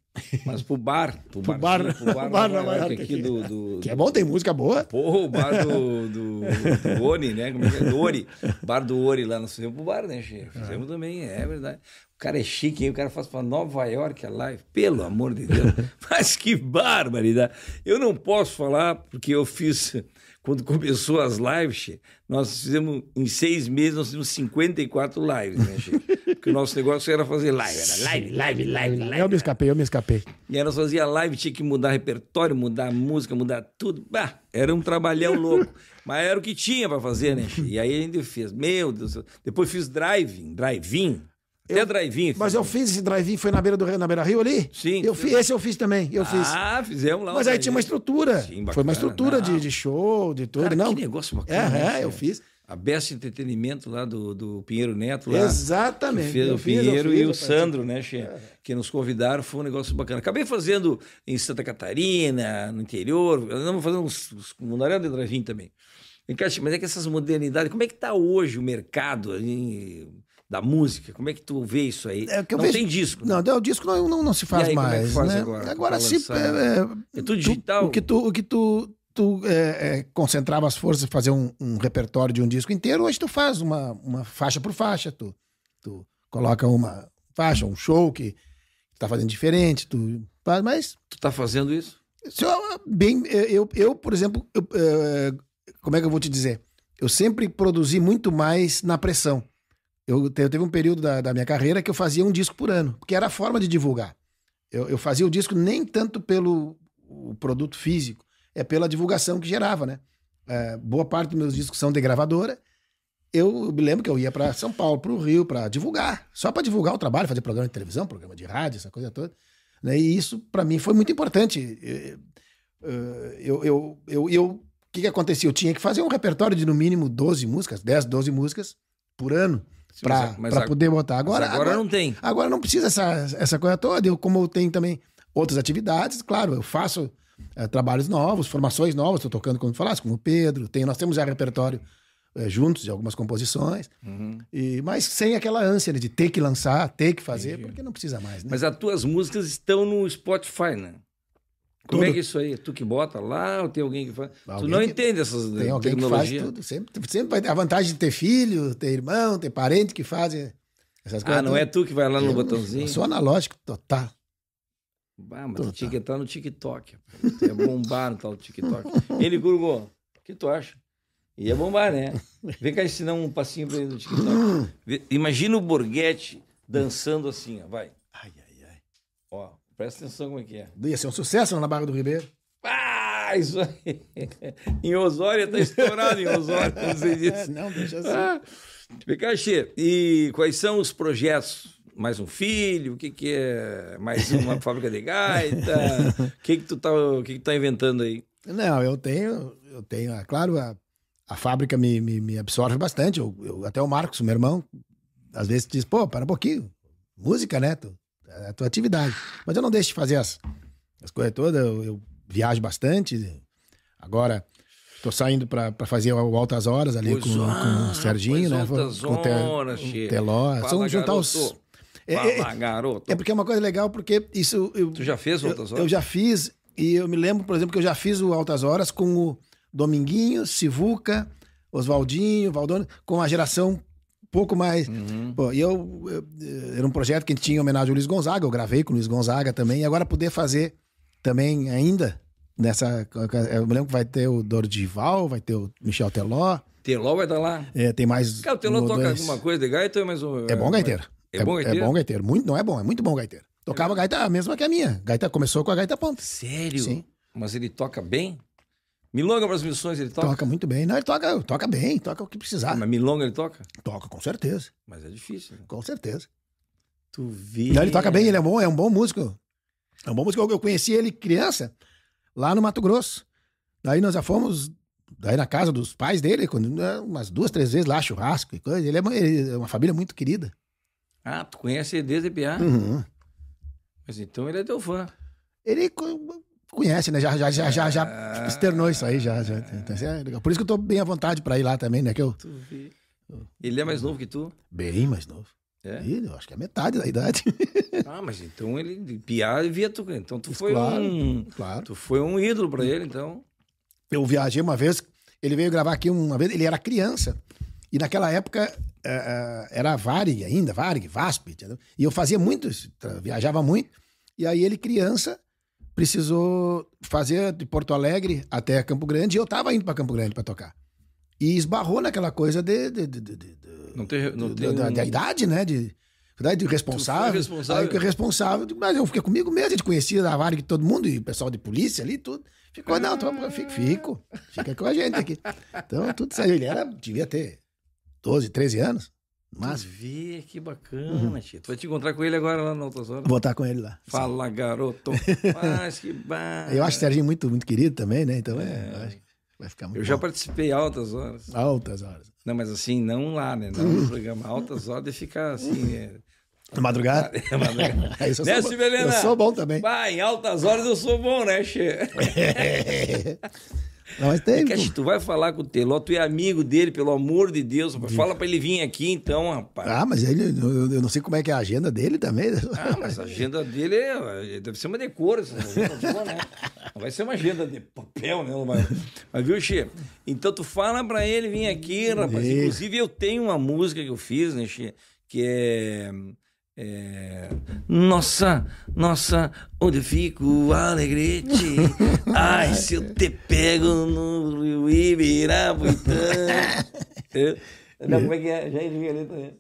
Speaker 1: Mas pro bar, pro, pro bar, pro bar, bar Nova, York aqui, aqui do, do, que é bom, tem música boa. Porra, o bar do, do, do Oni, né? Como é que é? Do Ori, bar do Ori lá, nós fizemos pro bar, né, chefe? É. Fizemos ah. também, é verdade cara é chique, hein? O cara faz para Nova York a é live. Pelo amor de Deus. Mas que barbaridade. Eu não posso falar, porque eu fiz. Quando começou as lives, nós fizemos, em seis meses, nós fizemos 54 lives, né, Chico? Porque o nosso negócio era fazer live, era live, live, live,
Speaker 2: live. Eu me escapei, eu me escapei.
Speaker 1: E era nós fazia live, tinha que mudar repertório, mudar música, mudar tudo. Bah, era um trabalhão louco. Mas era o que tinha para fazer, né, Chico? E aí a gente fez. Meu Deus do céu. Depois fiz driving, drive-in. Até drive-in. Mas eu fiz esse drive-in, foi na beira do na beira Rio ali?
Speaker 2: Sim. Eu fiz, esse eu fiz também, eu ah, fiz. Ah, fizemos lá. Mas aí tinha uma estrutura. Sim, bacana, foi uma estrutura de, de show, de tudo, Cara, não? Que negócio bacana. É, é eu
Speaker 1: fiz. A Best Entretenimento lá do, do Pinheiro Neto. Lá, Exatamente. fez o Pinheiro fiz, e o Sandro, né, che, é. que nos convidaram. Foi um negócio bacana. Acabei fazendo em Santa Catarina, no interior. vamos fazer uns, uns mundaréu de drive-in também. Mas é que essas modernidades... Como é que está hoje o mercado? da música? Como é que tu vê isso aí? É, não vejo... tem
Speaker 2: disco. Né? Não, o disco não, não, não se faz aí, é mais. É faz né? agora? agora se. É, né? é, é, tudo digital. Tu, o que tu. O que tu tu é, é concentrava as forças fazer um, um, repertório de um disco inteiro hoje tu faz uma, uma faixa por faixa tu, tu coloca uma faixa um show que tu tá fazendo diferente tu faz mas
Speaker 1: tu tá fazendo isso
Speaker 2: eu, bem eu, eu por exemplo eu, como é que eu vou te dizer eu sempre produzi muito mais na pressão eu, eu teve um período da, da, minha carreira que eu fazia um disco por ano, porque era a forma de divulgar. Eu, eu fazia o disco nem tanto pelo produto físico, é pela divulgação que gerava, né? É, boa parte dos meus discos são de gravadora. Eu, me lembro que eu ia para São Paulo, para o Rio, para divulgar, só para divulgar o trabalho, fazer programa de televisão, programa de rádio, essa coisa toda. Né? E isso, para mim, foi muito importante. Eh, eu, eu, eu, eu, o que, que acontecia? Eu tinha que fazer um repertório de no mínimo 12 músicas, 10, 12 músicas por ano para poder botar. Agora, agora, agora, não
Speaker 1: tem. Agora não precisa essa,
Speaker 2: essa coisa toda. Eu, como eu tenho também outras atividades, claro, eu faço é, trabalhos novos, formações novas, estou tocando, como falasse, com o Pedro. Tem, nós temos já repertório é, juntos de algumas composições, uhum. e, mas sem aquela ânsia de ter que lançar, ter que fazer, Entendi. porque não precisa mais.
Speaker 1: Né? Mas as tuas músicas estão no Spotify, né? Como é que é isso aí? Tu que bota lá ou tem alguém que faz? Alguém tu não que... entende essas tem alguém tecnologia. que faz tudo.
Speaker 2: Sempre, sempre vai ter a vantagem de ter filho, ter irmão, ter parente
Speaker 1: que faz eh, essas ah, coisas. Ah, não é tu que vai lá no eu, botãozinho? Eu sou analógico total. Bah, mas total. tinha que entrar no TikTok. É bombar no tal TikTok. Ele, Gurgo, o que tu acha? Ia bombar, né? Vem cá ensinar um passinho pra ele no TikTok. Imagina o Borghetti dançando assim, ó. Vai. Ai, ai, ai. Ó. Presta atenção como é que é. Ia ser um sucesso na Barra do Ribeiro. Ah, isso aí. em Osório tá estourado em Osório, não você é, disse. Não, deixa assim. Ah, Picaxi, e quais são os projetos? Mais um filho? O que que é? Mais uma fábrica de gaita? O que que tu tá, que que tá inventando aí?
Speaker 2: Não, eu tenho, eu tenho, é claro, a, a fábrica me, me, me absorve bastante. Eu, eu, até o Marcos, meu irmão, às vezes diz, pô, para um pouquinho, música, né? Tu, é a tua atividade. Mas eu não deixo de fazer as, as coisas todas, eu, eu viajo bastante. Agora, Tô saindo para fazer o Altas Horas ali com, ah, com o Serginho, né? Altas com te, Horas, o Teló. Fala, São juntar os. É, é, Fala, é, garoto. É porque é uma coisa legal, porque isso. Eu, tu já fez o Altas Horas? Eu, eu já fiz, e eu me lembro, por exemplo, que eu já fiz o Altas Horas com o Dominguinho, Sivuca, Oswaldinho, Valdônio, com a geração pouco mais. Uhum. Pô, e eu, eu, eh, Era um projeto que a gente tinha em homenagem ao Luiz Gonzaga, eu gravei com o Luiz Gonzaga também, e agora poder fazer também ainda nessa. Eh, eu me lembro que vai ter o Dordival, vai ter o Michel Teló.
Speaker 1: Teló vai estar lá.
Speaker 2: É, tem mais. Cara, o Teló um, toca dois. alguma
Speaker 1: coisa de gaita, mas. O, é bom é gaiteiro. É, é bom é gaiteiro? É bom
Speaker 2: gaiteiro. Muito, não é bom, é muito bom gaiteiro. Tocava é. gaita a mesma que a
Speaker 1: minha. Gaita começou com a gaita ponta. Sério? Sim. Mas ele toca bem? Milonga para as missões ele toca? Toca muito bem. Não, ele toca, toca bem, toca o que precisar. Mas milonga ele toca? Toca, com certeza. Mas é difícil. Né? Com certeza. Tu vê. Não, ele toca bem, ele é
Speaker 2: bom, é um bom músico. É um bom músico. Eu conheci ele criança lá no Mato Grosso. Daí nós já fomos daí na casa dos pais dele, quando, né, umas duas, três vezes lá, churrasco e coisa. Ele é, uma, ele é uma família muito querida.
Speaker 1: Ah, tu conhece ele desde PA? Uhum. Mas então ele é teu fã. Ele
Speaker 2: conhece, né? Já, já, já, já, já é. externou isso aí, já. já. Tá, tá Por isso que eu tô bem à vontade pra ir lá também, né? Que eu...
Speaker 1: Ele é mais novo que tu? Bem mais novo. É? eu acho que é metade da idade. Ah, mas então ele piada via tu. Então tu foi claro, um. Claro. Tu foi um ídolo pra ele, então.
Speaker 2: Eu viajei uma vez, ele veio gravar aqui uma vez, ele era criança. E naquela época é, é, era Varg ainda, Varg, VASP, entendeu? E eu fazia muito, viajava muito. E aí ele, criança, precisou fazer de Porto Alegre até Campo Grande e eu tava indo para Campo Grande para tocar. E esbarrou naquela coisa de. de, de, de
Speaker 1: não ter, não da, da,
Speaker 2: idade, né? De, da, né? de responsável. Responsável. Aí, responsável. Mas eu fiquei comigo mesmo, a gente conhecia a Varg, todo mundo, e o pessoal de polícia ali, tudo. Ficou, não, tô, fico, fico. Fica com a gente aqui. Então, tudo isso aí. Ele era, devia ter 12, 13 anos.
Speaker 1: Mas... Tu vê, que bacana, uhum. vai te encontrar com ele agora lá na Altas Horas? Vou estar com ele lá. Fala, Sim. garoto. Mas que bacana. Eu acho o Serginho
Speaker 2: muito, muito querido também, né? Então, é, é.
Speaker 1: vai ficar muito Eu bom. já participei Altas Horas. Altas Horas. Não, mas assim, não lá, né? Não no programa Altas Horas de ficar assim... É... Madrugada? É, madrugada. eu, sou né, eu sou bom também. Bah, em altas horas eu sou bom, né, Che? É tu é vai falar com o Teló, tu é amigo dele, pelo amor de Deus. Fala pra ele vir aqui, então, rapaz.
Speaker 2: Ah, mas ele, eu, eu não sei como é que é a agenda dele também.
Speaker 1: Ah, mas a agenda dele é, deve ser uma decor, essa agenda, né? Não vai ser uma agenda de papel, né? Mas viu, Xê? Então tu fala pra ele vir aqui, rapaz. Inclusive eu tenho uma música que eu fiz, né, Xê? Que é é... Nossa, nossa, onde eu fico, alegrete? Ai, se eu te pego no Rio Ibirapuitã. Não, como é que é? Jair é Violeta. Né?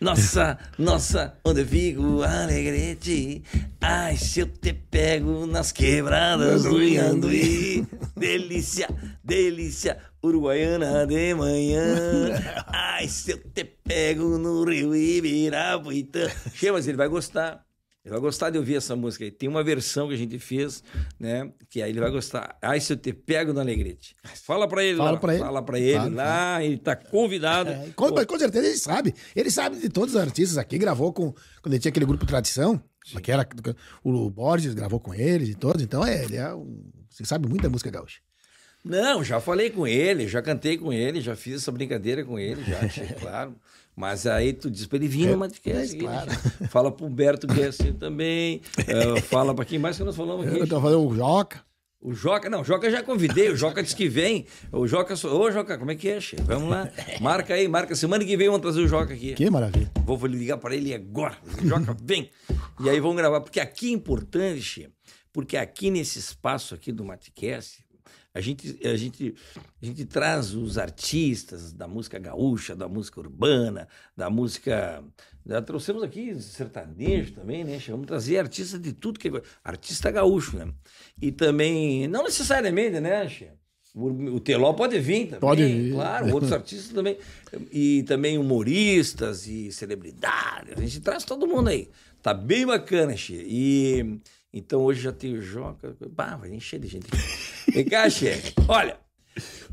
Speaker 1: Nossa, nossa, onde eu fico, alegrete? Ai, se eu te pego nas quebradas do Ianduí. Delícia, delícia, Uruguaiana de manhã. Ai, se eu te pego no Rio Ibirapuitã. Che, mas ele vai gostar. Ele vai gostar de ouvir essa música aí. Tem uma versão que a gente fez, né? Que aí ele vai gostar. Ai, se eu te pego no Alegrete. Fala pra ele fala lá. Pra ele. Fala pra ele fala, lá. Fala. Ele tá convidado. É, com, com,
Speaker 2: certeza ele sabe. Ele sabe de todos os artistas aqui. Gravou com... Quando ele tinha aquele grupo Tradição. Que era, o Borges gravou com eles e todos. Então, é, ele é um... Você sabe muita música gaúcha.
Speaker 1: Não, já falei com ele, já cantei com ele, já fiz essa brincadeira com ele, já, claro. Mas aí tu diz para ele vir no podcast. É, né? claro. Fala pro Humberto Guessi é também. Uh, fala para quem mais que nós falamos aqui. Eu
Speaker 2: tô falando o Joca.
Speaker 1: O Joca, não, o Joca já convidei, o Joca disse que vem. O Joca, ô Joca, como é que é, che? Vamos lá. Marca aí, marca. Semana que vem vamos trazer o Joca aqui. Que maravilha. Vou, ligar para ele agora. O Joca, vem. E aí vamos gravar, porque aqui é importante, porque aqui nesse espaço aqui do Matcast, a gente, a gente, a gente traz os artistas da música gaúcha, da música urbana, da música. Já trouxemos aqui sertanejo também, né? Chegamos a trazer artistas de tudo que é. Artista gaúcho, né? E também, não necessariamente, né, Xê? O, Teló pode vir também. Pode né? vir. Claro, outros artistas também. E também humoristas e celebridades. A gente traz todo mundo aí. Tá bem bacana, Xê. E então hoje já tem o Joca. Bah, vai encher de gente. Vem cá, chefe. Olha,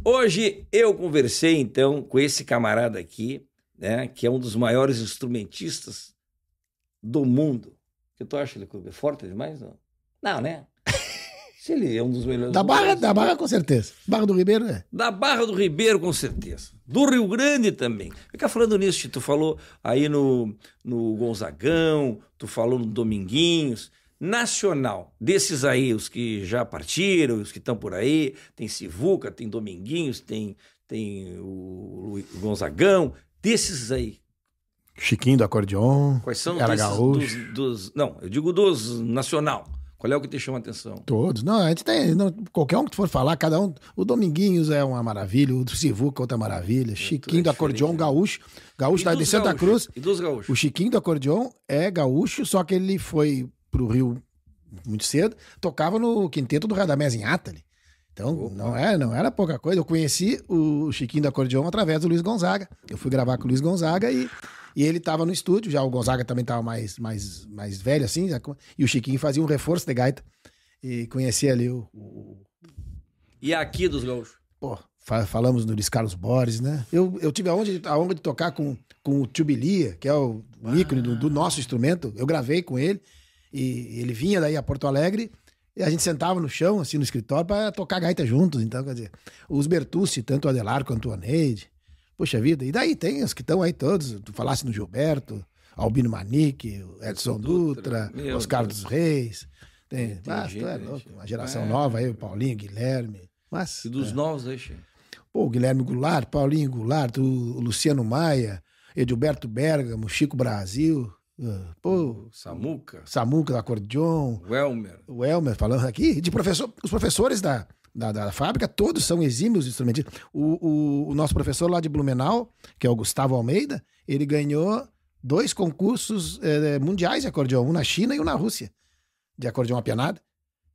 Speaker 1: hoje eu conversei então com esse camarada aqui, né, que é um dos maiores instrumentistas do mundo. que tu acha, ele é forte demais? Não, não né? Se ele é um dos melhores. Da Barra, da Barra com certeza.
Speaker 2: Barra do Ribeiro é.
Speaker 1: Da Barra do Ribeiro, com certeza. Do Rio Grande também. Fica falando nisso, tu falou aí no, no Gonzagão, tu falou no Dominguinhos nacional, desses aí, os que já partiram, os que estão por aí, tem Sivuca, tem Dominguinhos, tem, tem o Gonzagão, desses aí. Chiquinho do acordeon. Quais são Era desses, dos, dos, Não, eu digo dos nacional. Qual é o que te chama a atenção?
Speaker 2: Todos. Não, a gente tem. Não, qualquer um que for falar, cada um. O Dominguinhos é uma maravilha, o Sivuca é outra maravilha. É, Chiquinho é do acordeon, né? gaúcho. Gaúcho e de Santa Cruz. E dos gaúchos. O Chiquinho do acordeon é gaúcho, só que ele foi pro Rio muito cedo, tocava no quinteto do Radamés em Atali. Então, não era, é, não era pouca coisa. Eu conheci o Chiquinho da Acordeon através do Luiz Gonzaga. Eu fui gravar com o Luiz Gonzaga e, e ele estava no estúdio. Já o Gonzaga também estava mais, mais, mais velho, assim. Né? e o Chiquinho fazia um reforço de gaita. E conhecia ali o.
Speaker 1: o... E aqui dos gaúchos? Pô,
Speaker 2: fa falamos do Luiz Carlos Borges, né? Eu, eu tive a honra, de, a honra de tocar com, com o Tubilia, que é o ícone do, do ah. nosso instrumento. Eu gravei com ele. E ele vinha daí a Porto Alegre e a gente sentava no chão, assim, no escritório, para tocar gaita juntos. Então, quer dizer, os Bertucci, tanto o Adelar quanto o Aneide. Poxa vida, e daí tem os que estão aí todos. Tu falasse no Gilberto, Albino Manique, Edson Dutra, Dutra Oscar Deus. dos Reis. Tem, tem mas, gente, é louco, uma é. geração é, nova aí, o Paulinho, Guilherme.
Speaker 1: Mas, e dos é. novos aí,
Speaker 2: Pô, Guilherme Goulart, Paulinho Goulart, o Luciano Maia, Edilberto Bergamo, Chico Brasil. É, pô,
Speaker 1: Samuca.
Speaker 2: Samuca, acordeon. Welmer. Welmer, falando aqui. De professor, os professores da, da, da fábrica, todos são exímios instrumentistas. O, o, o, nosso professor lá de Blumenau, que é o Gustavo Almeida, ele ganhou dois concursos é, é, mundiais de acordeon, um na China e um na Rússia, de acordeon apianado.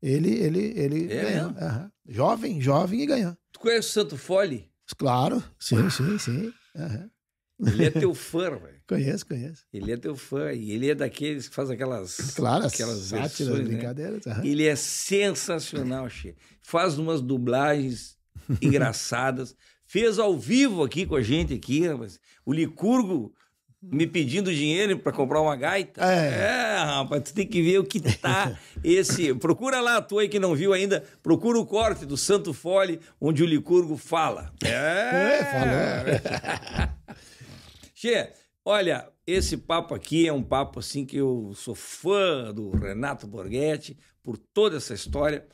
Speaker 2: Ele, ele, ele é ganhou. Uhum. Jovem, jovem e ganhou.
Speaker 1: Tu conhece o Santo Fole?
Speaker 2: Claro, sim, sim, sim. Uhum. Ele é teu
Speaker 1: fã, velho. Conheço, conheço. Ele é teu fã e ele é daqueles que faz aquelas. Claro, aquelas sátiras, versões, né? brincadeiras. Né? Uhum. Ele é sensacional, Che. Faz umas dublagens engraçadas. Fez ao vivo aqui com a gente, aqui, rapaz. O Licurgo me pedindo dinheiro para comprar uma gaita. É. é. rapaz, tu tem que ver o que tá esse. Procura lá, tu aí que não viu ainda, procura o corte do Santo Fole, onde o Licurgo fala. É, é fala. Tchê, olha, esse papo aqui é um papo assim que eu sou fã do Renato Borghetti por toda essa história.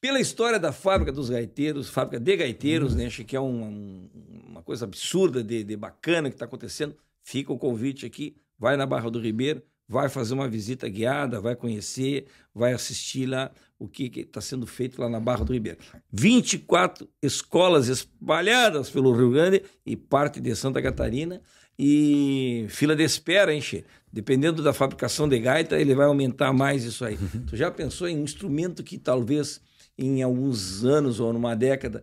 Speaker 1: Pela história da fábrica dos gaiteiros, fábrica de gaiteiros, uhum. né? Acho que é um, uma coisa absurda de, de bacana que está acontecendo. Fica o convite aqui, vai na Barra do Ribeiro, vai fazer uma visita guiada, vai conhecer, vai assistir lá o que está sendo feito lá na Barra do Ribeiro. 24 escolas espalhadas pelo Rio Grande e parte de Santa Catarina e fila de espera, hein, che? Dependendo da fabricação de gaita, ele vai aumentar mais isso aí. Uhum. tu já pensou em um instrumento que talvez em alguns anos ou numa década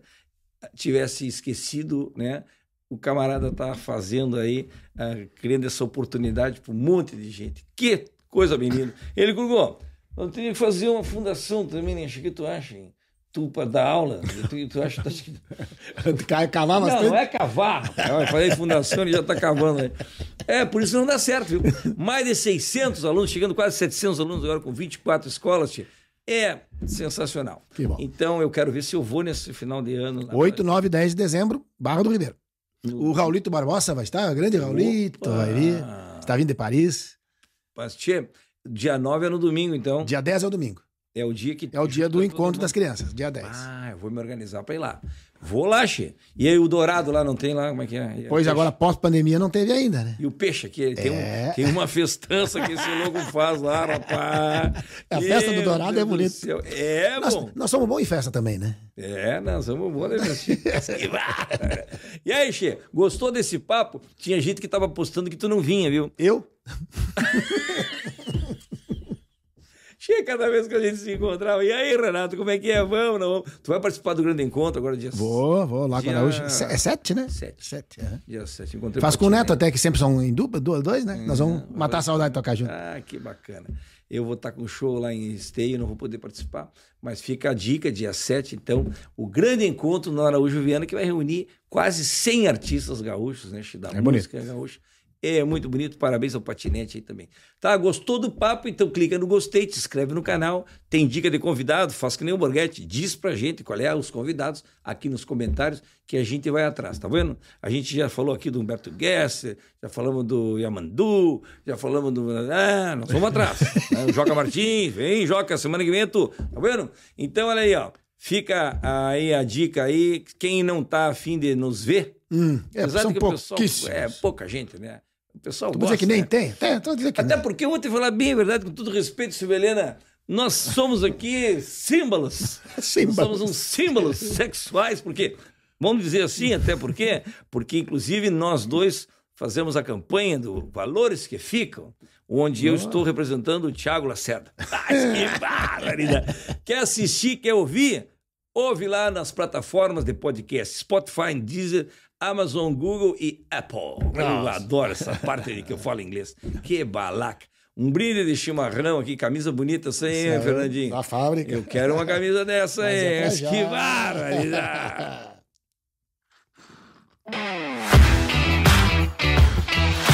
Speaker 1: tivesse esquecido, né? O camarada tá fazendo aí, uh, criando essa oportunidade para um monte de gente. Que coisa, menino! Ele, Gugu, eu teria que fazer uma fundação também, né? O que tu acha, hein? tu para dar aula, tu, tu acha que tá... cavar bastante? Não, não é cavar. É, eu falei fundação e já está cavando. É, por isso não dá certo, viu? Mais de 600 alunos, chegando quase 700 alunos agora com 24 escolas, tia. É sensacional. Então eu quero ver se eu vou nesse final de ano. 8,
Speaker 2: 9, 10 de dezembro, Barra do Ribeiro. O Raulito Barbosa vai estar, o grande Raulito, Opa. vai vir. Está vindo de Paris.
Speaker 1: Mas, tia, dia 9 é no domingo, então. Dia 10 é o domingo. É o dia que. É o dia do encontro mundo. das crianças, dia 10. Ah, eu vou me organizar para ir lá. Vou lá, Xê. E aí o Dourado lá não tem lá, como é que é? Pois agora,
Speaker 2: pós-pandemia, não teve ainda, né?
Speaker 1: E o peixe aqui, tem, é... um, tem uma festança que esse louco faz lá, rapaz.
Speaker 2: A festa do Dourado é Deus é bonita.
Speaker 1: Do é, nós, bom. Nós
Speaker 2: somos bons em festa também, né?
Speaker 1: É, nós somos bons, né, E aí, Xê, gostou desse papo? Tinha gente que tava postando que tu não vinha, viu? Eu? Tinha cada vez que a gente se encontrava. E aí, Renato, como é que é? Vamos, não vamos. Tu vai participar do grande encontro agora, dia 7? Vou,
Speaker 2: vou, lá dia... Araújo. É 7, né?
Speaker 1: 7. 7, é. Dia 7. Encontrei Faz com o Neto até,
Speaker 2: que sempre são em dupla, dois, né? Nós vamos matar a
Speaker 1: saudade de tocar junto. Ah, que bacana. Eu vou estar com um show lá em Esteio, não vou poder participar. Mas fica a dica, dia 7, então, o grande encontro no Araújo Viana, que vai reunir quase 100 artistas gaúchos, né? Da é música bonito. gaúcha é muito bonito, parabéns ao Patinete aí também. Tá, gostou do papo? Então clica no gostei, te inscreve no canal. Tem dica de convidado? Faz que nem o Borghetti, diz pra gente qual é os convidados aqui nos comentários que a gente vai atrás, tá vendo? A gente já falou aqui do Humberto Gesser, já falamos do Yamandu, já falamos do... Ah, nós vamos atrás. né? Joca Martins, vem Joca, semana que vem tu, tá vendo? Então olha aí, ó. Fica aí a dica aí, quem não tá afim de nos ver, Hum, é, Apesar são que pessoal, é pouca gente, né? O pessoal gosta. dizer que nem né? tem? Até, então que Até porque eu vou te falar bem a verdade, com todo respeito, Silvelena, nós somos aqui símbolos. símbolos. somos uns símbolos sexuais, porque, vamos dizer assim, até porque, porque inclusive nós dois fazemos a campanha do Valores que Ficam, onde eu oh. estou representando o Tiago Lacerda. que barbaridade! Quer assistir, quer ouvir? Ouve lá nas plataformas de podcast, Spotify, Deezer, Amazon, Google e Apple. Nossa. Eu adoro essa parte aí que eu falo inglês. Que balaca. Um brinde de chimarrão aqui, camisa bonita, sem aí, Fernandinho. Da fábrica. Eu quero uma camisa dessa aí. É que barbaridade.